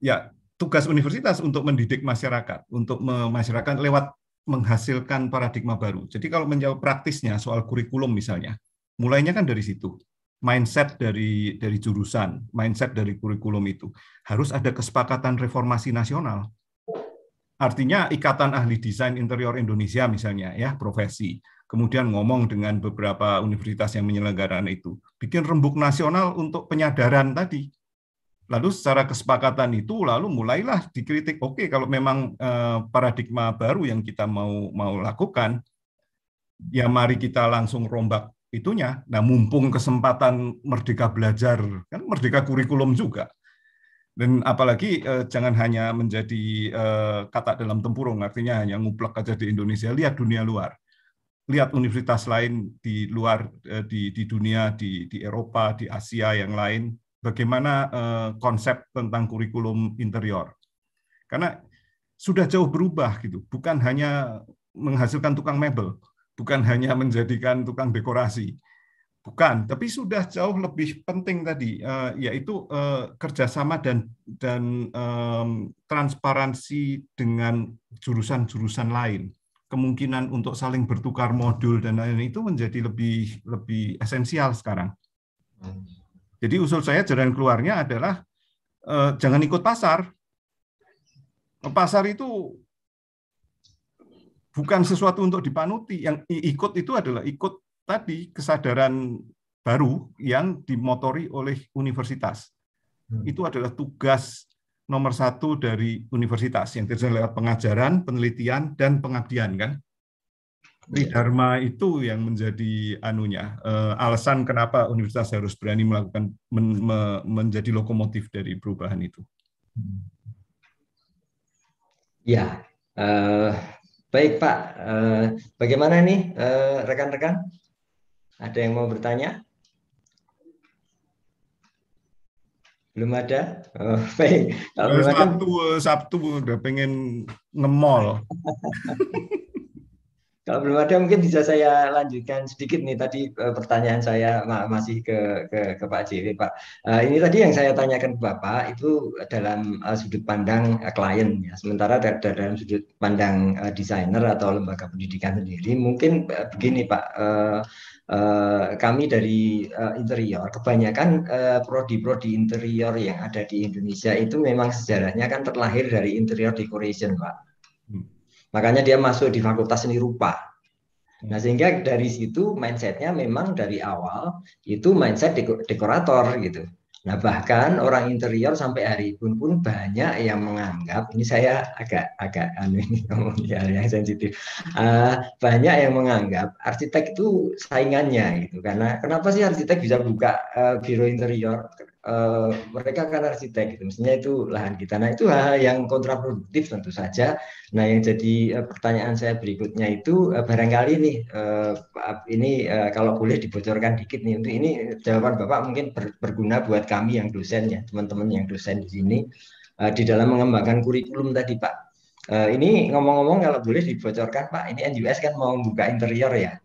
Ya, tugas universitas untuk mendidik masyarakat, untuk masyarakat lewat menghasilkan paradigma baru. Jadi kalau menjawab praktisnya soal kurikulum misalnya, mulainya kan dari situ. Mindset dari dari jurusan, mindset dari kurikulum itu harus ada kesepakatan reformasi nasional. Artinya ikatan ahli desain interior Indonesia misalnya ya, profesi kemudian ngomong dengan beberapa universitas yang menyelenggarakan itu, bikin rembuk nasional untuk penyadaran tadi. Lalu secara kesepakatan itu lalu mulailah dikritik, oke okay, kalau memang eh, paradigma baru yang kita mau mau lakukan, ya mari kita langsung rombak itunya. Nah, mumpung kesempatan merdeka belajar, kan merdeka kurikulum juga. Dan apalagi eh, jangan hanya menjadi eh, kata dalam tempurung, artinya hanya nguplek aja di Indonesia, lihat dunia luar lihat universitas lain di luar eh, di di dunia di di Eropa di Asia yang lain bagaimana eh, konsep tentang kurikulum interior karena sudah jauh berubah gitu bukan hanya menghasilkan tukang mebel bukan hanya menjadikan tukang dekorasi bukan tapi sudah jauh lebih penting tadi eh, yaitu kerjasama dan dan transparansi dengan jurusan-jurusan lain kemungkinan untuk saling bertukar modul dan lain-lain itu menjadi lebih lebih esensial sekarang. Jadi usul saya jalan keluarnya adalah eh, jangan ikut pasar. Eh, pasar itu bukan sesuatu untuk dipanuti. Yang ikut itu adalah ikut tadi kesadaran baru yang dimotori oleh universitas. Hmm. Itu adalah tugas nomor satu dari universitas yang terjadi lewat pengajaran, penelitian, dan pengabdian kan. Iya. Dharma itu yang menjadi anunya uh, alasan kenapa universitas harus berani melakukan men, me, menjadi lokomotif dari perubahan itu. Ya, uh, baik Pak. Uh, bagaimana nih rekan-rekan? Ada yang mau bertanya? belum ada oh, kalau belum Sabtu ada, Sabtu udah pengen ngemol kalau belum ada mungkin bisa saya lanjutkan sedikit nih tadi eh, pertanyaan saya masih ke ke, ke Pak jiri Pak eh, ini tadi yang saya tanyakan ke Bapak itu dalam eh, sudut pandang klien ya sementara dari, dalam sudut pandang desainer atau lembaga pendidikan sendiri mungkin begini Pak Uh, kami dari uh, interior, kebanyakan uh, prodi-prodi interior yang ada di Indonesia itu memang sejarahnya kan terlahir dari interior decoration, Pak. Hmm. Makanya dia masuk di Fakultas Seni Rupa. Hmm. Nah, sehingga dari situ mindsetnya memang dari awal itu mindset dekorator gitu. Nah, bahkan orang interior sampai hari pun pun banyak yang menganggap ini saya agak agak anu ini ya, yang sensitif. Uh, banyak yang menganggap arsitek itu saingannya gitu karena kenapa sih arsitek bisa buka uh, biro interior? Eh, mereka kan arsitek, gitu. Maksudnya itu lahan kita. Nah itu hal, -hal yang kontraproduktif tentu saja. Nah yang jadi uh, pertanyaan saya berikutnya itu uh, barangkali nih uh, ini uh, kalau boleh dibocorkan dikit nih untuk ini jawaban bapak mungkin ber, berguna buat kami yang dosen ya teman-teman yang dosen di sini uh, di dalam mengembangkan kurikulum tadi pak. Uh, ini ngomong-ngomong kalau boleh dibocorkan Pak, ini NUS kan mau buka interior ya.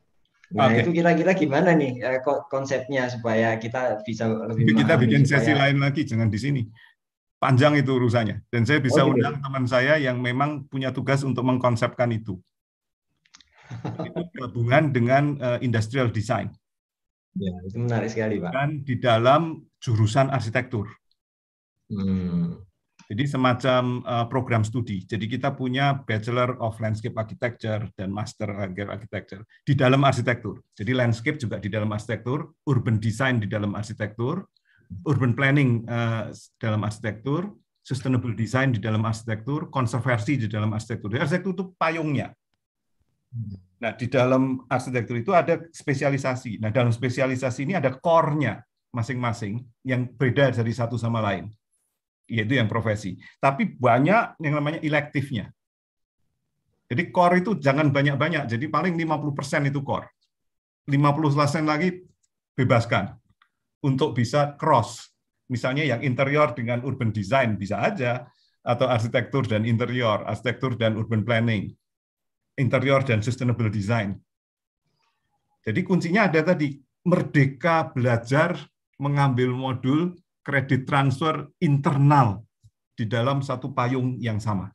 Nah okay. itu kira-kira gimana nih eh, konsepnya supaya kita bisa lebih kita bikin supaya... Gitu sesi lain lagi jangan di sini panjang itu urusannya dan saya oh, bisa oh, gitu. undang teman saya yang memang punya tugas untuk mengkonsepkan itu itu gabungan dengan eh, industrial design ya itu menarik sekali pak dan di dalam jurusan arsitektur hmm. Jadi semacam uh, program studi. Jadi kita punya Bachelor of Landscape Architecture dan Master Landscape Architecture di dalam arsitektur. Jadi landscape juga di dalam arsitektur, urban design di dalam arsitektur, urban planning uh, dalam arsitektur, sustainable design di dalam arsitektur, konservasi di dalam arsitektur. Di arsitektur itu payungnya. Nah, di dalam arsitektur itu ada spesialisasi. Nah, dalam spesialisasi ini ada core-nya masing-masing yang beda dari satu sama lain yaitu yang profesi. Tapi banyak yang namanya elektifnya. Jadi core itu jangan banyak-banyak, jadi paling 50% itu core. 50% lagi bebaskan untuk bisa cross. Misalnya yang interior dengan urban design bisa aja, atau arsitektur dan interior, arsitektur dan urban planning, interior dan sustainable design. Jadi kuncinya ada tadi, merdeka belajar mengambil modul kredit transfer internal di dalam satu payung yang sama.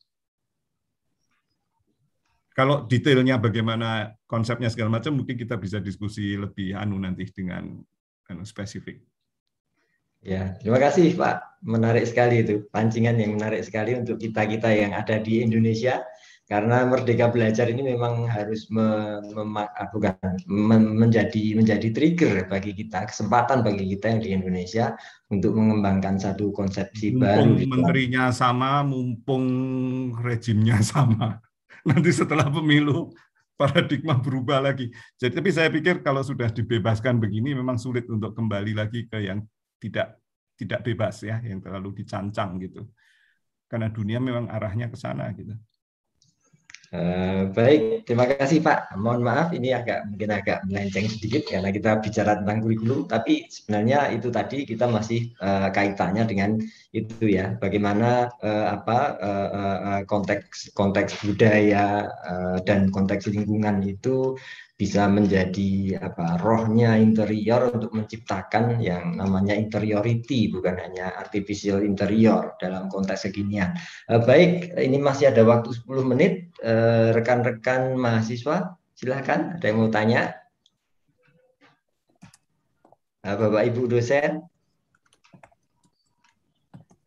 Kalau detailnya bagaimana konsepnya segala macam, mungkin kita bisa diskusi lebih anu nanti dengan anu spesifik. Ya, terima kasih Pak. Menarik sekali itu pancingan yang menarik sekali untuk kita kita yang ada di Indonesia karena merdeka belajar ini memang harus me, me, ah, bukan, me, menjadi menjadi trigger bagi kita kesempatan bagi kita yang di Indonesia untuk mengembangkan satu konsepsi mumpung baru. menterinya gitu. sama, mumpung rejimnya sama. Nanti setelah pemilu paradigma berubah lagi. Jadi tapi saya pikir kalau sudah dibebaskan begini memang sulit untuk kembali lagi ke yang tidak tidak bebas ya, yang terlalu dicancang gitu. Karena dunia memang arahnya ke sana gitu. Uh, baik, terima kasih Pak. Mohon maaf ini agak mungkin agak melenceng sedikit karena kita bicara tentang kurikulum, tapi sebenarnya itu tadi kita masih uh, kaitannya dengan itu ya, bagaimana uh, apa uh, uh, konteks konteks budaya uh, dan konteks lingkungan itu bisa menjadi apa rohnya interior untuk menciptakan yang namanya interiority bukan hanya artificial interior dalam konteks kekinian. Eh, baik, ini masih ada waktu 10 menit eh, rekan-rekan eh, mahasiswa silahkan ada yang mau tanya. Eh, Bapak Ibu dosen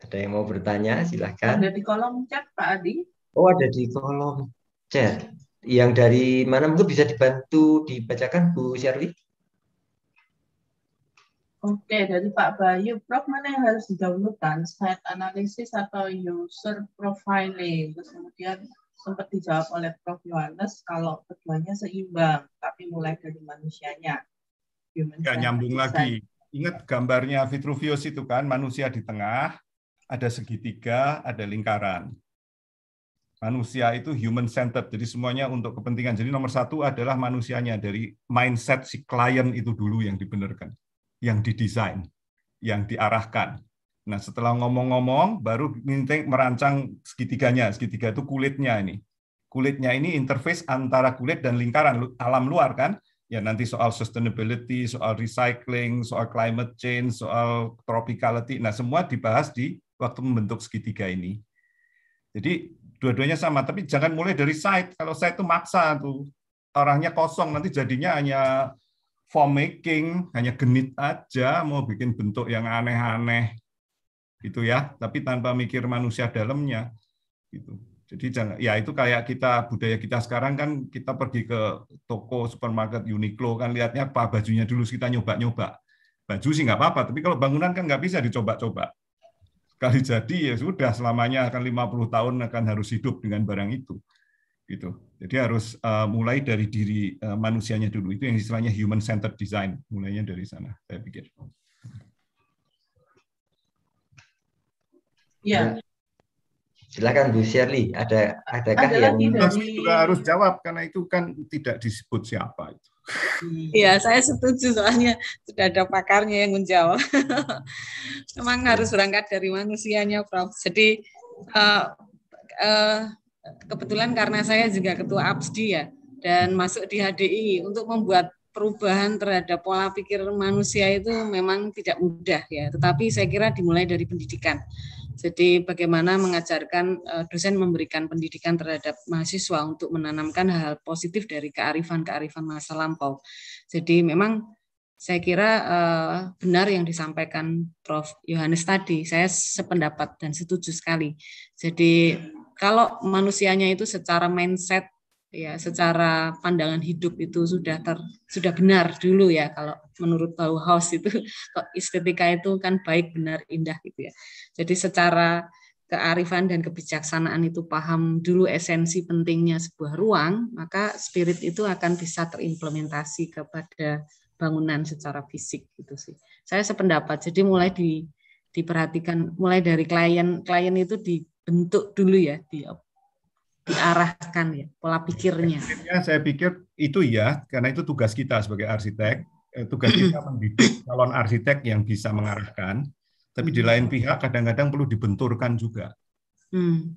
ada yang mau bertanya silahkan. Ada di kolom chat Pak Adi. Oh ada di kolom chat yang dari mana mungkin bisa dibantu dibacakan Bu Sherly? Oke, dari Pak Bayu, Prof, mana yang harus didownloadkan? Site analisis atau user profiling? Terus kemudian sempat dijawab oleh Prof. Yohanes kalau keduanya seimbang, tapi mulai dari manusianya. Human ya, nyambung design. lagi. Ingat gambarnya Vitruvius itu kan, manusia di tengah, ada segitiga, ada lingkaran manusia itu human centered, jadi semuanya untuk kepentingan. Jadi nomor satu adalah manusianya dari mindset si klien itu dulu yang dibenarkan, yang didesain, yang diarahkan. Nah setelah ngomong-ngomong, baru minting merancang segitiganya. Segitiga itu kulitnya ini. Kulitnya ini interface antara kulit dan lingkaran alam luar kan. Ya nanti soal sustainability, soal recycling, soal climate change, soal tropicality. Nah semua dibahas di waktu membentuk segitiga ini. Jadi dua-duanya sama, tapi jangan mulai dari site. Kalau site itu maksa tuh orangnya kosong, nanti jadinya hanya form making, hanya genit aja, mau bikin bentuk yang aneh-aneh gitu ya, tapi tanpa mikir manusia dalamnya gitu. Jadi jangan ya itu kayak kita budaya kita sekarang kan kita pergi ke toko supermarket Uniqlo kan lihatnya apa bajunya dulu kita nyoba-nyoba. Baju sih nggak apa-apa, tapi kalau bangunan kan nggak bisa dicoba-coba. Kali jadi ya sudah selamanya akan 50 tahun akan harus hidup dengan barang itu. Gitu. Jadi harus uh, mulai dari diri uh, manusianya dulu. Itu yang istilahnya human centered design. Mulainya dari sana, saya pikir. Iya. Silakan Bu Shirley, ada adakah ada yang lagi dari... juga harus jawab karena itu kan tidak disebut siapa itu. Iya, saya setuju soalnya sudah ada pakarnya yang menjawab. Memang harus berangkat dari manusianya, Prof. Jadi uh, uh, kebetulan karena saya juga ketua APSDI ya dan masuk di HDI untuk membuat perubahan terhadap pola pikir manusia itu memang tidak mudah ya, tetapi saya kira dimulai dari pendidikan. Jadi bagaimana mengajarkan eh, dosen memberikan pendidikan terhadap mahasiswa untuk menanamkan hal-hal positif dari kearifan-kearifan masa lampau. Jadi memang saya kira eh, benar yang disampaikan Prof. Yohanes tadi. Saya sependapat dan setuju sekali. Jadi kalau manusianya itu secara mindset ya secara pandangan hidup itu sudah ter, sudah benar dulu ya kalau menurut Bauhaus itu kok estetika itu kan baik benar indah gitu ya jadi secara kearifan dan kebijaksanaan itu paham dulu esensi pentingnya sebuah ruang, maka spirit itu akan bisa terimplementasi kepada bangunan secara fisik gitu sih. Saya sependapat. Jadi mulai di diperhatikan mulai dari klien klien itu dibentuk dulu ya, di diarahkan ya pola pikirnya. Saya pikir itu ya, karena itu tugas kita sebagai arsitek, eh, tugas kita mendidik calon arsitek yang bisa mengarahkan tapi di lain pihak kadang-kadang perlu dibenturkan juga. Hmm.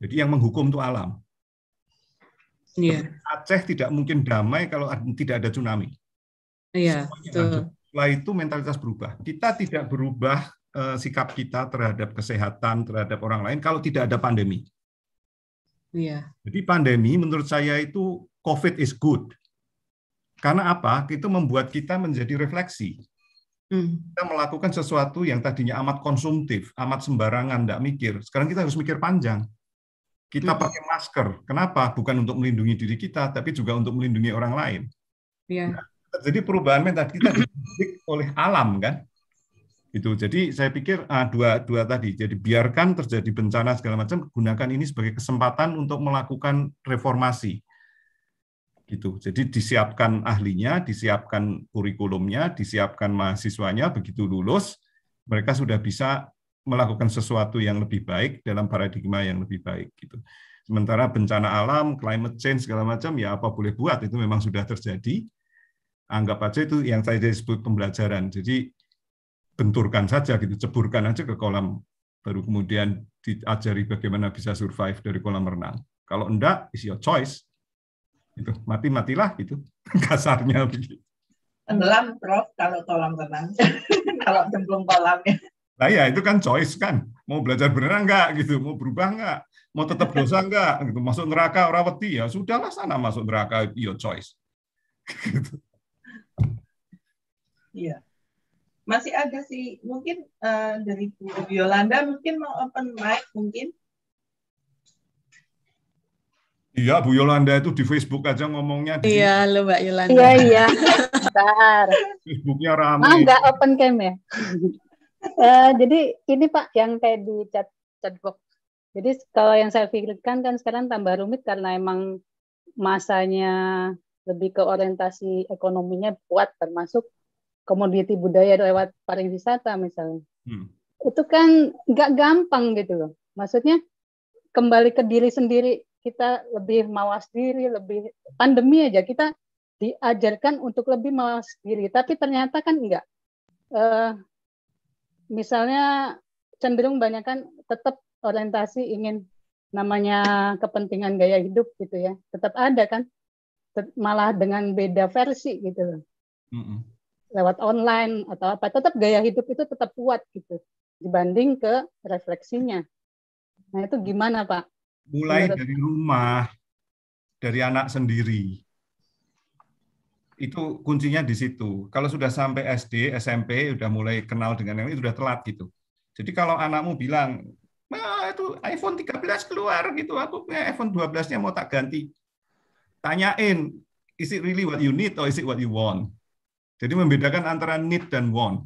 Jadi yang menghukum itu alam. Yeah. Iya. Aceh tidak mungkin damai kalau tidak ada tsunami. Yeah, iya, Setelah itu mentalitas berubah. Kita tidak berubah uh, sikap kita terhadap kesehatan terhadap orang lain kalau tidak ada pandemi. Yeah. Jadi pandemi menurut saya itu COVID is good. Karena apa? Itu membuat kita menjadi refleksi. Hmm. Kita melakukan sesuatu yang tadinya amat konsumtif, amat sembarangan, tidak mikir. Sekarang kita harus mikir panjang. Kita hmm. pakai masker. Kenapa? Bukan untuk melindungi diri kita, tapi juga untuk melindungi orang lain. Ya. Nah, jadi perubahan mental kita dibentuk oleh alam kan? Itu. Jadi saya pikir ah, dua dua tadi. Jadi biarkan terjadi bencana segala macam. Gunakan ini sebagai kesempatan untuk melakukan reformasi gitu. Jadi disiapkan ahlinya, disiapkan kurikulumnya, disiapkan mahasiswanya begitu lulus mereka sudah bisa melakukan sesuatu yang lebih baik dalam paradigma yang lebih baik gitu. Sementara bencana alam, climate change segala macam ya apa boleh buat itu memang sudah terjadi. Anggap aja itu yang saya sebut pembelajaran. Jadi benturkan saja gitu, ceburkan aja ke kolam baru kemudian diajari bagaimana bisa survive dari kolam renang. Kalau enggak, is your choice gitu. mati matilah gitu kasarnya begitu tenggelam prof kalau tolong tenang kalau cemplung kolamnya lah ya itu kan choice kan mau belajar beneran enggak gitu mau berubah enggak mau tetap dosa enggak gitu masuk neraka orang peti ya sudahlah sana masuk neraka your iya, choice gitu. Iya. Masih ada sih, mungkin uh, dari Bu Yolanda mungkin mau open mic mungkin Iya, Bu Yolanda itu di Facebook aja ngomongnya. Di... Iya, lo Mbak Yolanda. Iya, iya. Bentar. Facebooknya ramai. Ah, nggak open cam ya? uh, jadi ini Pak yang kayak di chat chatbox. Jadi kalau yang saya pikirkan kan sekarang tambah rumit karena emang masanya lebih ke orientasi ekonominya kuat termasuk komoditi budaya lewat pariwisata misalnya. Hmm. Itu kan nggak gampang gitu loh. Maksudnya kembali ke diri sendiri kita lebih mawas diri, lebih pandemi aja kita diajarkan untuk lebih mawas diri, tapi ternyata kan enggak. Uh, misalnya cenderung banyak kan tetap orientasi ingin namanya kepentingan gaya hidup gitu ya, tetap ada kan, malah dengan beda versi gitu Mm Lewat online atau apa, tetap gaya hidup itu tetap kuat gitu dibanding ke refleksinya. Nah itu gimana Pak? mulai Menurut. Iya. dari rumah, dari anak sendiri. Itu kuncinya di situ. Kalau sudah sampai SD, SMP, sudah mulai kenal dengan yang itu sudah telat gitu. Jadi kalau anakmu bilang, ah, itu iPhone 13 keluar gitu, aku punya iPhone 12-nya mau tak ganti." Tanyain, is it really what you need or is it what you want? Jadi membedakan antara need dan want.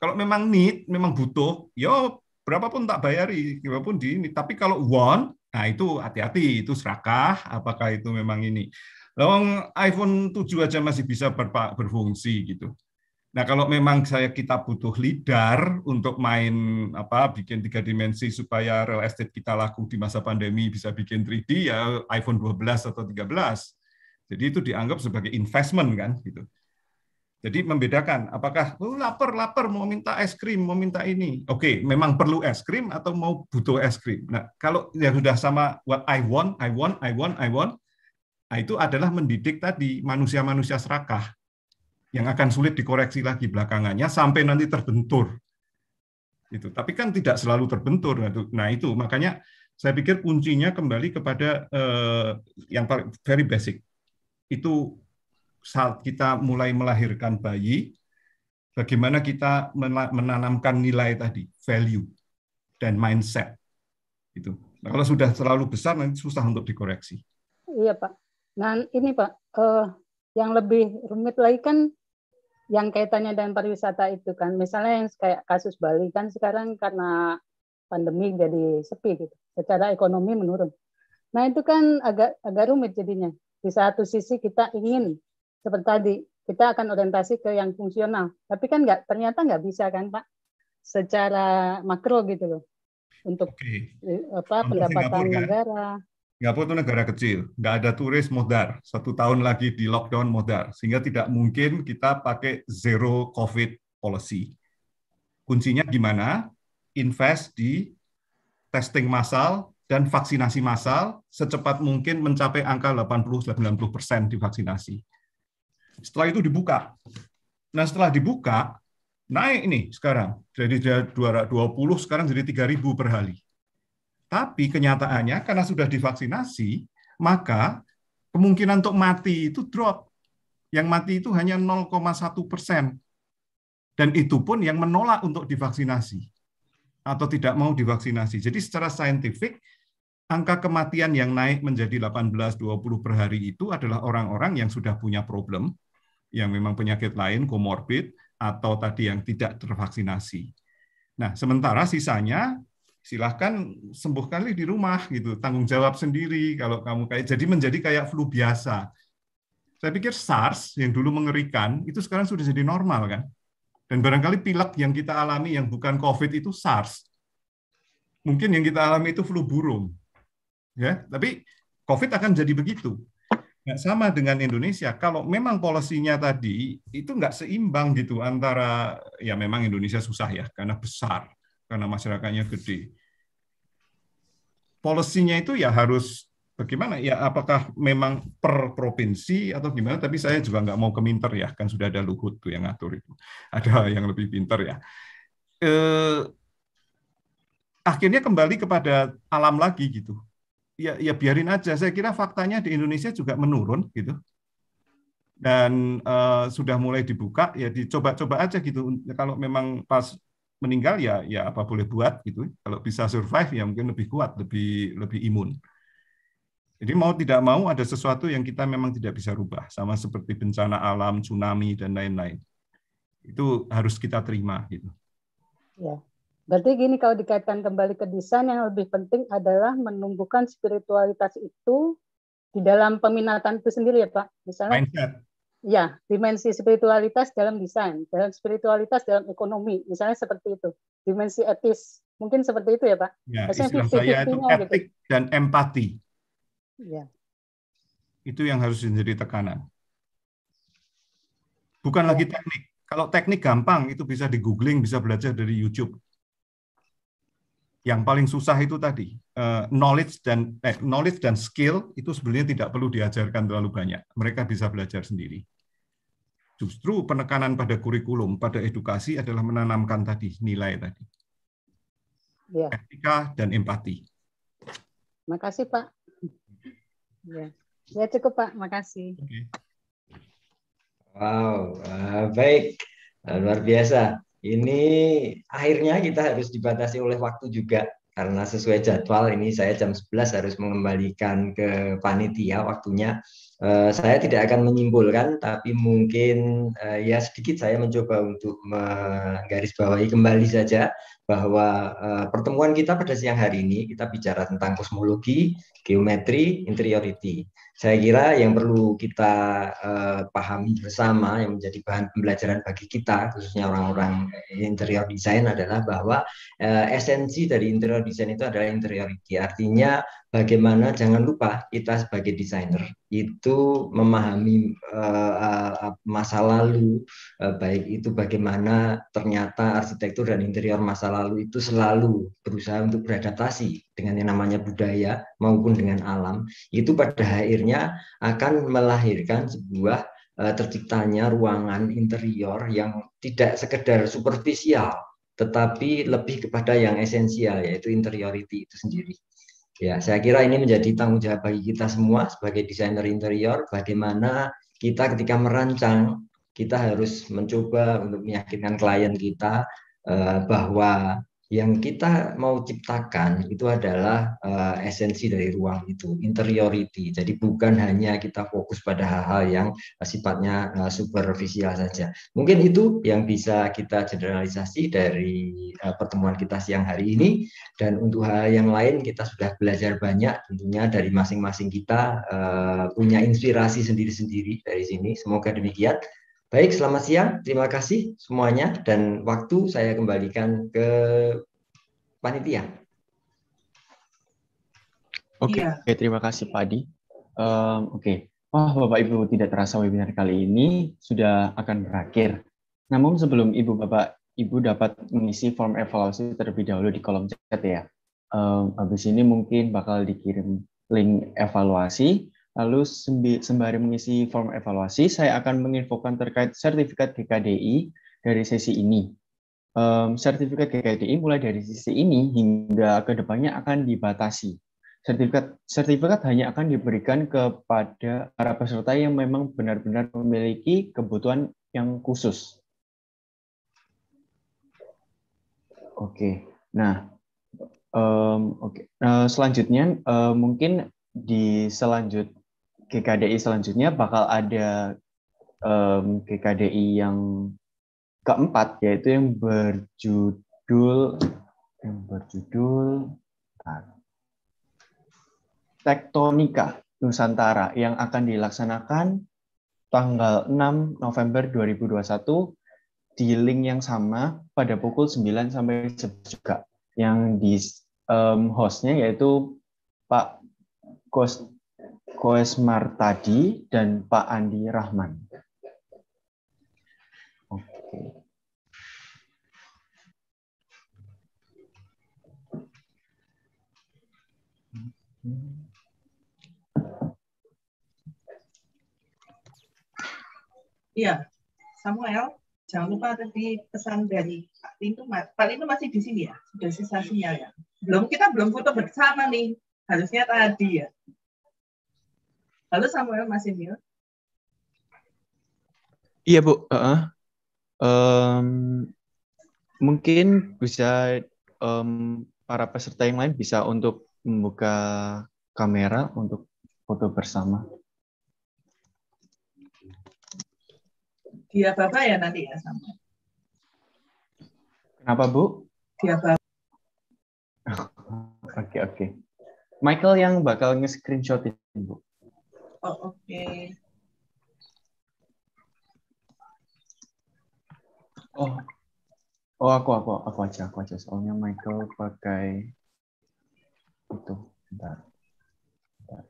Kalau memang need, memang butuh, yo berapapun tak bayari, berapapun di ini. Tapi kalau won, nah itu hati-hati, itu serakah, apakah itu memang ini. Long iPhone 7 aja masih bisa berfungsi gitu. Nah kalau memang saya kita butuh lidar untuk main apa bikin tiga dimensi supaya real estate kita laku di masa pandemi bisa bikin 3D ya iPhone 12 atau 13. Jadi itu dianggap sebagai investment kan gitu. Jadi membedakan apakah oh, lapar lapar mau minta es krim mau minta ini. Oke, okay, memang perlu es krim atau mau butuh es krim. Nah, kalau yang sudah sama what I want, I want, I want, I want, nah, itu adalah mendidik tadi manusia-manusia serakah yang akan sulit dikoreksi lagi belakangannya sampai nanti terbentur. Itu. Tapi kan tidak selalu terbentur. Nah, itu makanya saya pikir kuncinya kembali kepada uh, yang paling very basic. Itu saat kita mulai melahirkan bayi, bagaimana kita menanamkan nilai tadi, value dan mindset. Itu. Nah, kalau sudah terlalu besar nanti susah untuk dikoreksi. Iya Pak. Nah ini Pak, uh, yang lebih rumit lagi kan yang kaitannya dengan pariwisata itu kan, misalnya yang kayak kasus Bali kan sekarang karena pandemi jadi sepi gitu, secara ekonomi menurun. Nah itu kan agak agak rumit jadinya. Di satu sisi kita ingin seperti tadi kita akan orientasi ke yang fungsional tapi kan nggak ternyata nggak bisa kan pak secara makro gitu loh untuk okay. E, apa pendapatan Singapura, negara Singapura itu negara kecil nggak ada turis modal. satu tahun lagi di lockdown modal sehingga tidak mungkin kita pakai zero covid policy kuncinya gimana invest di testing massal dan vaksinasi massal secepat mungkin mencapai angka 80-90 persen di vaksinasi. Setelah itu dibuka. Nah, setelah dibuka, naik ini sekarang. Jadi dua puluh sekarang jadi 3000 per hari. Tapi kenyataannya karena sudah divaksinasi, maka kemungkinan untuk mati itu drop. Yang mati itu hanya 0,1 persen. Dan itu pun yang menolak untuk divaksinasi atau tidak mau divaksinasi. Jadi secara saintifik, angka kematian yang naik menjadi 18-20 per hari itu adalah orang-orang yang sudah punya problem, yang memang penyakit lain, komorbid, atau tadi yang tidak tervaksinasi. Nah, sementara sisanya silahkan sembuhkan kali di rumah gitu, tanggung jawab sendiri kalau kamu kayak jadi menjadi kayak flu biasa. Saya pikir SARS yang dulu mengerikan itu sekarang sudah jadi normal kan. Dan barangkali pilek yang kita alami yang bukan COVID itu SARS. Mungkin yang kita alami itu flu burung. Ya, tapi COVID akan jadi begitu. Nah, sama dengan Indonesia, kalau memang polisinya tadi itu nggak seimbang gitu antara ya memang Indonesia susah ya karena besar, karena masyarakatnya gede. Polisinya itu ya harus bagaimana ya apakah memang per provinsi atau gimana tapi saya juga nggak mau keminter ya kan sudah ada Luhut tuh yang ngatur itu ada yang lebih pinter ya eh, akhirnya kembali kepada alam lagi gitu ya ya biarin aja. Saya kira faktanya di Indonesia juga menurun gitu. Dan uh, sudah mulai dibuka ya dicoba-coba aja gitu. Kalau memang pas meninggal ya ya apa boleh buat gitu. Kalau bisa survive ya mungkin lebih kuat, lebih lebih imun. Jadi mau tidak mau ada sesuatu yang kita memang tidak bisa rubah, sama seperti bencana alam, tsunami dan lain-lain. Itu harus kita terima gitu. Ya. Berarti gini kalau dikaitkan kembali ke desain yang lebih penting adalah menumbuhkan spiritualitas itu di dalam peminatan itu sendiri ya Pak. Misalnya Mindset. Ya, dimensi spiritualitas dalam desain, dalam spiritualitas dalam ekonomi, misalnya seperti itu. Dimensi etis, mungkin seperti itu ya Pak. Ya, Maksudnya istilah saya itu gitu. etik gitu. dan empati. Ya. Itu yang harus menjadi tekanan. Bukan ya. lagi teknik. Kalau teknik gampang, itu bisa di bisa belajar dari YouTube yang paling susah itu tadi eh, knowledge dan eh, knowledge dan skill itu sebenarnya tidak perlu diajarkan terlalu banyak. Mereka bisa belajar sendiri. Justru penekanan pada kurikulum, pada edukasi adalah menanamkan tadi nilai tadi, ya. etika dan empati. Makasih Pak. Ya, ya cukup Pak. Makasih. Okay. Wow, uh, baik, ah, luar biasa. Ini akhirnya kita harus dibatasi oleh waktu juga karena sesuai jadwal ini saya jam 11 harus mengembalikan ke panitia waktunya. Eh, saya tidak akan menyimpulkan, tapi mungkin eh, ya sedikit saya mencoba untuk menggarisbawahi kembali saja bahwa eh, pertemuan kita pada siang hari ini kita bicara tentang kosmologi, geometri, interiority saya kira yang perlu kita uh, pahami bersama yang menjadi bahan pembelajaran bagi kita khususnya orang-orang interior design adalah bahwa uh, esensi dari interior design itu adalah interiority artinya bagaimana jangan lupa kita sebagai desainer itu memahami uh, uh, masa lalu uh, baik itu bagaimana ternyata arsitektur dan interior masa lalu itu selalu berusaha untuk beradaptasi dengan yang namanya budaya maupun dengan alam itu pada akhirnya akan melahirkan sebuah uh, terciptanya ruangan interior yang tidak sekedar superficial tetapi lebih kepada yang esensial yaitu interiority itu sendiri. Ya, saya kira ini menjadi tanggung jawab bagi kita semua sebagai desainer interior bagaimana kita ketika merancang kita harus mencoba untuk meyakinkan klien kita eh, bahwa yang kita mau ciptakan itu adalah uh, esensi dari ruang itu, interiority. Jadi bukan hanya kita fokus pada hal-hal yang uh, sifatnya uh, superficial saja. Mungkin itu yang bisa kita generalisasi dari uh, pertemuan kita siang hari ini. Dan untuk hal yang lain kita sudah belajar banyak tentunya dari masing-masing kita uh, punya inspirasi sendiri-sendiri dari sini. Semoga demikian. Baik, selamat siang. Terima kasih semuanya dan waktu saya kembalikan ke panitia. Oke, iya. okay. terima kasih Pak Adi. Um, Oke, okay. wah Bapak Ibu tidak terasa webinar kali ini sudah akan berakhir. Namun sebelum Ibu Bapak Ibu dapat mengisi form evaluasi terlebih dahulu di kolom chat ya. Um, habis ini mungkin bakal dikirim link evaluasi Lalu sembari mengisi form evaluasi, saya akan menginfokan terkait sertifikat GKDI dari sesi ini. Um, sertifikat GKDI mulai dari sisi ini hingga ke depannya akan dibatasi. Sertifikat sertifikat hanya akan diberikan kepada para peserta yang memang benar-benar memiliki kebutuhan yang khusus. Oke, nah, um, oke. Okay. Nah, selanjutnya uh, mungkin di selanjut GKDI selanjutnya bakal ada um, GKDI yang keempat yaitu yang berjudul yang berjudul ah, Tektonika Nusantara yang akan dilaksanakan tanggal 6 November 2021 di link yang sama pada pukul 9 sampai 11 juga yang di um, hostnya yaitu Pak Ghost Koesmar tadi dan Pak Andi Rahman. Oke. Iya, Samuel, jangan lupa tadi pesan dari Pak Lindu. Pak Lindu masih di sini ya, sudah sisa sinyal ya. Belum kita belum foto bersama nih, harusnya tadi ya. Halo Samuel, masih mute? Iya Bu. Uh, um, mungkin bisa um, para peserta yang lain bisa untuk membuka kamera untuk foto bersama. Dia bapak ya nanti ya sama. Kenapa Bu? Dia bapak. Oke oke. Okay, okay. Michael yang bakal nge-screenshotin Bu. Oh, oke. Okay. Oh. Oh, aku aku aku aja, aku aja. Soalnya Michael pakai itu. Bentar. Bentar.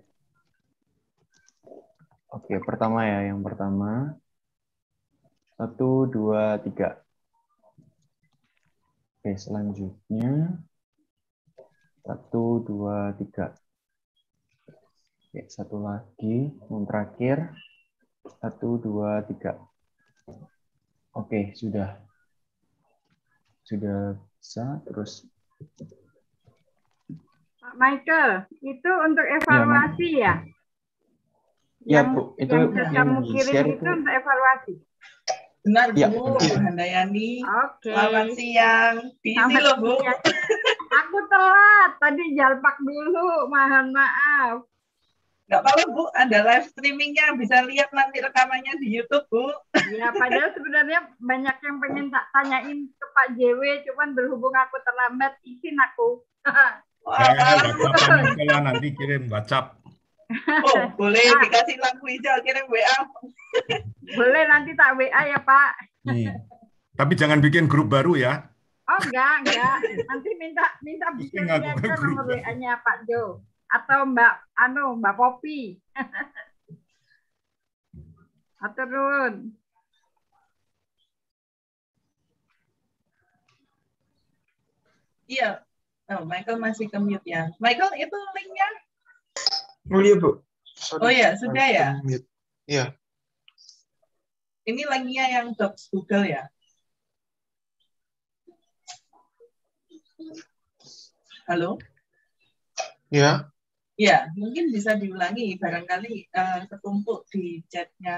Oke, okay, pertama ya, yang pertama. Satu, dua, tiga. Oke, okay, selanjutnya. Satu, dua, tiga. Oke, ya, satu lagi, yang terakhir. Satu, dua, tiga. Oke, sudah. Sudah bisa, terus. Michael, itu untuk ya, evaluasi ya? Ya, ya Bu. Itu yang, yang kamu kirim itu, itu untuk evaluasi? Benar, ya. Bu. Handayani. Oke. Selamat siang. Di loh, Bu. Aku telat. Tadi jalpak dulu. Mohon maaf. Enggak apa-apa Bu, ada live streamingnya, bisa lihat nanti rekamannya di YouTube Bu. Ya, padahal sebenarnya banyak yang pengen tak tanyain ke Pak JW, cuman berhubung aku terlambat, izin aku. Saya WhatsApp eh, nanti kirim WhatsApp. Oh, boleh nah. dikasih lampu hijau kirim WA. boleh nanti tak WA ya Pak. Nih. Iya. Tapi jangan bikin grup baru ya. Oh enggak, enggak. Nanti minta minta bikin kan nomor WA-nya Pak Jo atau Mbak Anu, Mbak Popi. Atur nuwun. Iya. Oh, Michael masih ke mute ya. Michael itu linknya? Oh iya bu. Sorry. Oh iya sudah ya. Iya. Ini linknya yang top Google ya. Halo. Ya. Ya, mungkin bisa diulangi barangkali uh, eh, tertumpuk di chatnya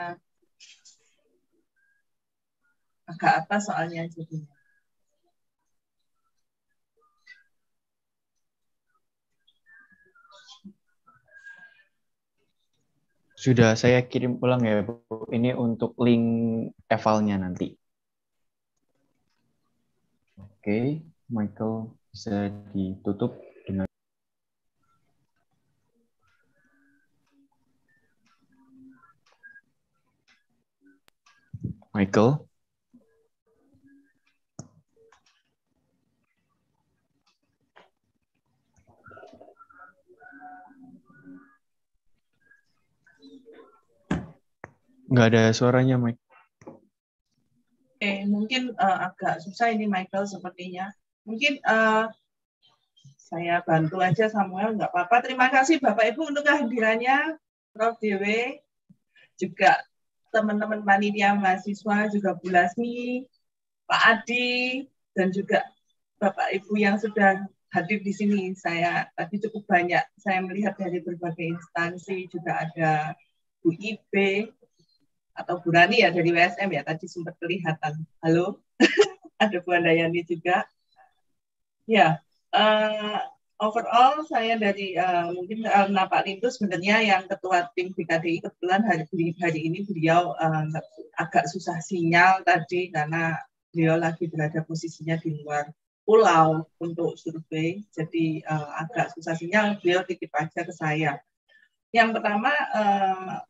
agak atas soalnya jadinya. Sudah saya kirim ulang ya, Bu. Ini untuk link evalnya nanti. Oke, Michael bisa ditutup. Michael. Nggak ada suaranya, Mike. Oke, eh, mungkin uh, agak susah ini Michael sepertinya. Mungkin uh, saya bantu aja Samuel, nggak apa-apa. Terima kasih Bapak-Ibu untuk kehadirannya, Prof. Dewi juga teman-teman panitia mahasiswa juga Bu Lasmi, Pak Adi, dan juga Bapak Ibu yang sudah hadir di sini. Saya tadi cukup banyak, saya melihat dari berbagai instansi juga ada Bu Ipe atau Bu Rani ya dari WSM ya tadi sempat kelihatan. Halo, ada Bu Andayani juga. Ya, uh, overall saya dari uh, mungkin uh, eh, Napak Rindu sebenarnya yang ketua tim BKDI kebetulan hari, hari ini beliau uh, agak susah sinyal tadi karena beliau lagi berada posisinya di luar pulau untuk survei, jadi uh, agak susah sinyal, beliau titip aja ke saya. Yang pertama, uh,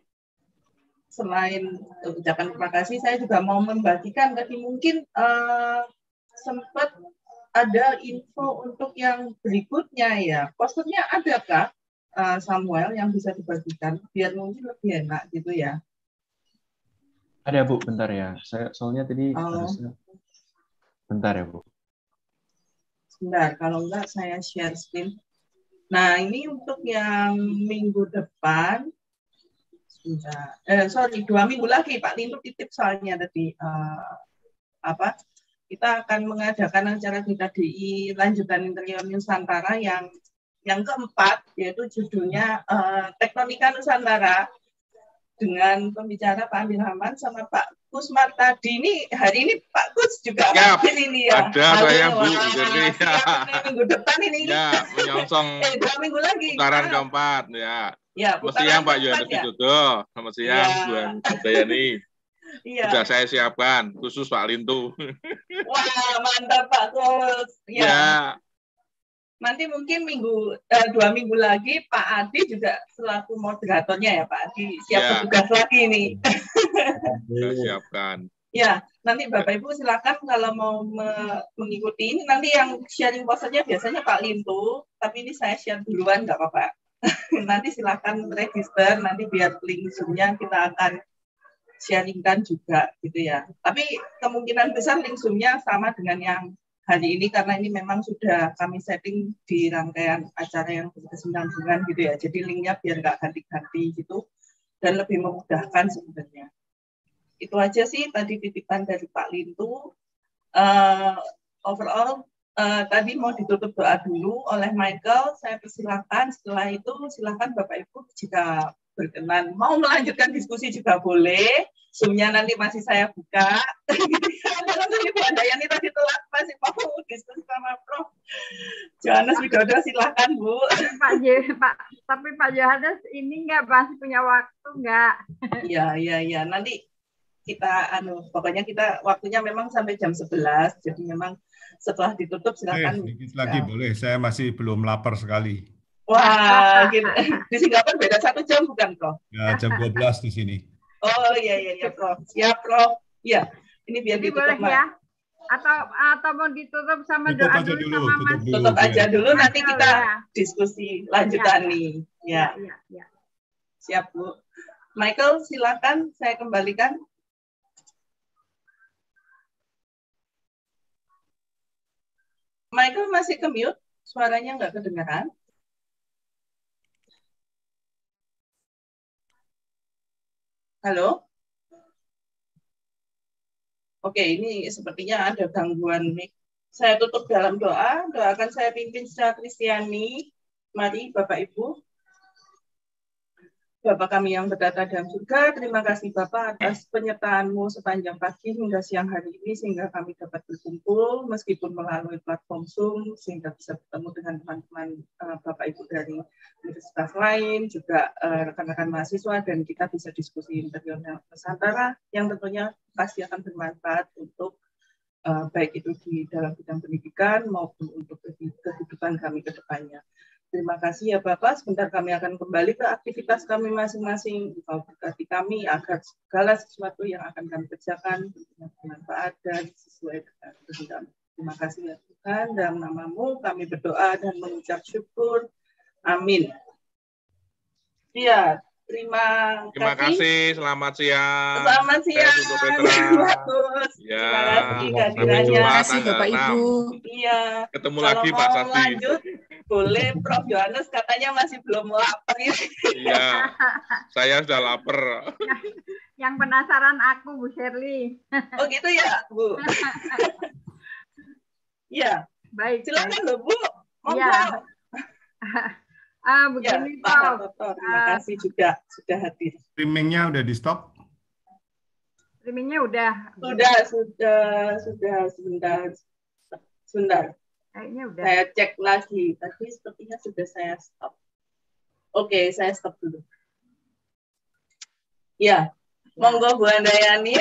selain ucapan terima kasih, saya juga mau membagikan tadi mungkin uh, sempat ada info untuk yang berikutnya ya. Posternya adakah uh, Samuel yang bisa dibagikan biar mungkin lebih enak gitu ya? Ada Bu, bentar ya. Saya soalnya tadi oh. harusnya bentar ya Bu. Bentar, kalau enggak saya share screen. Nah, ini untuk yang minggu depan. Sudah, eh, sorry, dua minggu lagi Pak Lindu titip soalnya tadi uh, apa kita akan mengadakan acara kita di lanjutan interior Nusantara yang yang keempat yaitu judulnya uh, eh, Teknonika Nusantara dengan pembicara Pak Amir Rahman sama Pak Kusmar tadi ini hari ini Pak Kus juga ya, hadir ini ya. Ada Halo, saya Bu. Jadi ya. minggu depan ini. Ya, menyongsong. eh, dua minggu lagi. Putaran keempat ya. Ya, Selamat siang Pak Yohanes ya. Selamat siang ya. Bu Handayani. Iya. Sudah saya siapkan khusus Pak Lintu. Wah, mantap Pak Kus. Ya. ya. Nanti mungkin minggu eh, dua minggu lagi Pak Adi juga selaku moderatornya ya Pak Adi siap ya. tugas lagi ini. Sudah siapkan. Ya, nanti Bapak Ibu silakan kalau mau me mengikuti ini nanti yang sharing posternya biasanya Pak Lintu, tapi ini saya share duluan nggak apa-apa. nanti silakan register, nanti biar link zoom kita akan sharingkan juga gitu ya. Tapi kemungkinan besar link zoom sama dengan yang hari ini karena ini memang sudah kami setting di rangkaian acara yang berkesinambungan gitu ya. Jadi linknya biar nggak ganti-ganti gitu dan lebih memudahkan sebenarnya. Itu aja sih tadi titipan dari Pak Lintu. Uh, overall uh, tadi mau ditutup doa dulu oleh Michael. Saya persilahkan. Setelah itu silahkan Bapak Ibu jika berkenan mau melanjutkan diskusi juga boleh. Zoomnya nanti masih saya buka. Karena tadi Andayani tadi telat masih mau diskusi sama Prof. Johannes Widodo silahkan Bu. Pak J, Pak, tapi Pak Johannes ini nggak masih punya waktu nggak? Iya iya iya nanti kita anu pokoknya kita waktunya memang sampai jam 11 jadi memang setelah ditutup silakan. Eh, sedikit lagi ya. boleh saya masih belum lapar sekali. Wah, gitu. di Singapura beda satu jam bukan, Prof? Ya, jam 12 di sini. Oh iya iya iya, Prof. Ya, Prof. Iya. Ini biar Jadi ditutup, boleh ya? Atau atau mau ditutup sama tutup doa aja dulu, dulu sama tutup Mas. Dulu, tutup aja ya. dulu nanti kita ya. diskusi lanjutan ya, ya, nih. Ya. Ya, ya, ya. Siap, Bu. Michael, silakan saya kembalikan. Michael masih ke mute, suaranya nggak kedengaran. Halo? Oke, ini sepertinya ada gangguan nih. Saya tutup dalam doa, doakan saya pimpin secara Kristiani. Mari Bapak Ibu, Bapak kami yang berdata dalam surga, terima kasih Bapak atas penyertaanmu sepanjang pagi hingga siang hari ini sehingga kami dapat berkumpul meskipun melalui platform Zoom sehingga bisa bertemu dengan teman-teman eh, Bapak Ibu dari universitas lain, juga eh, rekan-rekan mahasiswa dan kita bisa diskusi internasional Nusantara yang tentunya pasti akan bermanfaat untuk eh, baik itu di dalam bidang pendidikan maupun untuk kehidupan kami ke depannya. Terima kasih ya Bapak. Sebentar kami akan kembali ke aktivitas kami masing-masing. Kau berkati kami agar segala sesuatu yang akan kami kerjakan bermanfaat dan sesuai dengan kehendak. Terima kasih ya Tuhan. Dalam namamu kami berdoa dan mengucap syukur. Amin. Iya. terima, terima kasih. kasih. Selamat siang. Selamat siang. Bagus. Ya. Terima kasih iya. kehadirannya. Terima kasih Bapak Ibu. Iya. Ketemu Kalau lagi Pak Sati. Lanjut, boleh Prof Yohanes katanya masih belum lapar ya. Iya, saya sudah lapar. Yang penasaran aku Bu Shirley. Oh gitu ya Bu. Iya. baik. Silakan loh Bu. Iya. Ah, begini ya, Prof. Terima kasih juga sudah hadir. Streamingnya udah di stop? Streamingnya udah. Sudah, sudah, sudah sebentar. Sebentar. Kayaknya udah. Saya cek lagi, tapi sepertinya sudah saya stop. Oke, saya stop dulu. Ya, ya. monggo Bu Andayani.